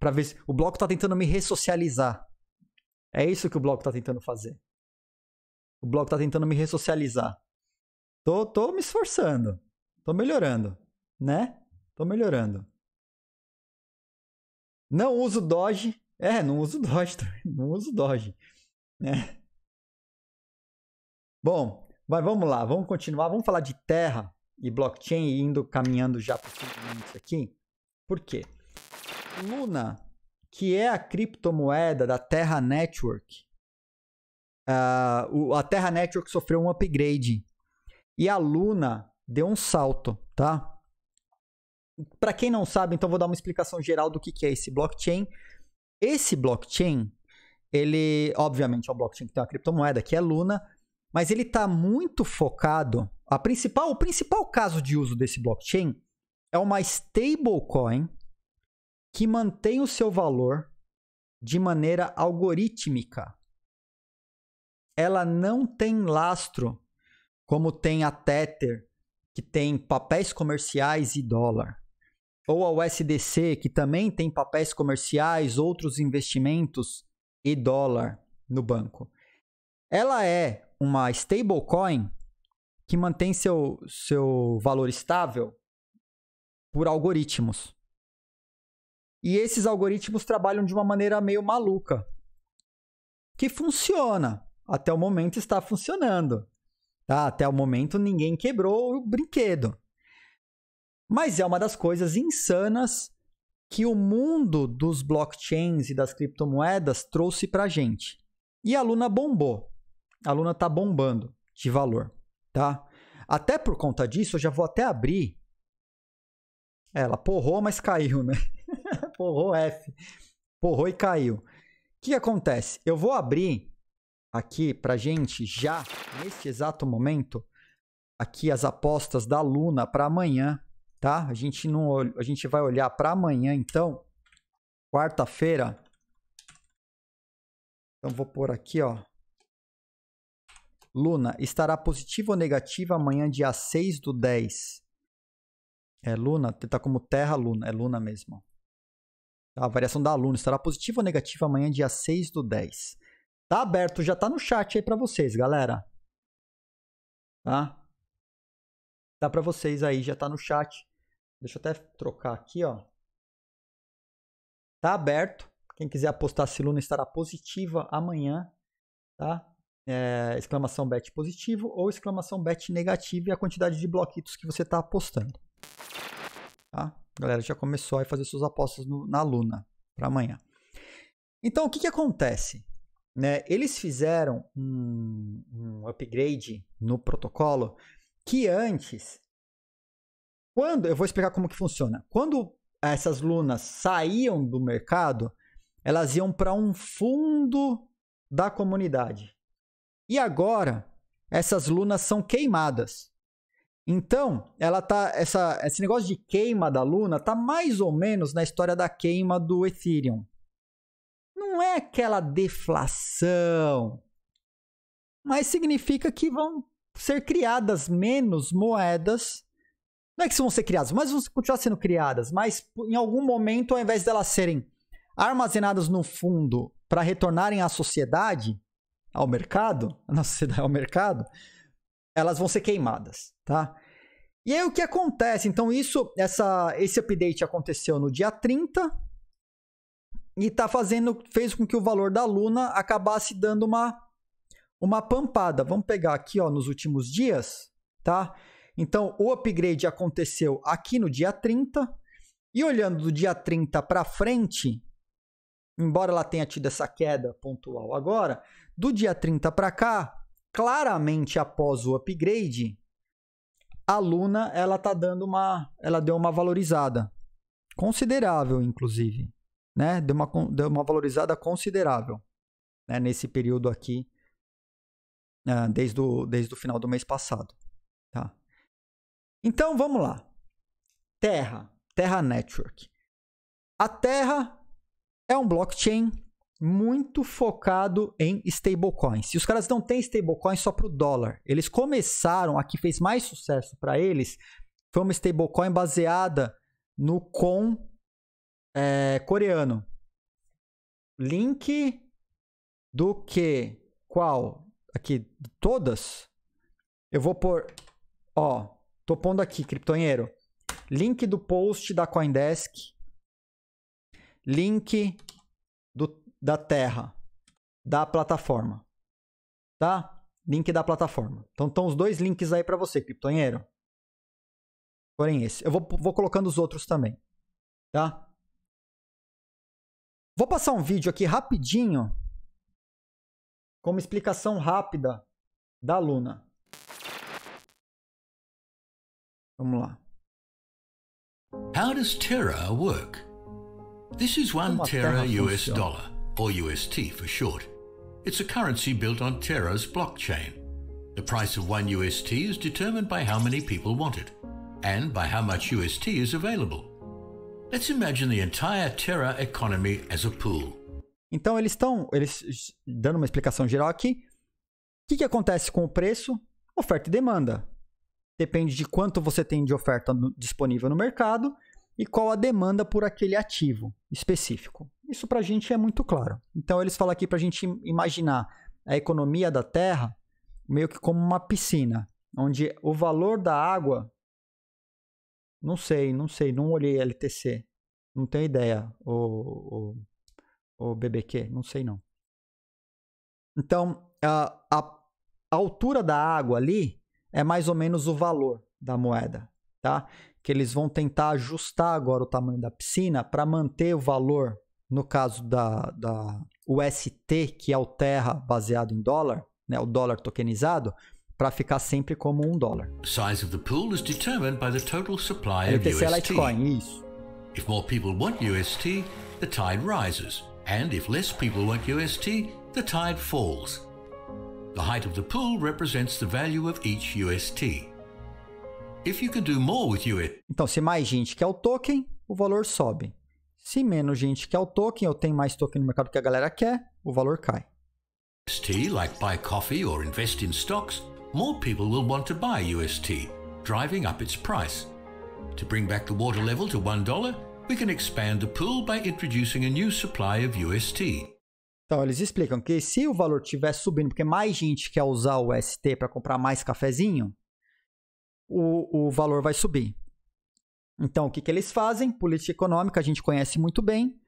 para ver se o bloco tá tentando me ressocializar. É isso que o bloco tá tentando fazer. O bloco tá tentando me ressocializar. Tô, tô me esforçando. Tô melhorando, né? Tô melhorando. Não uso Doge. É, não uso Doge também. Não uso Doge. Né? Bom, mas vamos lá. Vamos continuar. Vamos falar de terra e blockchain indo caminhando já para os aqui. Por quê? Luna, que é a criptomoeda da Terra Network, uh, a Terra Network sofreu um upgrade e a Luna deu um salto, tá? para quem não sabe, então vou dar uma explicação geral do que, que é esse blockchain. Esse blockchain, ele, obviamente, é um blockchain que tem uma criptomoeda que é Luna, mas ele está muito focado. A principal, o principal caso de uso desse blockchain é uma stablecoin que mantém o seu valor de maneira algorítmica. Ela não tem lastro, como tem a Tether, que tem papéis comerciais e dólar ou ao SDC, que também tem papéis comerciais, outros investimentos e dólar no banco. Ela é uma stablecoin que mantém seu, seu valor estável por algoritmos. E esses algoritmos trabalham de uma maneira meio maluca, que funciona. Até o momento está funcionando. Tá? Até o momento ninguém quebrou o brinquedo. Mas é uma das coisas insanas que o mundo dos blockchains e das criptomoedas trouxe para gente. E a Luna bombou. A Luna tá bombando de valor, tá? Até por conta disso, eu já vou até abrir. Ela porrou, mas caiu, né? porrou F. Porrou e caiu. O que acontece? Eu vou abrir aqui pra gente já, neste exato momento, aqui as apostas da Luna para amanhã, tá? A gente não a gente vai olhar para amanhã então, quarta-feira. Então vou pôr aqui, ó. Luna estará positiva ou negativa amanhã dia 6 do 10. É Luna, tá como Terra Luna, é Luna mesmo. A variação da Luna estará positiva ou negativa amanhã dia 6 do 10. Tá aberto, já tá no chat aí para vocês, galera. Tá? Tá para vocês aí, já tá no chat. Deixa eu até trocar aqui, ó. Tá aberto. Quem quiser apostar, se Luna estará positiva amanhã, tá? É, exclamação bet positivo ou exclamação bet negativo e a quantidade de bloquitos que você está apostando. Tá? A galera já começou a fazer suas apostas no, na Luna para amanhã. Então, o que, que acontece? Né? Eles fizeram um, um upgrade no protocolo que antes quando, eu vou explicar como que funciona. Quando essas lunas saíam do mercado, elas iam para um fundo da comunidade. E agora, essas lunas são queimadas. Então, ela tá essa, esse negócio de queima da Luna tá mais ou menos na história da queima do Ethereum. Não é aquela deflação, mas significa que vão ser criadas menos moedas não é que vão ser criadas, mas vão continuar sendo criadas. Mas em algum momento, ao invés delas serem armazenadas no fundo para retornarem à sociedade, ao mercado, à sociedade ao mercado, elas vão ser queimadas, tá? E aí o que acontece? Então isso, essa, esse update aconteceu no dia 30 e tá fazendo, fez com que o valor da Luna acabasse dando uma uma pampada. Vamos pegar aqui, ó, nos últimos dias, tá? Então, o upgrade aconteceu aqui no dia 30. E olhando do dia 30 para frente, embora ela tenha tido essa queda pontual agora, do dia 30 para cá, claramente após o upgrade, a Luna ela tá dando uma, ela deu uma valorizada considerável, inclusive, né? Deu uma, deu uma valorizada considerável né? nesse período aqui, ah, desde o, desde o final do mês passado. Então vamos lá. Terra, Terra Network. A Terra é um blockchain muito focado em stablecoins. E os caras não têm stablecoin só para o dólar. Eles começaram, a que fez mais sucesso para eles foi uma stablecoin baseada no com é, coreano. Link do que? Qual? Aqui, todas? Eu vou pôr, ó, Tô pondo aqui, criptonheiro. Link do post da Coindesk. Link do, da Terra. Da plataforma. Tá? Link da plataforma. Então estão os dois links aí para você, criptonheiro. Porém, esse. Eu vou, vou colocando os outros também. Tá? Vou passar um vídeo aqui rapidinho, como explicação rápida da Luna. Vamos lá. How does Terra work? This is one Terra US dollar, or UST for short. It's a currency built on Terra's blockchain. The price of one UST is determined by how many people want it, and by how much UST is available. Let's imagine the entire Terra economy as a pool. Então eles estão, eles dando uma explicação geral aqui. O que, que acontece com o preço? Oferta e demanda. Depende de quanto você tem de oferta no, disponível no mercado e qual a demanda por aquele ativo específico. Isso para a gente é muito claro. Então, eles falam aqui para a gente imaginar a economia da Terra meio que como uma piscina, onde o valor da água. Não sei, não sei, não olhei LTC. Não tenho ideia, o, o, o BBQ, não sei não. Então, a, a, a altura da água ali é mais ou menos o valor da moeda, tá? Que eles vão tentar ajustar agora o tamanho da piscina para manter o valor, no caso da, da UST, que é o terra baseado em dólar, né, o dólar tokenizado, para ficar sempre como um dólar. Size of the pool is determined by the total supply of UST. Litecoin, isso. If more people want UST, the tide rises, and if less people want UST, the tide falls. The height of the pool represents the value of each UST. If you can do more with UST. Então, se mais gente quer o token, o valor sobe. Se menos gente quer o token, ou tem mais token no mercado que a galera quer, o valor cai. UST, like buy coffee or invest in stocks, more people will want to buy UST, driving up its price. To bring back the water level to $1, we can expand the pool by introducing a new supply of UST. Então, eles explicam que se o valor estiver subindo, porque mais gente quer usar o ST para comprar mais cafezinho, o, o valor vai subir. Então, o que, que eles fazem? Política econômica, a gente conhece muito bem.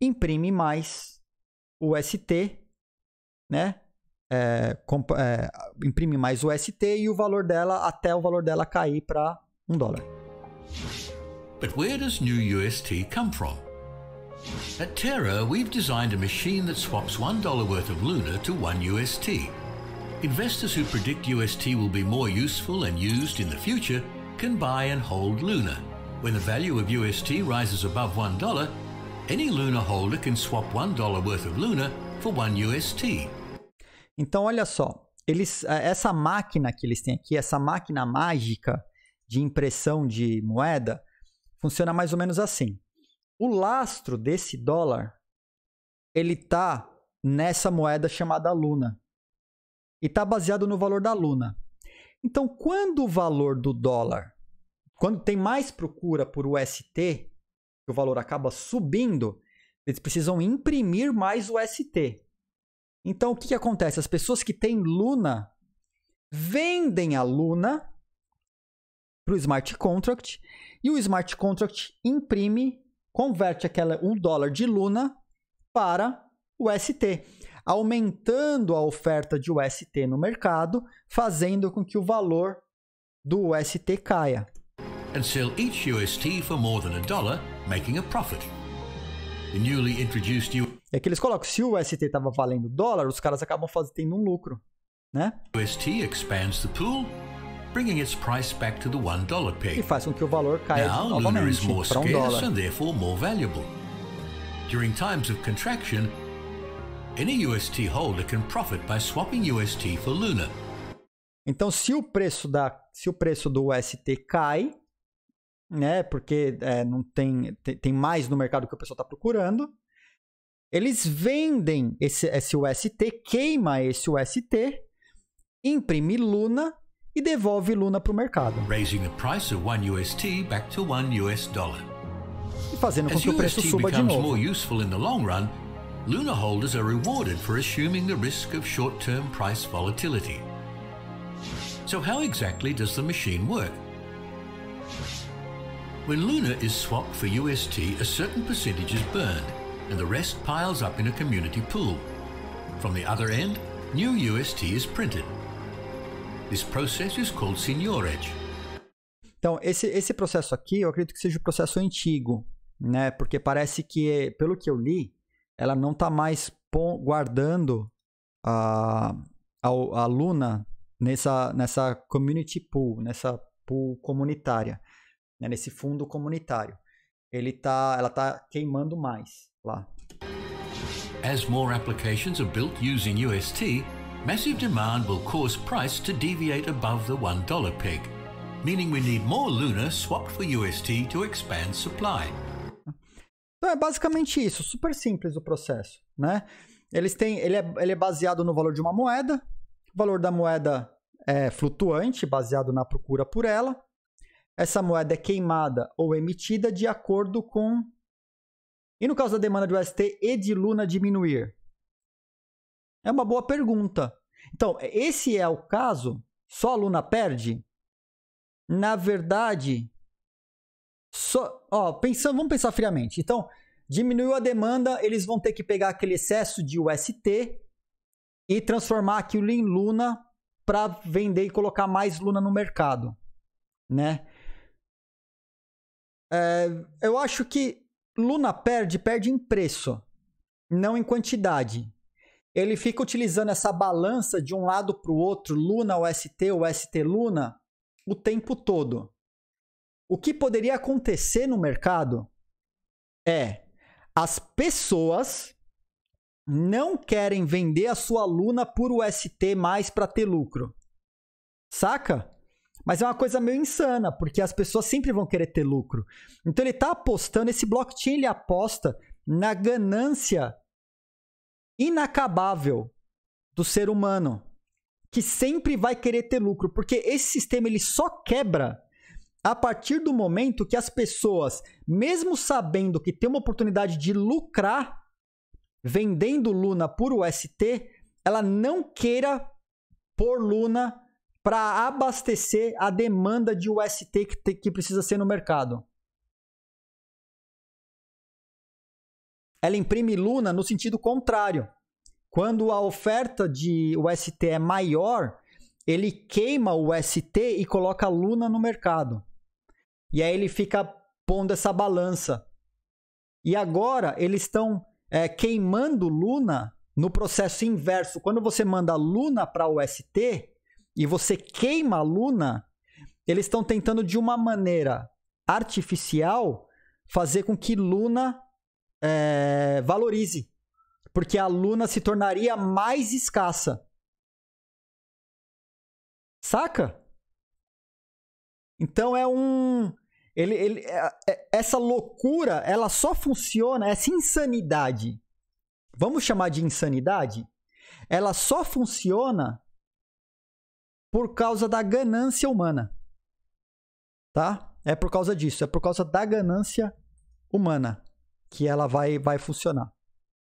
Imprime mais o ST, né? É, é, imprime mais o ST e o valor dela, até o valor dela cair para um dólar. Mas onde does UST At Terra, we've designed a machine that swaps $1 worth of Luna to 1 UST. Investors who predict UST will be more useful and used in the future can buy and hold Luna. When the value of UST rises above $1, any Luna holder can swap $1 worth of Luna for 1 UST. Então olha só, eles eh, essa máquina que eles têm aqui, essa máquina mágica de impressão de moeda, funciona mais ou menos assim. O lastro desse dólar, ele tá nessa moeda chamada Luna. E tá baseado no valor da Luna. Então, quando o valor do dólar, quando tem mais procura por UST, o valor acaba subindo, eles precisam imprimir mais UST. Então, o que, que acontece? As pessoas que têm Luna vendem a Luna para o smart contract e o smart contract imprime converte aquela um dólar de Luna para o st, aumentando a oferta de UST no mercado, fazendo com que o valor do UST caia. And sell each UST for more than a dollar, making a profit. The newly introduced U é que eles colocam, se o UST estava valendo dólar, os caras acabam fazendo, tendo um lucro, né? UST expands the pool bringing its price back to the $1 peg. E faz com que o valor caia Now, novamente para um dólar. And therefore more valuable. During times of contraction, any UST holder can profit by swapping UST for Luna. Então, se o preço da se o preço do UST cai, né, porque é, não tem, tem, tem mais no mercado que o pessoal está procurando, eles vendem esse, esse UST, queima esse UST, imprime Luna e devolve Luna para o mercado. Raising the price of 1 UST back to 1 US dollar. E fazendo com As que o preço UST suba de novo. More useful in the long run, Luna holders are rewarded for assuming the risk of short-term price volatility. So how exactly does the machine work? When Luna is swapped for UST, a certain percentage is burned and the rest piles up in a community pool. From the other end, new UST is printed This process is called signorage. Então, esse, esse processo aqui, eu acredito que seja o um processo antigo, né? Porque parece que, pelo que eu li, ela não está mais guardando a, a, a Luna nessa, nessa community pool, nessa pool comunitária, né? nesse fundo comunitário. Ele tá, ela está queimando mais lá. As more applications are built using UST, Massive demand will cause price to deviate above the $1 peg, meaning we need more Luna swapped for UST to expand supply. Então é basicamente isso, super simples o processo, né? Eles têm, ele é, ele é baseado no valor de uma moeda, o valor da moeda é flutuante, baseado na procura por ela. Essa moeda é queimada ou emitida de acordo com. E no caso da demanda de UST e de Luna diminuir? É uma boa pergunta. Então, esse é o caso? Só a aluna perde? Na verdade, só, ó, pensando, vamos pensar friamente. Então, diminuiu a demanda, eles vão ter que pegar aquele excesso de UST e transformar aquilo em Luna para vender e colocar mais Luna no mercado, né? É, eu acho que Luna perde, perde em preço, não em quantidade ele fica utilizando essa balança de um lado para o outro, Luna UST, UST Luna, o tempo todo. O que poderia acontecer no mercado é as pessoas não querem vender a sua Luna por UST mais para ter lucro. Saca? Mas é uma coisa meio insana, porque as pessoas sempre vão querer ter lucro. Então ele está apostando, esse blockchain ele aposta na ganância inacabável do ser humano que sempre vai querer ter lucro, porque esse sistema ele só quebra a partir do momento que as pessoas, mesmo sabendo que tem uma oportunidade de lucrar vendendo Luna por UST, ela não queira pôr Luna para abastecer a demanda de UST que, te, que precisa ser no mercado. ela imprime Luna no sentido contrário. Quando a oferta de UST é maior, ele queima o UST e coloca Luna no mercado. E aí ele fica pondo essa balança. E agora eles estão é, queimando Luna no processo inverso. Quando você manda Luna para UST e você queima Luna, eles estão tentando de uma maneira artificial fazer com que Luna é, valorize, porque a Luna se tornaria mais escassa. Saca? Então é um. Ele, ele, é, é, essa loucura, ela só funciona, essa insanidade, vamos chamar de insanidade? Ela só funciona por causa da ganância humana. Tá? É por causa disso, é por causa da ganância humana que ela vai, vai funcionar.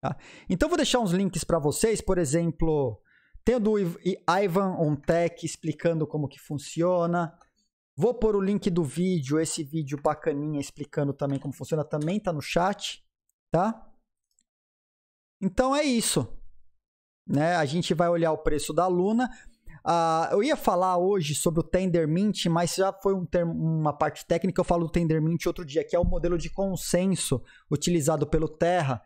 Tá? Então, vou deixar uns links para vocês, por exemplo, tem o do Ivan Ontec explicando como que funciona. Vou pôr o link do vídeo, esse vídeo bacaninha explicando também como funciona, também está no chat, tá? Então é isso. Né? A gente vai olhar o preço da Luna. Uh, eu ia falar hoje sobre o Tendermint, mas já foi um termo, uma parte técnica, eu falo do Tendermint outro dia, que é o modelo de consenso utilizado pelo Terra,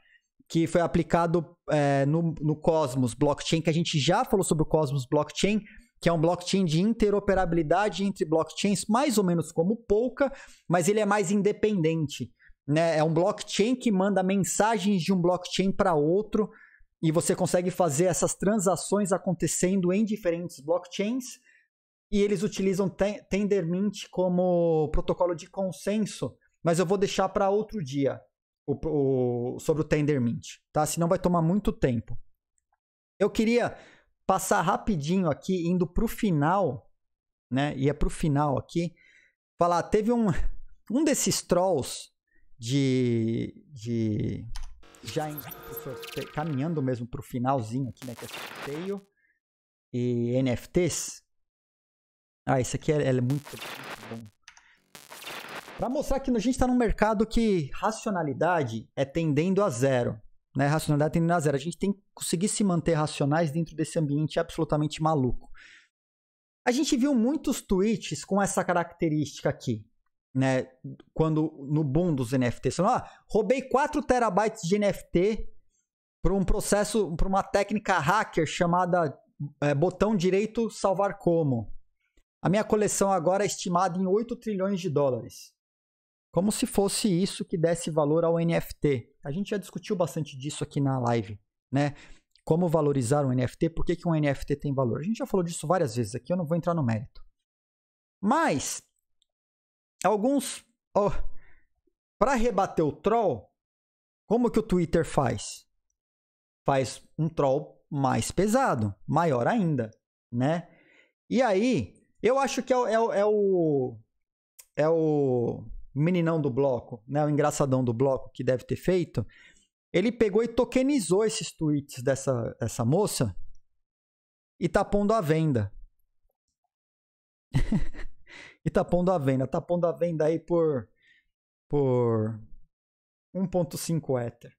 que foi aplicado é, no, no Cosmos Blockchain, que a gente já falou sobre o Cosmos Blockchain, que é um blockchain de interoperabilidade entre blockchains, mais ou menos como pouca, mas ele é mais independente. Né? É um blockchain que manda mensagens de um blockchain para outro e você consegue fazer essas transações acontecendo em diferentes blockchains. E eles utilizam Tendermint como protocolo de consenso, mas eu vou deixar para outro dia o, o, sobre o Tendermint, tá? Senão vai tomar muito tempo. Eu queria passar rapidinho aqui, indo para o final, né? E é para o final aqui, falar, teve um, um desses trolls de, de já em, sorteio, caminhando mesmo para o finalzinho aqui, né? Que é sorteio e NFTs. Ah, esse aqui é, é muito, muito bom. Para mostrar que a gente está num mercado que racionalidade é tendendo a zero. Né? Racionalidade é tendendo a zero. A gente tem que conseguir se manter racionais dentro desse ambiente absolutamente maluco. A gente viu muitos tweets com essa característica aqui né? Quando no boom dos NFTs, falando, ah, roubei 4 terabytes de NFT para um processo, para uma técnica hacker chamada é, botão direito salvar como. A minha coleção agora é estimada em 8 trilhões de dólares. Como se fosse isso que desse valor ao NFT. A gente já discutiu bastante disso aqui na live, né? Como valorizar um NFT, por que, que um NFT tem valor. A gente já falou disso várias vezes aqui, eu não vou entrar no mérito. Mas alguns. Oh, para rebater o troll, como que o Twitter faz? Faz um troll mais pesado, maior ainda, né? E aí, eu acho que é, é, é o. É o meninão do bloco, né? O engraçadão do bloco que deve ter feito. Ele pegou e tokenizou esses tweets dessa, essa moça e tá pondo à venda. e tá pondo à venda. Tá pondo à venda aí por, por 1.5 Ether.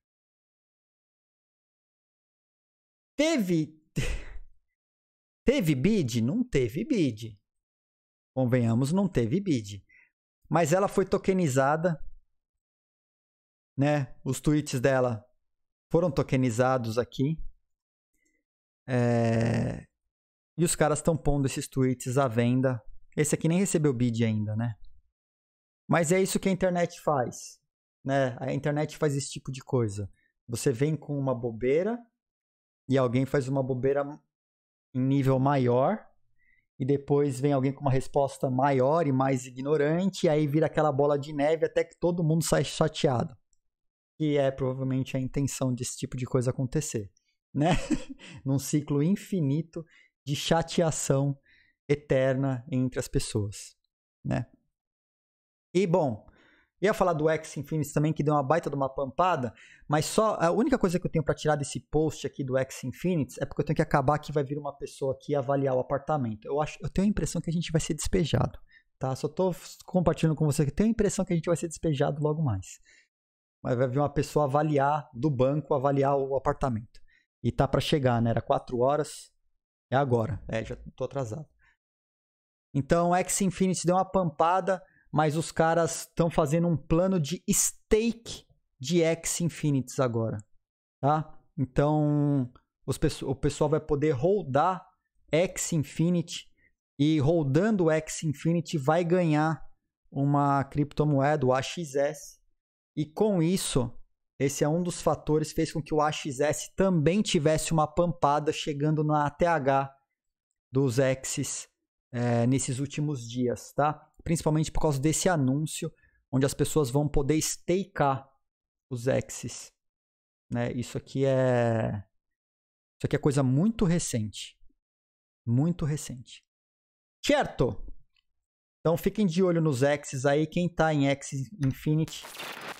Teve, teve bid? Não teve bid. Convenhamos, não teve bid. Mas ela foi tokenizada, né? Os tweets dela foram tokenizados aqui. É... E os caras estão pondo esses tweets à venda esse aqui nem recebeu bid ainda, né? Mas é isso que a internet faz, né? A internet faz esse tipo de coisa. Você vem com uma bobeira e alguém faz uma bobeira em nível maior e depois vem alguém com uma resposta maior e mais ignorante e aí vira aquela bola de neve até que todo mundo sai chateado. Que é provavelmente a intenção desse tipo de coisa acontecer, né? Num ciclo infinito de chateação eterna entre as pessoas, né? E bom, ia falar do X Infinity também que deu uma baita de uma pampada, mas só a única coisa que eu tenho para tirar desse post aqui do X Infinity é porque eu tenho que acabar que vai vir uma pessoa aqui avaliar o apartamento. Eu acho, eu tenho a impressão que a gente vai ser despejado, tá? Só tô compartilhando com você que tenho a impressão que a gente vai ser despejado logo mais. Mas vai vir uma pessoa avaliar do banco avaliar o apartamento. E tá para chegar, né? Era 4 horas. É agora. É, já tô atrasado. Então, X Infinity deu uma pampada, mas os caras estão fazendo um plano de stake de X Infinities agora, tá? Então, o pessoal vai poder holdar X Infinity e rodando o X Infinity vai ganhar uma criptomoeda, o AXS. E com isso, esse é um dos fatores que fez com que o AXS também tivesse uma pampada chegando na ATH dos Xs é, nesses últimos dias, tá? Principalmente por causa desse anúncio, onde as pessoas vão poder stakear os exes. Né? Isso aqui é. Isso aqui é coisa muito recente. Muito recente. Certo! Então fiquem de olho nos exes aí. Quem tá em X Infinity,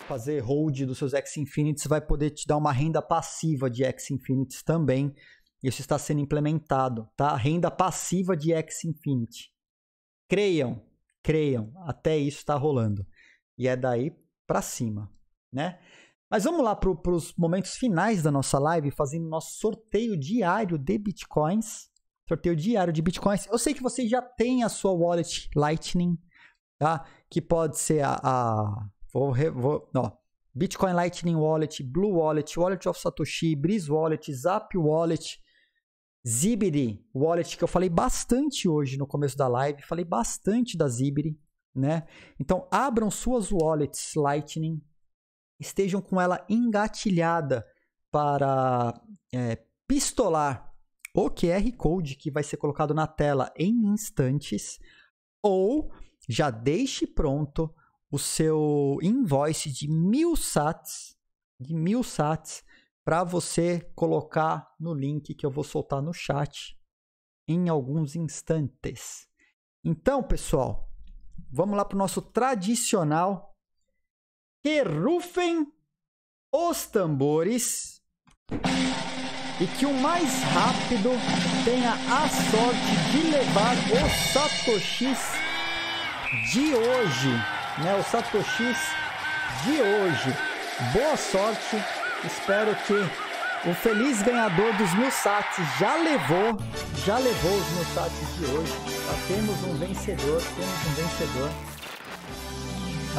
fazer hold dos seus X Infinities vai poder te dar uma renda passiva de X Infinities também. Isso está sendo implementado, tá? A renda passiva de X Infinity. Creiam, creiam, até isso está rolando. E é daí para cima, né? Mas vamos lá para os momentos finais da nossa live, fazendo nosso sorteio diário de bitcoins. Sorteio diário de bitcoins. Eu sei que você já tem a sua wallet Lightning, tá? Que pode ser a. a vou, vou, ó, Bitcoin Lightning Wallet, Blue Wallet, Wallet of Satoshi, Breeze Wallet, Zap Wallet, Zibiri Wallet, que eu falei bastante hoje no começo da live, falei bastante da Zibiri, né? Então abram suas wallets Lightning, estejam com ela engatilhada para é, pistolar o QR Code que vai ser colocado na tela em instantes, ou já deixe pronto o seu invoice de mil sats, de mil sats, para você colocar no link que eu vou soltar no chat em alguns instantes. Então, pessoal, vamos lá para o nosso tradicional. Que rufem os tambores e que o mais rápido tenha a sorte de levar o satoshis de hoje, né? O satoshis de hoje. Boa sorte Espero que o feliz ganhador dos Musatos já levou, já levou os Musatos de hoje. Tá, temos um vencedor, temos um vencedor.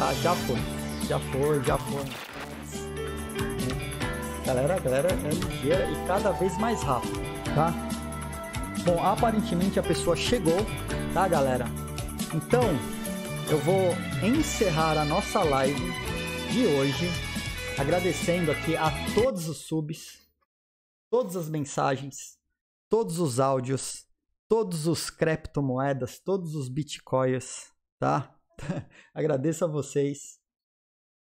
Ah, já foi, já foi, já foi. Galera, galera é ligeira e cada vez mais rápido, tá? Bom, aparentemente a pessoa chegou, tá, galera? Então, eu vou encerrar a nossa live de hoje agradecendo aqui a todos os subs, todas as mensagens, todos os áudios, todos os criptomoedas, todos os bitcoins, tá? Agradeço a vocês.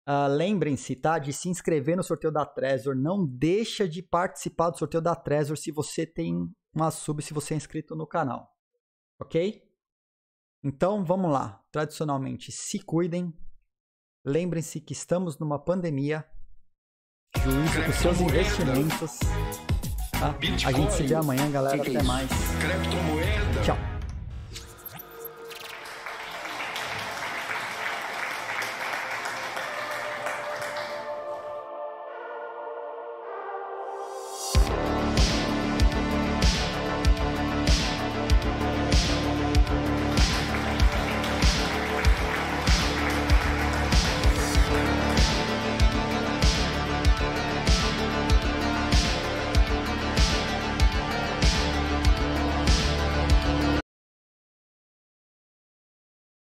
Uh, Lembrem-se, tá? De se inscrever no sorteio da Trezor. Não deixa de participar do sorteio da Trezor se você tem uma sub, se você é inscrito no canal. Ok? Então, vamos lá. Tradicionalmente, se cuidem. Lembrem-se que estamos numa pandemia Juízo com seus investimentos. Tá? A gente se vê amanhã, galera. Até é mais. Criptomoeda.